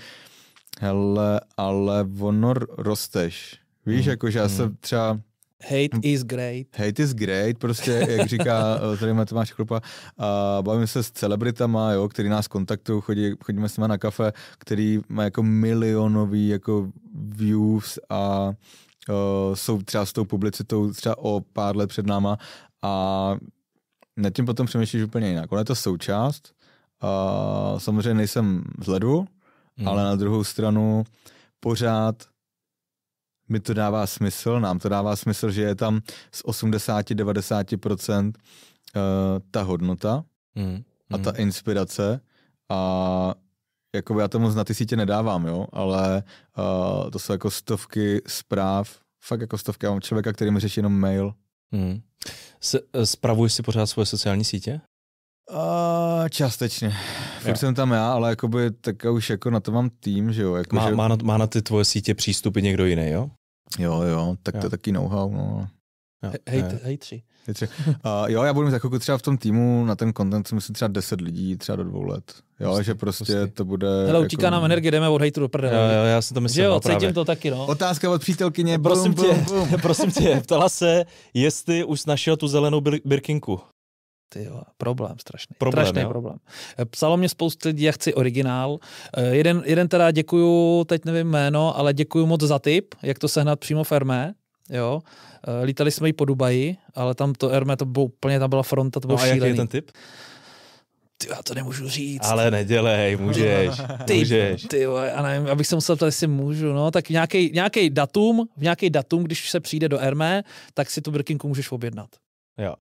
hele, ale ono rosteš. Víš, hmm. jakože já jsem hmm. třeba Hate is great. Hate is great, prostě, jak říká eh, tady má Tomáš Chlupa. A bavím se s celebritama, jo, který nás kontaktují, chodí, chodíme s nimi na kafe, který má jako milionový jako views a uh, jsou třeba s tou publicitou třeba o pár let před náma a nad tím potom přemýšlíš úplně jinak. Ona je to součást. A samozřejmě nejsem z ledu, hmm. ale na druhou stranu pořád mi to dává smysl, nám to dává smysl, že je tam z 80-90% eh, ta hodnota hmm. a ta hmm. inspirace a jako já to moc na ty sítě nedávám, jo, ale uh, to jsou jako stovky zpráv, fakt jako stovky, já mám člověka, který mi řeší jenom mail, Hmm. Se, eh, spravuješ si pořád svoje sociální sítě? Uh, částečně. Furt jsem tam já, ale jakoby, tak už jako na to mám tým, že jo. Jako, má, že... Má, na, má na ty tvoje sítě přístupy někdo jiný, jo? Jo, jo, tak jo. to je taky know-how, no. Hej, hej, tři. Uh, jo, já budu mít takovou třeba v tom týmu na ten content si myslím třeba 10 lidí třeba do dvou let. Jo, prostě, že prostě, prostě to bude... Hele, utíká jako- nám energie, jdeme od hejtu do prdele. Jo, jo, já jsem to myslel. jo, no, cítím právě. to taky, no. Otázka od přítelkyně, prosím, blum, tě, blum. prosím tě, ptala se, jestli už našel tu zelenou bir- birkinku. Ty jo, problém strašný. Problém, strašný jo? problém. Eh, psalo mě spoustu lidí, já chci originál. Eh, jeden, jeden teda děkuju, teď nevím jméno, ale děkuju moc za tip, jak to sehnat přímo firmé jo. Eh, lítali jsme i po Dubaji, ale tam to Erme, to bylo úplně, tam byla fronta, to bylo no a šílený. jaký je ten typ? Ty, já to nemůžu říct. Ale nedělej, můžeš, ty, můžeš. Ty, já nevím, abych se musel ptát, jestli můžu, no, tak nějaký, nějaký datum, v nějaký datum, když se přijde do Erme, tak si tu brkinku můžeš objednat. Jo.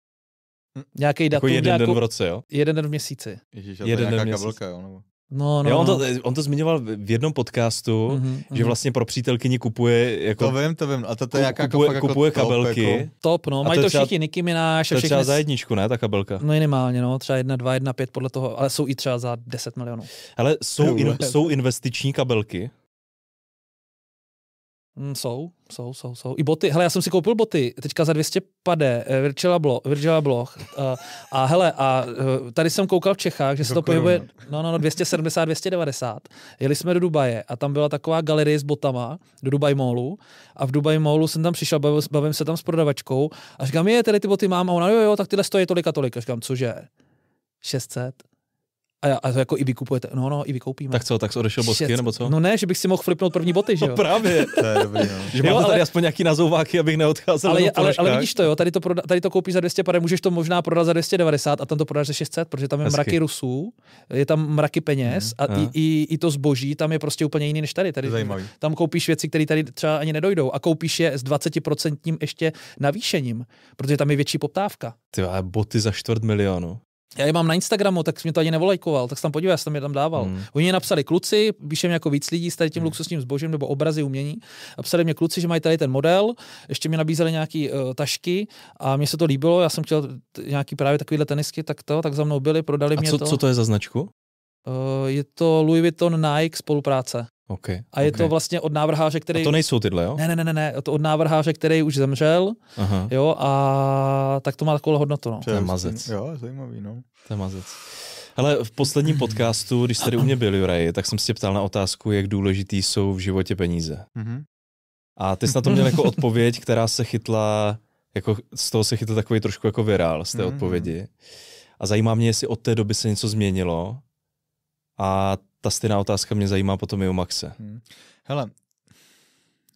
Nějaký jako datum. Jako jeden nějakou, den v roce, jo? Jeden den v měsíci. Ježíš, jeden den v měsíci. Kabelka, jo, nebo? No, no, jo, on, to, no. on to zmiňoval v jednom podcastu, mm-hmm, že mhm. vlastně pro přítelkyni kupuje jako... To vím, to vím. A to, to je jaká kupuje, jako kupuje top, kabelky. Jako... Top, no. A Mají to, třeba, všichni, Nicky Mináš. To je třeba za jedničku, ne, ta kabelka? No minimálně, no. Třeba jedna, dva, jedna, pět podle toho, ale jsou i třeba za 10 milionů. Ale jsou, in, jsou investiční kabelky, Mm, jsou, jsou, jsou, jsou. I boty. Hele, já jsem si koupil boty. Teďka za 200 pade eh, Virgila, blo, Virgila Bloch. A, eh, a hele, a eh, tady jsem koukal v Čechách, že se to pohybuje no, no, no, 270, 290. Jeli jsme do Dubaje a tam byla taková galerie s botama do Dubaj Mallu a v Dubaj Mallu jsem tam přišel, bavil, bavím se tam s prodavačkou a říkám, je, tady ty boty mám a ona, jo, jo, tak tyhle stojí tolika, tolika. Říkám, cože? 600. A, já, a to jako i vykupujete. No, no, i vykoupíme. Tak co, tak odešel bosky, Šec. nebo co? No ne, že bych si mohl flipnout první boty, že jo? No právě. to je dobrý, no. Že jo, ale... tady aspoň nějaký nazouváky, abych neodcházel. Ale, ale, ale, vidíš to, jo, tady to, proda, tady to koupí za 250, můžeš to možná prodat za 290 a tam to prodáš za 600, protože tam je Hezky. mraky Rusů, je tam mraky peněz hmm. a, a. I, i, i, to zboží tam je prostě úplně jiný než tady. tady Zajímavý. Tam koupíš věci, které tady třeba ani nedojdou a koupíš je s 20% ještě navýšením, protože tam je větší poptávka. Ty boty za čtvrt milionu já je mám na Instagramu, tak mě to ani nevolajkoval, tak jsem tam podíval, já jsem tam je tam dával. Mm. Oni mě napsali kluci, píše jako víc lidí s tady tím mm. luxusním zbožím nebo obrazy umění. A psali mě kluci, že mají tady ten model, ještě mi nabízeli nějaké uh, eh, tašky a mně se to líbilo, já jsem chtěl nějaký právě takovýhle tenisky, tak to, tak za mnou byli, prodali a mě co, to. co to je za značku? Uh, je to Louis Vuitton Nike spolupráce. Okay, a je okay. to vlastně od návrháře, který... A to nejsou tyhle, jo? Ne, ne, ne, ne, to od návrháře, který už zemřel, Aha. jo, a tak to má takovou hodnotu, no. To je mazec. Jo, zajímavý, no. To je mazec. Ale v posledním podcastu, když jste tady u mě byl, Juraj, tak jsem se tě ptal na otázku, jak důležitý jsou v životě peníze. Mm-hmm. A ty jsi na to měl jako odpověď, která se chytla, jako z toho se chytl takový trošku jako virál z té mm-hmm. odpovědi. Mhm. A zajímá mě, jestli od té doby se něco změnilo a ta stejná otázka mě zajímá potom i u Maxe. Hmm. Hele,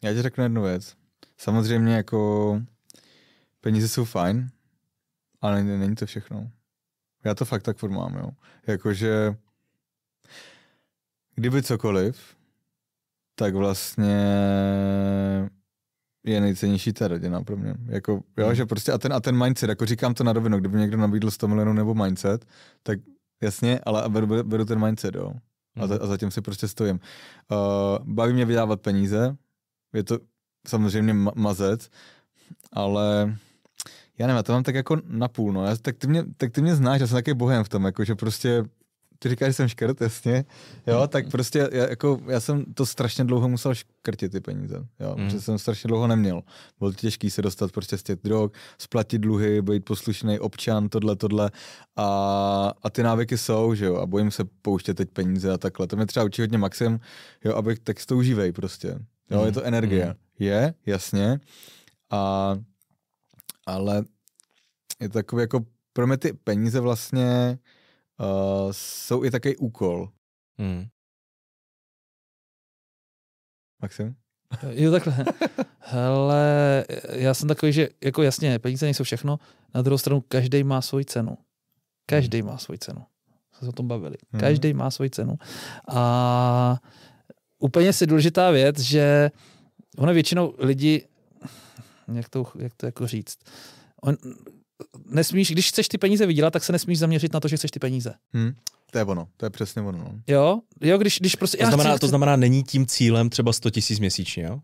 já ti řeknu jednu věc. Samozřejmě jako peníze jsou fajn, ale není, to všechno. Já to fakt tak formám, mám, jo. Jakože kdyby cokoliv, tak vlastně je nejcennější ta rodina pro mě. Jako, jo, hmm. že prostě a ten, a ten mindset, jako říkám to na rovinu, kdyby někdo nabídl 100 milionů nebo mindset, tak jasně, ale beru, beru ten mindset, jo mm. a, za, mhm. a zatím si prostě stojím. Uh, baví mě vydávat peníze, je to samozřejmě ma- mazec, ale já nevím, já to mám tak jako napůl, no. Já, tak, ty mě, tak ty mě znáš, já jsem taky bohem v tom, jako, že prostě ty říkáš, že jsem škrt, jasně, jo, tak prostě já, jako, já jsem to strašně dlouho musel škrtit ty peníze, jo, mm. protože jsem strašně dlouho neměl. Bylo těžký se dostat prostě z těch drog, splatit dluhy, být poslušný občan, tohle, tohle a, a ty návyky jsou, že jo, a bojím se pouštět teď peníze a takhle. To mi třeba učí hodně Maxim, jo, abych tak to užívej prostě, jo, mm. je to mm, energie. Mm. Je, jasně, a, ale je to takový jako pro mě ty peníze vlastně uh, jsou i takový úkol. Hmm. Maxim? Eh, jo, takhle. Hele, já jsem takový, že jako jasně, peníze nejsou všechno, na druhou stranu každý má svoji cenu. Každý hmm. má svoji cenu. Jsme se o tom bavili. Hmm. Každý má svoji cenu. A úplně si důležitá věc, že ono většinou lidi, jak to, jak to jako říct, on, nesmíš, když chceš ty peníze vydělat, tak se nesmíš zaměřit na to, že chceš ty peníze. Hmm. To je ono, to je přesně ono. No. Jo, jo, když, když prostě... To znamená, chci, to znamená, není tím cílem třeba 100 tisíc měsíčně, jo?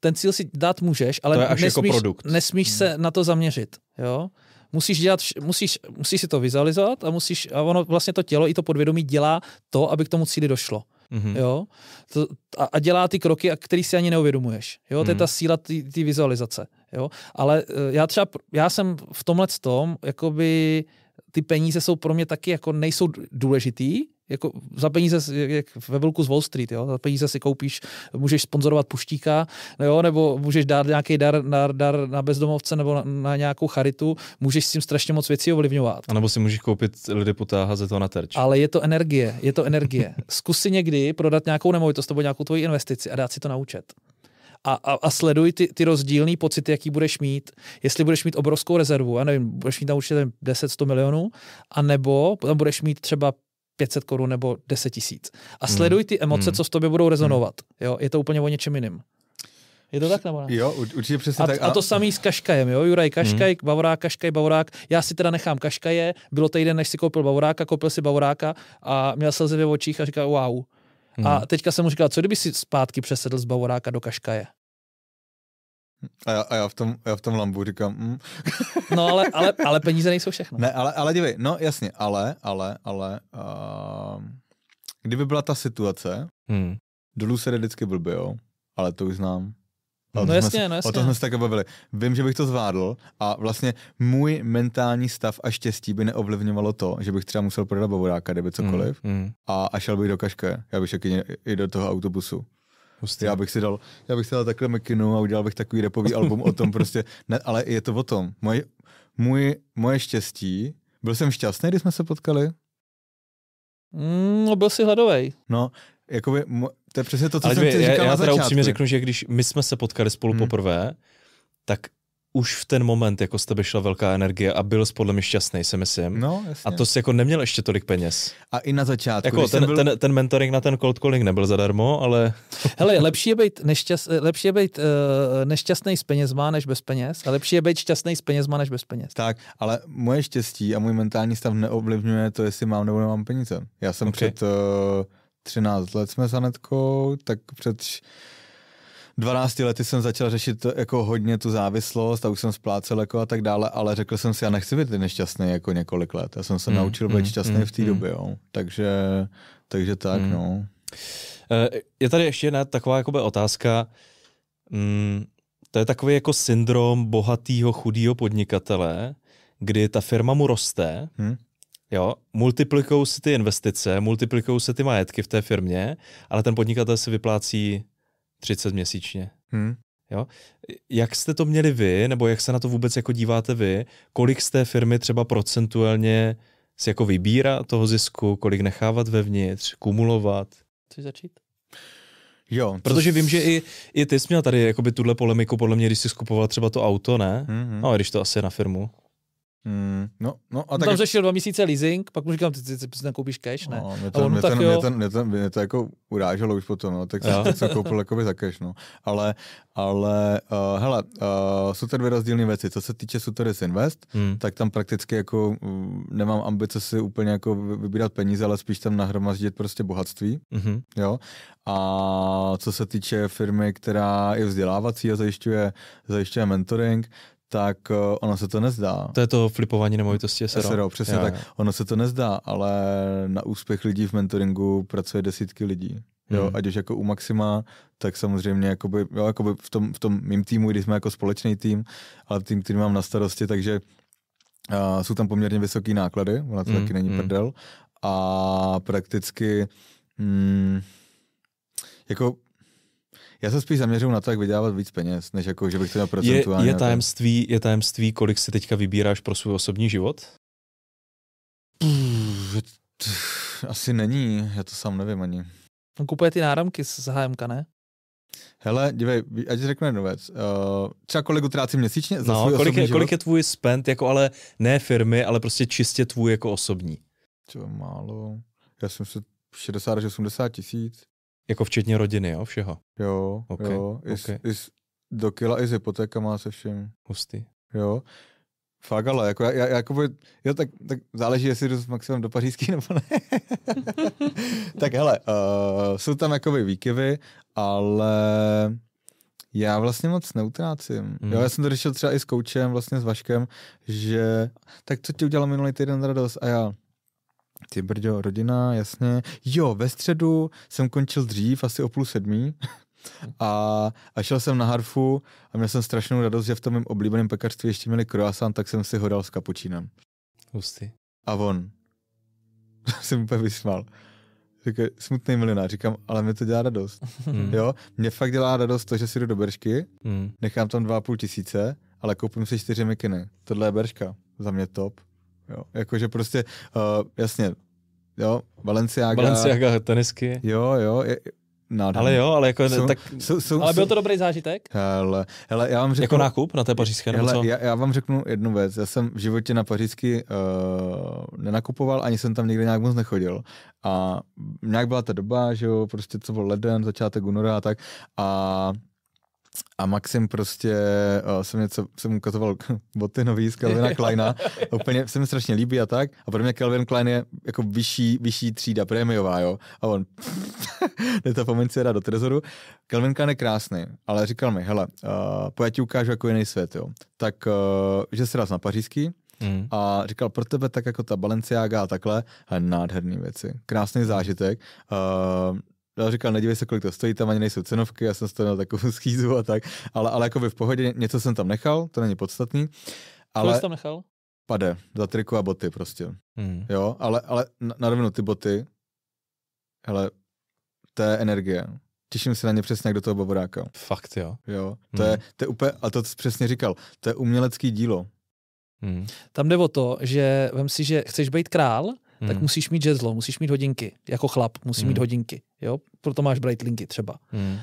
Ten cíl si dát můžeš, ale to je až jako nesmíš, jako produkt. nesmíš hmm. se na to zaměřit, jo? Musíš, dělat, musíš, musíš si to vizualizovat a musíš, a ono vlastně to tělo i to podvědomí dělá to, aby k tomu cíli došlo mm-hmm. jo, to, a, a dělá ty kroky, který si ani neuvědomuješ, jo, mm-hmm. to je mhm. ta síla té vizualizace, jo, ale eh, já třeba, já jsem v tomhle tom, jakoby ty peníze jsou pro mě taky jako nejsou důležitý, jako za peníze, jak ve velku z Wall Street, jo? za peníze si koupíš, můžeš sponzorovat puštíka, no jo? nebo můžeš dát nějaký dar, dar, dar na bezdomovce nebo na, na, nějakou charitu, můžeš s tím strašně moc věcí ovlivňovat. A nebo si můžeš koupit lidi potáhat ze toho na terč. Ale je to energie, je to energie. Zkus si někdy prodat nějakou nemovitost nebo nějakou tvoji investici a dát si to na účet a, a, a sleduj ty, ty rozdílné pocity, jaký budeš mít. Jestli budeš mít obrovskou rezervu, já nevím, budeš mít tam určitě 10-100 milionů, anebo tam budeš mít třeba 500 korun nebo 10 tisíc. A hmm. sleduj ty emoce, hmm. co s tobě budou hmm. rezonovat. Jo, je to úplně o něčem jiným. Je to tak nebo ne? Jo, určitě přesně a, tak. A... to samý s Kaškajem, jo? Juraj Kaškaj, hmm. Bavorák, Kaškaj, Bavorák. Já si teda nechám Kaškaje, bylo týden, než si koupil Bavoráka, koupil si Bavoráka a měl slzy ze očích a říkal wow. Hmm. A teďka jsem mu říkal, co kdyby si zpátky přesedl z Bavoráka do Kaškaje? A já, a já, v, tom, já v tom lambu říkám... Mm. no ale, ale, ale peníze nejsou všechno. Ne, ale, ale dívej, no jasně, ale, ale, ale... Uh, kdyby byla ta situace, hmm. dolů se jde vždycky blbě, jo, ale to už znám. No, no jasně, jsme, no jasně. O to jsme se také bavili. Vím, že bych to zvládl a vlastně můj mentální stav a štěstí by neovlivňovalo to, že bych třeba musel prodat bavoráka, kdyby cokoliv, mm, mm. A, a šel bych do Kaške, já bych šel i do toho autobusu. Hustý. Prostě já bych si dal, já bych si dal takhle McKinnu a udělal bych takový repový album o tom prostě, ne, ale je to o tom. Moje, můj, moje štěstí, byl jsem šťastný, když jsme se potkali? Mm, no byl jsi hladovej. No, jakoby, to je přesně to, co Ale jsem ti říkal já, já na teda upřímně řeknu, že když my jsme se potkali spolu hmm. poprvé, tak už v ten moment jako z tebe šla velká energie a byl podle mě šťastný, si myslím. No, jasně. A to jsi jako neměl ještě tolik peněz. A i na začátku. Jako ten, byl... ten, ten, mentoring na ten cold calling nebyl zadarmo, ale... Hele, lepší je být, nešťast, lepší je být uh, eh, nešťastný s penězma než bez peněz a lepší je být šťastný s penězma než bez peněz. Tak, ale moje štěstí a můj mentální stav neovlivňuje to, jestli mám nebo nemám peníze. Já jsem okay. před uh, eh, 13 let jsme s Anetkou, tak před 12 lety jsem začal řešit eh, jako hodně tu závislost a už jsem splácel jako a tak dále, ale řekl jsem si, já nechci být nešťastný jako několik let. Já jsem se mm, naučil být mm, šťastný mm, v té mm. době, jo. Takže, takže tak, mm. no. Eh, je tady ještě jedna taková jakoby otázka. Mm, to je takový jako syndrom bohatého chudého podnikatele, kdy ta firma mu roste, mm. jo, multiplikují se ty investice, multiplikují se ty majetky v té firmě, ale ten podnikatel si vyplácí 30 měsíčně. Hmm. Jo? Jak jste to měli vy, nebo jak se na to vůbec jako díváte vy, kolik z té firmy třeba procentuálně si jako vybírá toho zisku, kolik nechávat vevnitř, kumulovat? Chceš začít? Jo. Protože vím, že i, i ty jsi měl tady jakoby tuhle polemiku, podle mě, když jsi skupoval třeba to auto, ne? Mm-hmm. No, když to asi je na firmu. Mm, no, no, a tak tam řešil dva měsíce leasing, pak mu říkám, ty, ty, ty, koupíš cash, ne? No, mě, to, jako uráželo už potom, no, tak jsem, to co koupil jako za cash, no. Ale, ale uh, hele, uh, jsou tady dvě rozdílné věci. Co se týče Suteris Invest, hmm. tak tam prakticky jako mm, nemám ambice si úplně jako vybírat peníze, ale spíš tam nahromaždit prostě bohatství, mm-hmm. jo. A co se týče firmy, která je vzdělávací a zajišťuje, zajišťuje mentoring, tak eh, ono se to nezdá. To je to flipování nemovitosti SRO. SRO, přesně já, tak. Já. Ono se to nezdá, ale na úspěch lidí v mentoringu pracuje desítky lidí. Jo, hmm. Ať už jako u Maxima, tak samozřejmě jakoby, jo, jakoby v, tom, v tom mým týmu, když jsme jako společný tým, ale tým, který mám na starosti, takže uh, jsou tam poměrně vysoké náklady, ona to hmm. taky není hmm. prdel. A prakticky hmm, jako já se spíš zaměřuju na to, jak vydělávat víc peněz, než jako, že bych to měl procentuálně. Je, je, tajemství, je tajemství, kolik si teďka vybíráš pro svůj osobní život? Asi není, já to sám nevím ani. On kupuje ty náramky z HMK, ne? Hele, dívej, ať řeknu jednu věc. Uh, třeba kolegu trácím měsíčně za no, kolik, je, život? kolik je tvůj spend, jako ale ne firmy, ale prostě čistě tvůj jako osobní? Třeba málo. Já jsem se 60 až 80 tisíc. Jako včetně rodiny, jo, všeho? Jo, okay, jo. okay. i s, do kila i s hypotékama se všem. Hustý. Jo. Fakt ale, jako, já, jako by, jo, tak, tak záleží, jestli jdu s Maximem do pařížský nebo ne. tak hele, uh, jsou tam jakoby výkyvy, ale já vlastně moc neutrácím. Mm. Jo, já jsem to řešil třeba i s koučem, vlastně s Vaškem, že tak co ti udělal minulý týden radost a já, ty brďo, rodina, jasně. Jo, ve středu jsem končil dřív, asi o půl sedmí. A, a šel jsem na harfu a měl jsem strašnou radost, že v tom mém oblíbeném pekařství ještě měli croissant, tak jsem si ho dal s kapučínem. Hustý. A on. jsem úplně vysmál. Říkaj, smutný milionář. Říkám, ale mi to dělá radost. Mm. Jo, mě fakt dělá radost to, že si jdu do Beršky, mm. nechám tam dva a půl tisíce, ale koupím si čtyři mikiny. Tohle je Berška. Za mě top. Jo, jakože prostě, uh, jasně, jo, Valenciaga, Valenciaga, tenisky. Jo, jo, je, Nádherný. Ale jo, ale jako jsou, tak, jsou, jsou, ale byl to dobrý zážitek? Hele, hele, já vám jako řeknu, jako nákup na té pařížské, hele, co? Já, já, vám řeknu jednu věc. Já jsem v životě na pařížský uh, eh, nenakupoval, ani jsem tam nikdy nějak moc nechodil. A nějak byla ta doba, že jo, prostě co byl leden, začátek února a tak. A a Maxim prostě, eh, jsem něco, jsem ukazoval boty nový z Kelvina Kleina, úplně se mi strašně líbí a tak. A pro mě Kelvin Klein je jako vyšší, vyšší třída prémiová, jo. A on jde to pomenci do trezoru. Kelvin Klein je krásný, ale říkal mi, hele, uh, pojď ti ukážu jako jiný svět, jo. Tak, uh, že se raz na pařížský, Hmm. A říkal, pro tebe tak jako ta Balenciaga a takhle, nádherné věci. Krásný zážitek. Uh, Dal no, říkal, nedívej se, kolik to stojí, tam ani nejsou cenovky, já jsem to měl takovou schýzu a tak, ale, ale jako by v pohodě, něco jsem tam nechal, to není podstatný. Ale... Co jsi tam nechal? Pade, za triku a boty prostě. Hmm. Jo, ale, ale na, na ty boty, hele, to je energie. Těším se na ně přesně jak do toho baboráka. Fakt jo. Jo, to, hmm. je, to je úplně, a to jsi přesně říkal, to je umělecký dílo. Hmm. Tam jde o to, že vem si, že chceš být král, hmm. tak musíš mít žezlo, musíš mít hodinky. Jako chlap musí hmm. mít hodinky. Jo? Proto máš Breitlingy třeba. Hmm. Uh,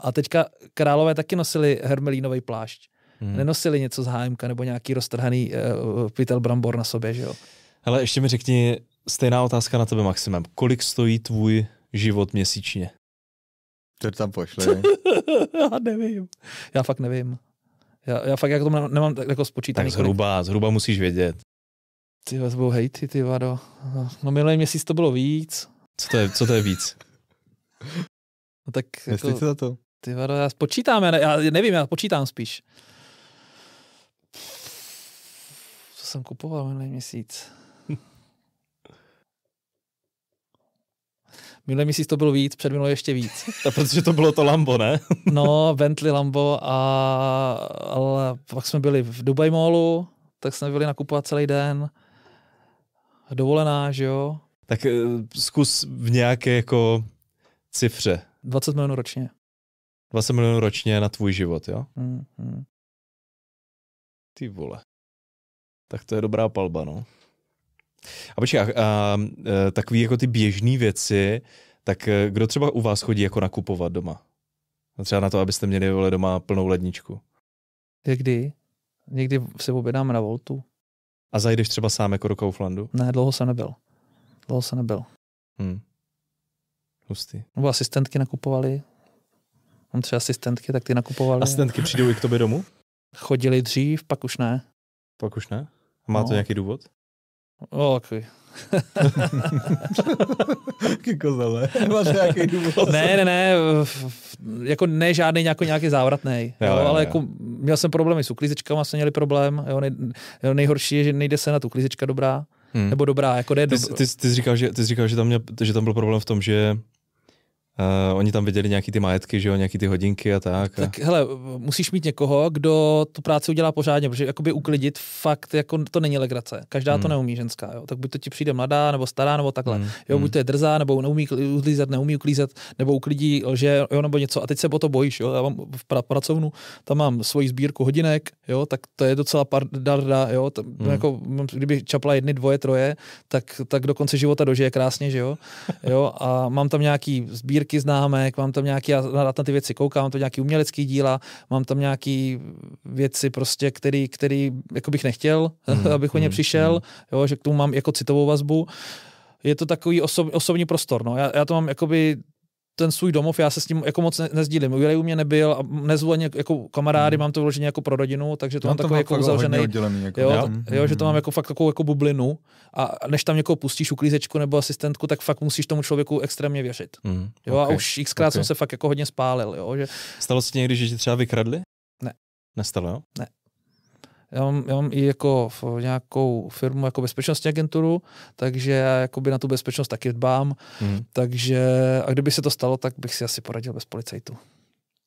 a teďka králové taky nosili hermelínový plášť. Hmm. Nenosili něco z hájemka nebo nějaký roztrhaný uh, pytel brambor na sobě, že jo? Hele, ještě mi řekni, stejná otázka na tebe, Maximem. Kolik stojí tvůj život měsíčně? To tam pošle. já nevím. Já fakt nevím. Já, já fakt jako to nemám jako spočítaný. Tak zhruba, zhruba musíš vědět. Ty vás budou hejty, ty vado. No minulý měsíc to bylo víc. Co to je, co to je víc? No tak Myslíte jako, za to? Ty vado, já počítám, já, ne, já nevím, já počítám spíš. Co jsem kupoval minulý měsíc? Minulý měsíc to bylo víc, před ještě víc. A protože to bylo to Lambo, ne? no, Bentley Lambo a ale pak jsme byli v Dubai Mallu, tak jsme byli nakupovat celý den dovolená, že jo? Tak eh, zkus v nějaké jako cifře. 20 milionů ročně. 20 milionů ročně na tvůj život, jo? Mm-hmm. Ty vole. Tak to je dobrá palba, no. A počkej, a, a, e, takový jako ty běžné věci, tak e, kdo třeba u vás chodí jako nakupovat doma? Třeba na to, abyste měli vole doma plnou ledničku. Kdy? Někdy se objednáme na Voltu. A zajdeš třeba sám jako do Kauflandu? Ne, dlouho jsem nebyl. Dlouho jsem nebyl. Hmm. Hustý. Nebo asistentky nakupovali. Mám tři asistentky, tak ty nakupovali. Asistentky přijdou i k tobě domů? Chodili dřív, pak už ne. Pak už ne? Má no. to nějaký důvod? Ok. No, Jaký kozele. Máš nějaký důvod? Ne, ne, ne. Jako ne žádný jako nějaký závratný. ale jo. jako měl jsem problémy s uklízečkama, jsem měli problém. Jo, nej, nejhorší je, že nejde se na tu uklízečka dobrá. Hmm. Nebo dobrá, jako jde ty, do... ty, ty, jsi říkal, že, ty jsi říkal, že tam, mě, že tam byl problém v tom, že Uh, oni tam viděli nějaký ty majetky, že jo, nějaký ty hodinky a tak. A... Tak hele, musíš mít někoho, kdo tu práci udělá pořádně, protože jakoby uklidit fakt, jako to není legrace. Každá hmm. to neumí ženská, jo. Tak buď to ti přijde mladá, nebo stará, nebo takhle. Hmm. Jo, hmm. buď to je drzá, nebo neumí uklízet, neumí uklízet, nebo uklidí, že jo, nebo něco. A teď se o to bojíš, jo. Já mám v pra- pracovnu, tam mám svoji sbírku hodinek, jo, tak to je docela par- darda, jo. To, hmm. jako, kdyby čapla jedny, dvoje, troje, tak, tak do konce života dožije krásně, že jo. jo a mám tam nějaký sbírky sbírky známek, mám tam nějaký, já na ty věci koukám, mám tam nějaký umělecký díla, mám tam nějaký věci prostě, který, který jako bych nechtěl, hmm, abych o ně hmm, přišel, hmm. Jo, že k tomu mám jako citovou vazbu. Je to takový osobní prostor, no. já, já to mám jakoby ten svůj domov, já se s tím jako moc ne, nezdílím. Ujelej u mě nebyl, nezvu ani jako kamarády, mm. mám to vložené jako pro rodinu, takže to mám, mám takový jako uzavřený. Jako, jo, jo, mm. jo, že to hmm. mám jako fakt takovou jako bublinu a než tam někoho pustíš uklízečku nebo asistentku, tak fakt musíš tomu člověku extrémně věřit. Mm. Jo, okay. a už xkrát okay. jsem se fakt jako hodně spálil. Jo, že... Stalo se ti někdy, že tě třeba vykradli? Ne. Nestalo, jo? Ne já mám, já mám i jako v nějakou firmu, jako bezpečnostní agenturu, takže já jakoby na tu bezpečnost taky dbám. Hmm. Takže a kdyby se to stalo, tak bych si asi poradil bez policajtu.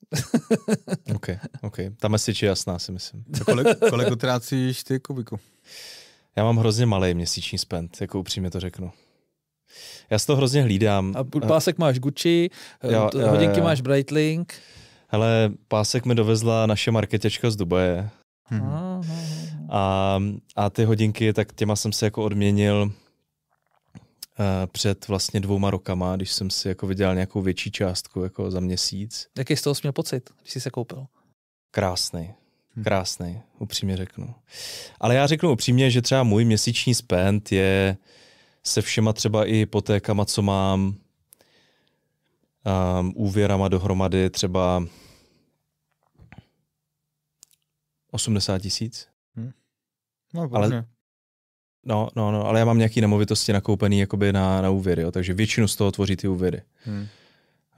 OK, OK. Ta message je jasná, si myslím. A kolik, kolik utrácíš ty, Kubiku? Já mám hrozně malý měsíční spend, jako upřímně to řeknu. Já si to hrozně hlídám. A pásek máš Gucci, eh, jo, hodinky jo, jo. máš Breitling. Hele, pásek mi dovezla naše marketečka z Dubaje. Hmm. A, a ty hodinky, tak těma jsem se jako odměnil eh, před vlastně dvouma rokama, když jsem si jako vydělal nějakou větší částku jako za měsíc. Jaký z toho jsi měl pocit, když jsi se koupil? Krásný. Hm. Krásný, upřímně řeknu. Ale já řeknu upřímně, že třeba můj měsíční spend je se všema třeba i hypotékama, co mám, um, úvěrama dohromady třeba 80 tisíc. Hmm. No, ale, no, no, no, ale já mám nějaký nemovitosti nakoupený jakoby na, na úvěry, jo, takže většinu z toho tvoří ty úvěry. Hmm.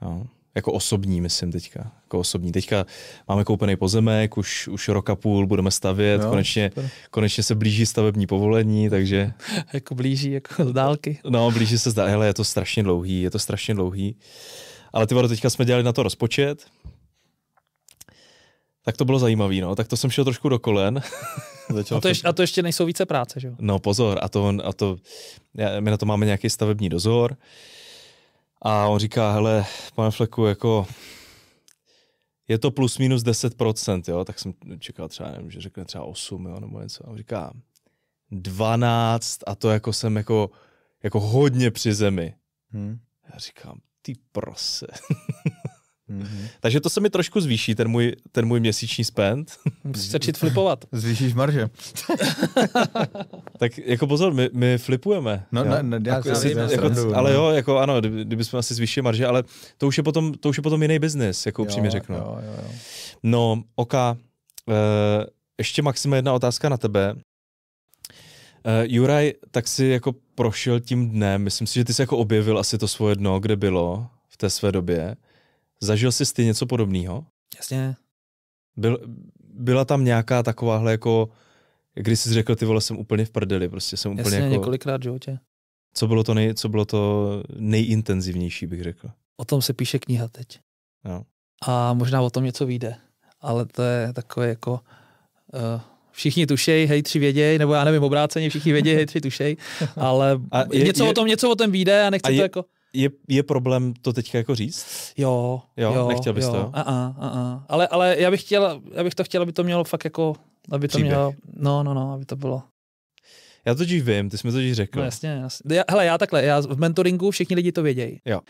No, jako osobní, myslím teďka. Jako osobní. Teďka máme koupený pozemek, už, už roka půl budeme stavět, no, konečně, konečně se blíží stavební povolení, takže... jako blíží, jako z dálky. No, blíží se z dálky, ale je to strašně dlouhý, je to strašně dlouhý. Ale ty vado, teďka jsme dělali na to rozpočet, tak to bylo zajímavé, no. Tak to jsem šel trošku do kolen. a, to ještě, a to ještě nejsou více práce, že jo? No pozor, a to, a to, my na to máme nějaký stavební dozor a on říká, hele, pane Fleku, jako je to plus minus 10%, jo, tak jsem čekal třeba, nevím, že řekne třeba 8, jo, nebo něco. A on říká 12 a to jako jsem jako, jako hodně při zemi. Hmm. Já říkám, ty prose. Mm-hmm. Takže to se mi trošku zvýší, ten můj, ten můj měsíční spend. Musíš začít flipovat. Zvýšíš marže. tak jako pozor, my, my flipujeme. No, jo? no, no já, jako, já, si, já jako, srandu, Ale jo, jako ano, kdybychom asi zvýšili marže, ale to už je potom, to už je potom jiný biznis, jako upřímně řeknu. Jo, jo, jo. No, oka, uh, eh, ještě Maxima jedna otázka na tebe. Uh, Juraj, tak si jako prošel tím dnem, myslím si, že ty jsi jako objevil asi to svoje dno, kde bylo v té své době. Zažil jsi ty něco podobného? Jasně. Byl, byla tam nějaká takováhle jako, když jsi řekl, ty vole, jsem úplně v prdeli, prostě jsem úplně Jasně, jako... několikrát v životě. Co bylo, to nej, co bylo to nejintenzivnější, bych řekl? O tom se píše kniha teď. No. A možná o tom něco vyjde. Ale to je takové jako... Uh, všichni tušej, hej, tři věděj, nebo já nevím, obráceně, všichni vědějí, hej, tři tušej, ale a je, něco, je, o tom, něco o tom vyjde a nechci a je, to jako... Je, je problém to teď jako říct? Jo, jo, jo nechtěl bys jo. to. A, a, a, a. Ale, ale já bych chtěla, já bych to chtěla, aby to mělo fakt jako, aby to mělo, no, no, no, aby to bylo já to totiž vím, ty jsi mi totiž řekl. No, jasně, jasně. No, já, hele, já takhle, já v mentoringu všichni lidi to vědějí. Jo. Uh,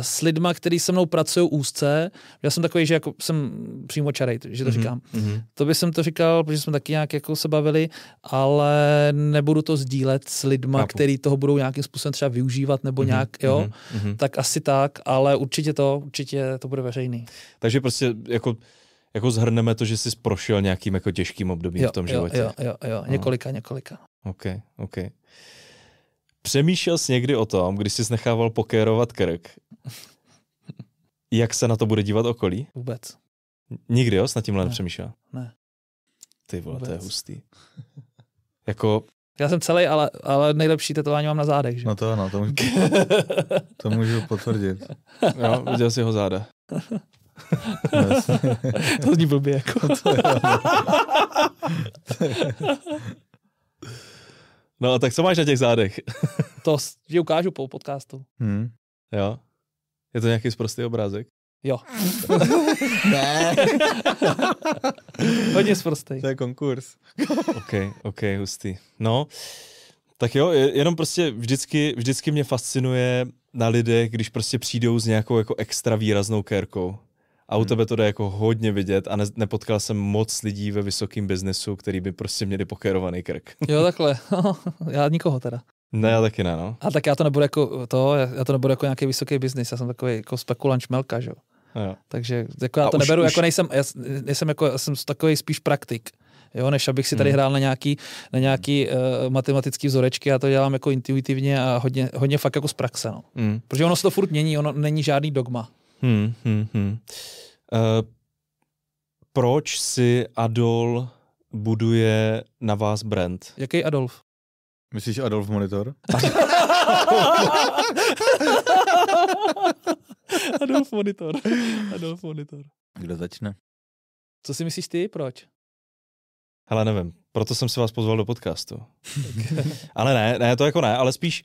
s lidma, kteří se mnou pracují úzce, já jsem takový, že jako jsem přímo čarej, že to mm-hmm. říkám. Mm-hmm. To by jsem to říkal, protože jsme taky nějak jako se bavili, ale nebudu to sdílet s lidma, kteří toho budou nějakým způsobem třeba využívat nebo mm-hmm. nějak, jo, mm-hmm. tak asi tak, ale určitě to, určitě to bude veřejný. Takže prostě jako jako zhrneme to, že jsi prošel nějakým jako těžkým obdobím jo, v tom životě. Jo, jo, jo, jo. No. několika, několika. OK, OK. Přemýšlel jsi někdy o tom, když jsi nechával pokérovat krk, jak se na to bude dívat okolí? Vůbec. Nikdy, jo? Jsi na tímhle ne. nepřemýšlel? Ne. Ty vole, Vůbec. to je hustý. jako... Já jsem celý, ale, ale nejlepší tetování mám na zádech, že? No to ano, to můžu, to můžu potvrdit. jo, viděl jsi ho záda. to zní blbě jako. No, a tak co máš na těch zádech? to ti ukážu po podcastu. Hmm. Jo. Je to nějaký zprostý obrázek? Jo. ne. Hodně zprostý. To je konkurs. ok, ok, hustý. No, tak jo, jenom prostě vždycky, vždycky mě fascinuje na lidech, když prostě přijdou s nějakou jako extra výraznou kérkou a u hmm. tebe to jde jako hodně vidět a ne, nepotkal jsem moc lidí ve vysokém biznesu, který by prostě měli pokerovaný krk. jo, takhle. já nikoho teda. Ne, já taky ne, no. A tak já to nebudu jako to, já to nebudu jako nějaký vysoký biznis, já jsem takový jako spekulant šmelka, že jo. Takže jako já to už, neberu, už, jako nejsem, já, nejsem jako, já jsem takový spíš praktik, jo, než abych si tady hmm. hrál na nějaký, na nějaký uh, matematický vzorečky, já to dělám jako intuitivně a hodně, hodně fakt jako z praxe, no. Hmm. Protože ono se to furt mění, ono není žádný dogma. Hmm, hmm, hmm. Uh, proč si Adol buduje na vás brand? Jaký Adolf? Myslíš Adolf Monitor? Adolf Monitor. Adolf Monitor. Kdo začne? Co si myslíš ty, proč? Hele, nevím. Proto jsem si vás pozval do podcastu. ale ne, ne, to jako ne, ale spíš,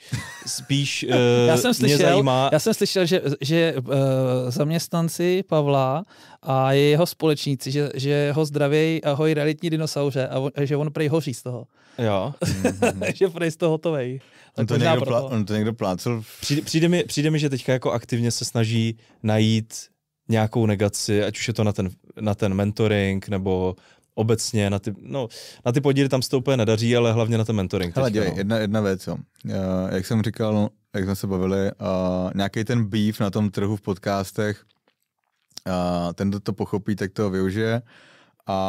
spíš uh, já jsem slyšel, mě zajímá... Já jsem slyšel, že, že uh, zaměstnanci Pavla a jeho společníci, že, že ho zdravějí a hojí realitní dinosauře a, a že on prej hoří z toho. Jo. že prej z toho hotovej. On to, někdo proto. plá, on to někdo plácel. Přijde, přijde, mi, přijde mi, že teďka jako aktivně se snaží najít nějakou negaci, ať už je to na ten, na ten mentoring, nebo obecně na ty, no, na ty podíly tam se to úplně nedaří, ale hlavně na ten mentoring. Hele, dělej, no. jedna, jedna věc, jo. Já, eh, jak jsem říkal, no, jak jsme se bavili, uh, nějaký ten beef na tom trhu v podcastech, uh, ten, kdo to pochopí, tak to využije a,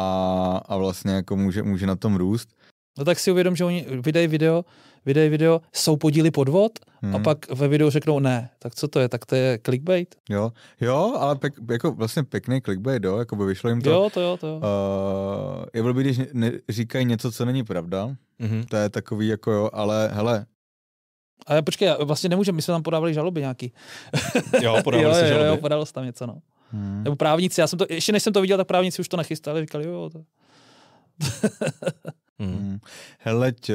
a vlastně jako může, může na tom růst. No tak si uvědom, že oni vydají video, vydají video, jsou podíly podvod hmm. a pak ve videu řeknou ne. Tak co to je? Tak to je clickbait? Jo, jo ale pek, jako vlastně pěkný clickbait, jo, jako by vyšlo jim to. Jo, to jo, to jo. Uh, je blbý, když ne, ne, říkají něco, co není pravda, mm-hmm. to je takový jako jo, ale hele, ale počkej, vlastně nemůžeme, my jsme tam podávali žaloby nějaký. Jo, podávali jo, se žaloby. Jo, jo, podalo se tam něco, no. Hmm. Nebo právníci, já jsem to, ještě než jsem to viděl, tak právníci už to nachystali, říkali, jo, to... hmm. Hele, tě,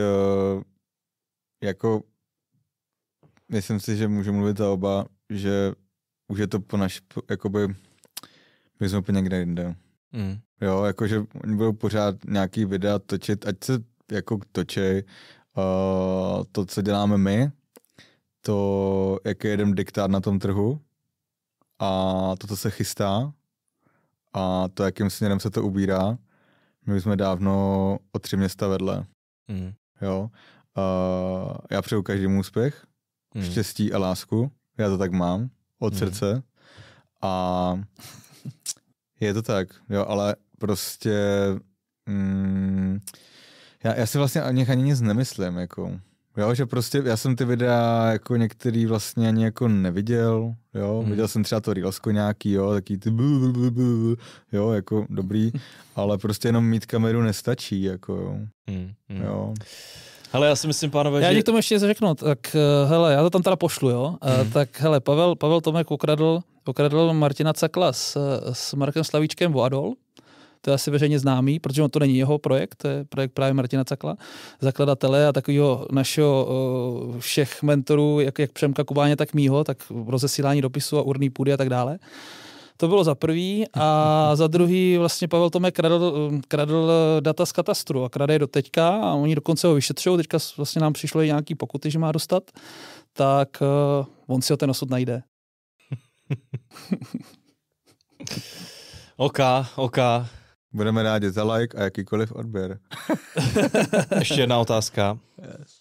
jako myslím si, že můžu mluvit za oba, že už je to po naš, jakoby, my jsme úplně někde jinde. Mm. Jo, jakože oni budou pořád nějaký videa točit, ať se jako točej uh, to, co děláme my, to, jaký je jeden diktát na tom trhu a to, co se chystá a to, jakým směrem se to ubírá. My jsme dávno o tři města vedle. Mm. Jo, Uh, já přeju každému úspěch, hmm. štěstí a lásku. Já to tak mám od hmm. srdce. A je to tak, jo, ale prostě mm, já, já si vlastně ani ani nic nemyslím, jako. Jo, že prostě já jsem ty videa jako některý vlastně ani jako neviděl, jo, hmm. viděl jsem třeba to Reelsko nějaký, jo, taký ty blu, blu, blu, blu, jo, jako dobrý, ale prostě jenom mít kameru nestačí, jako jo. Hmm. Hmm. jo. Hele, já si myslím, pánové, já že... Já tomu ještě řeknu, tak eh, hele, já to tam teda pošlu, jo. Hmm. Tak hele, Pavel, Pavel Tomek ukradl, ukradl Martina Cakla s, s Markem Slavíčkem Voadol, to je asi veřejně známý, protože on to není jeho projekt, to je projekt právě Martina Cakla, zakladatele a takového našeho eh, všech mentorů, jak, jak Přemka Kubáně, tak mýho, tak rozesílání dopisu a urný půdy a tak dále. To bylo za prvý a za druhý vlastně Pavel Tomek kradl, kradl data z katastru a krade je do teďka a oni dokonce ho vyšetřují. Teďka vlastně nám přišlo i nějaký pokuty, že má dostat, tak uh, on si ho ten osud najde. OK, OK. Budeme rádi za like a jakýkoliv odběr. Ještě jedna otázka. Yes.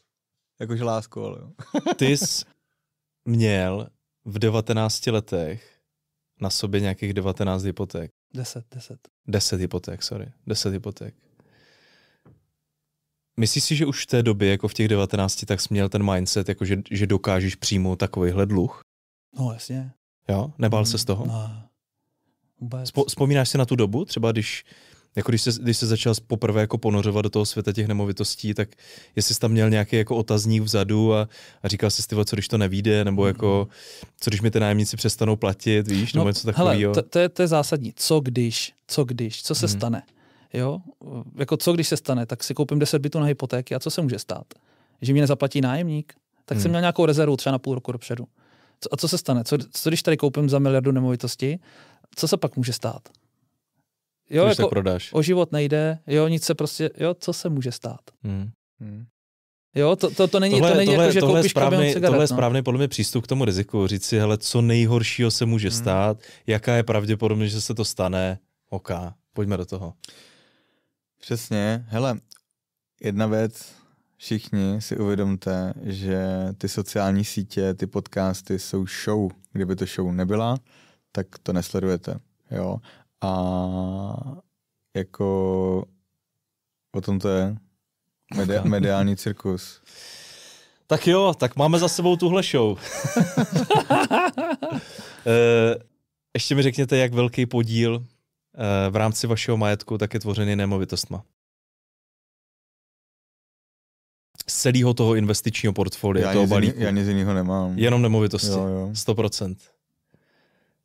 Jakože lásku, ale jo. Ty jsi měl v 19 letech na sobě nějakých 19 hypoték. 10, 10. 10 hypoték, sorry. 10 hypoték. Myslíš si, že už v té době, jako v těch 19, tak jsi měl ten mindset, jako že, že dokážeš přijmout takovýhle dluh? No jasně. Jo? Nebál hmm, se mm, z toho? No. Vůbec. Spo- vzpomínáš si na tu dobu, třeba když jako když se, když se začal poprvé jako ponořovat do toho světa těch nemovitostí, tak jestli jsi tam měl nějaký jako otazník vzadu a, a říkal jsi, ty, co když to nevíde, nebo mm-hmm. jako, co když mi ty nájemníci přestanou platit, víš, no, nebo něco takového. To, to, je, to je zásadní. Co když, co když, co se hmm. stane? Jo, jako co když se stane, tak si koupím 10 bytů na hypotéky a co se může stát? Že mi nezaplatí nájemník? Tak hmm. jsem mhm. měl nějakou rezervu třeba na půl roku dopředu. Co, a co se stane? Co, co když tady koupím za miliardu nemovitosti? Co se pak může stát? jo, když jako, prodáš. O život nejde, jo, nic se prostě, jo, co se může stát. Hmm. Hmm. Jo, to, to, to není, tohle, to není tohle, jako, že tohle koupíš správný, cigaret. Tohle je no. podle mě přístup k tomu riziku. Říct si, hele, co nejhoršího se může hmm. stát, jaká je pravděpodobnost, že se to stane, OK, pojďme do toho. Přesně, hele, jedna věc, všichni si uvědomte, že ty sociální sítě, ty podcasty jsou show. Kdyby to show nebyla, tak to nesledujete. Jo? A jako o tom to je. Medi- mediální cirkus. Tak jo, tak máme za sebou tuhle show. Eh, ještě mi řekněte, jak velký podíl eh, v rámci vašeho majetku tak je tvořený nemovitostma. Z celého toho investičního portfolia, já toho balíku. Já nic jiného nemám. Jenom nemovitosti, jo, jo. 100%.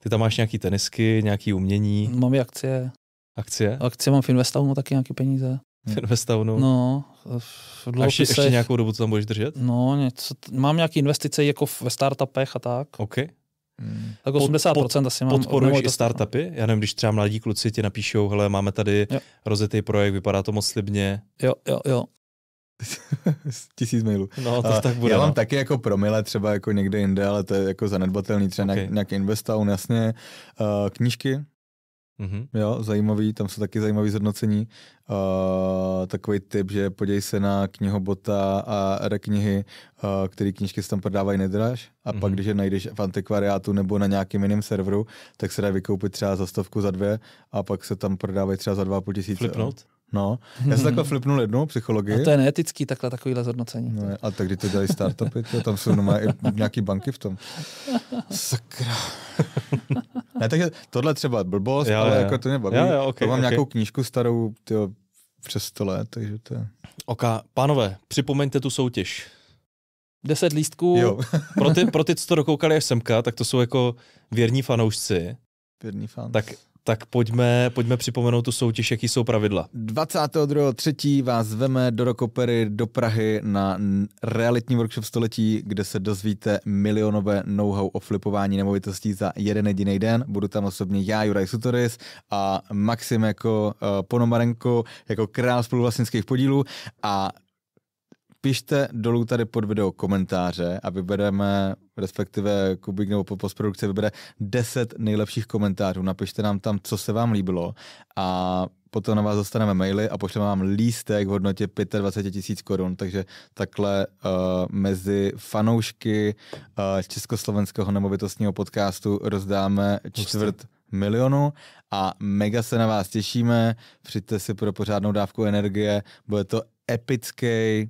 Ty tam máš nějaký tenisky, nějaký umění. Mám i akcie. Akcie? Akcie mám v Investownu taky nějaký peníze. V Investownu? No. V a ještě, ještě nějakou dobu to tam budeš držet? No, něco, mám nějaké investice jako ve startupech a tak. OK. Hmm. Tak 80% pod, pod, asi mám. Podporuješ i startupy? Já nevím, když třeba mladí kluci ti napíšou, hele, máme tady jo. rozjetý projekt, vypadá to moc slibně. Jo, jo, jo. Tisíc mailů. No, to a tak bude. Já mám no. taky jako promile třeba jako někde jinde, ale to je jako zanedbatelný, třeba okay. nějak Investown, jasně. Uh, knížky, Mm-hmm. Jo, zajímavý, tam jsou taky zajímavý zhodnocení. Uh, takový typ že podívej se na knihobota a reknihy, uh, eh, které knížky se tam prodávají nedraž a mm-hmm. pak, mhm. když je najdeš v antikvariátu nebo na nějakém jiném serveru, tak se dá vykoupit třeba za stovku, za dvě a pak se tam prodávají třeba za dva půl tisíce. Flipnout? No, já jsem takhle flipnul jednou psychologii. A to je neetický, takhle takovýhle zhodnocení. No, a tak kdy to dělají startupy, to, tam jsou normálně nějaký banky v tom. Sakra. ne, takže tohle třeba blbost, jo, ale jo. jako to mě baví. Jo, jo, okay, to mám okay. nějakou knížku starou, tyjo, přes 100 let, takže to je... Ok, pánové, připomeňte tu soutěž. 10 lístků. Jo. pro, ty, pro ty, co to dokoukali až semka, tak to jsou jako věrní fanoušci. Věrní fan. Tak tak pojďme, pojďme připomenout tu soutěž, jaký jsou pravidla. 22.3. vás zveme do Rokopery, do Prahy na realitní workshop století, kde se dozvíte milionové know-how o flipování nemovitostí za jeden jediný den. Budu tam osobně já, Juraj Sutoris a Maxim jako uh, Ponomarenko, jako král spoluvlastnických podílů a Pište dolů tady pod video komentáře a vybereme, respektive Kubík nebo postprodukce vybere 10 nejlepších komentářů. Napište nám tam, co se vám líbilo a potom na vás dostaneme maily a pošleme vám lístek v hodnotě 25 tisíc korun, takže takhle uh, mezi fanoušky uh, československého nemovitostního podcastu rozdáme čtvrt milionu a mega se na vás těšíme, přijďte si pro pořádnou dávku energie, bude to epický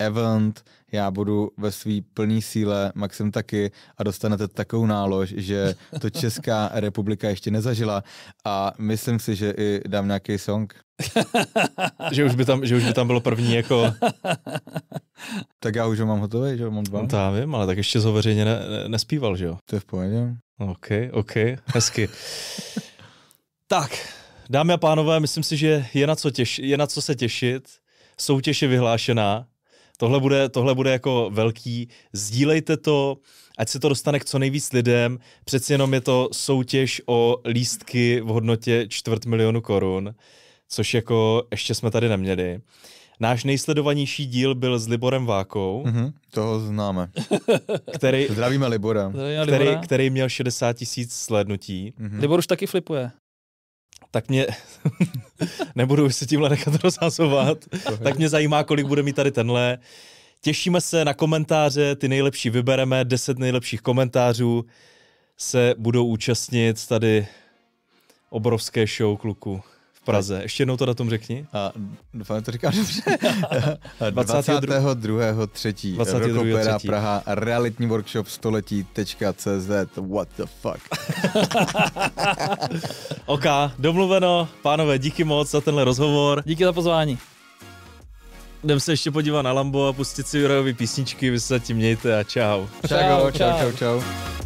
event, já budu ve své plné síle, Maxim taky a dostanete takovou nálož, že to Česká republika ještě nezažila a myslím si, že i dám nějaký song. že, už by tam, že už by tam bylo první jako... tak já už ho mám hotový, že ho mám dva. No, já vím, ale tak ještě ho veřejně ne, ne, nespíval, že jo? To je v pohodě. OK, OK, hezky. tak, dámy a pánové, myslím si, že je na co, těš, je na co se těšit. Soutěž je vyhlášená Tohle bude, tohle bude jako velký. Sdílejte to, ať se to dostane k co nejvíc lidem. Přeci jenom je to soutěž o lístky v hodnotě čtvrt milionu korun, což jako ještě jsme tady neměli. Náš nejsledovanější díl byl s Liborem Vákou. Mm-hmm, toho známe. Který, Zdravíme Libora. který, který měl 60 tisíc slednutí. Mm-hmm. Libor už taky flipuje tak mě, nebudu se tímhle nechat rozhazovat, tak mě zajímá, kolik bude mít tady tenhle. Těšíme se na komentáře, ty nejlepší vybereme, 10 nejlepších komentářů se budou účastnit tady obrovské show, kluku v Praze. Ještě jednou to datum řekni. A doufám, že to říkám dobře. 22. 22.3. Rokopera Praha, realitní workshop století.cz What the fuck. OK, domluveno. Pánové, díky moc za tenhle rozhovor. Díky za pozvání. Jdem se ještě podívat na Lambo a pustit si Jurajovi písničky. Vy se zatím mějte a čau. Čau, čau, čau, čau. čau.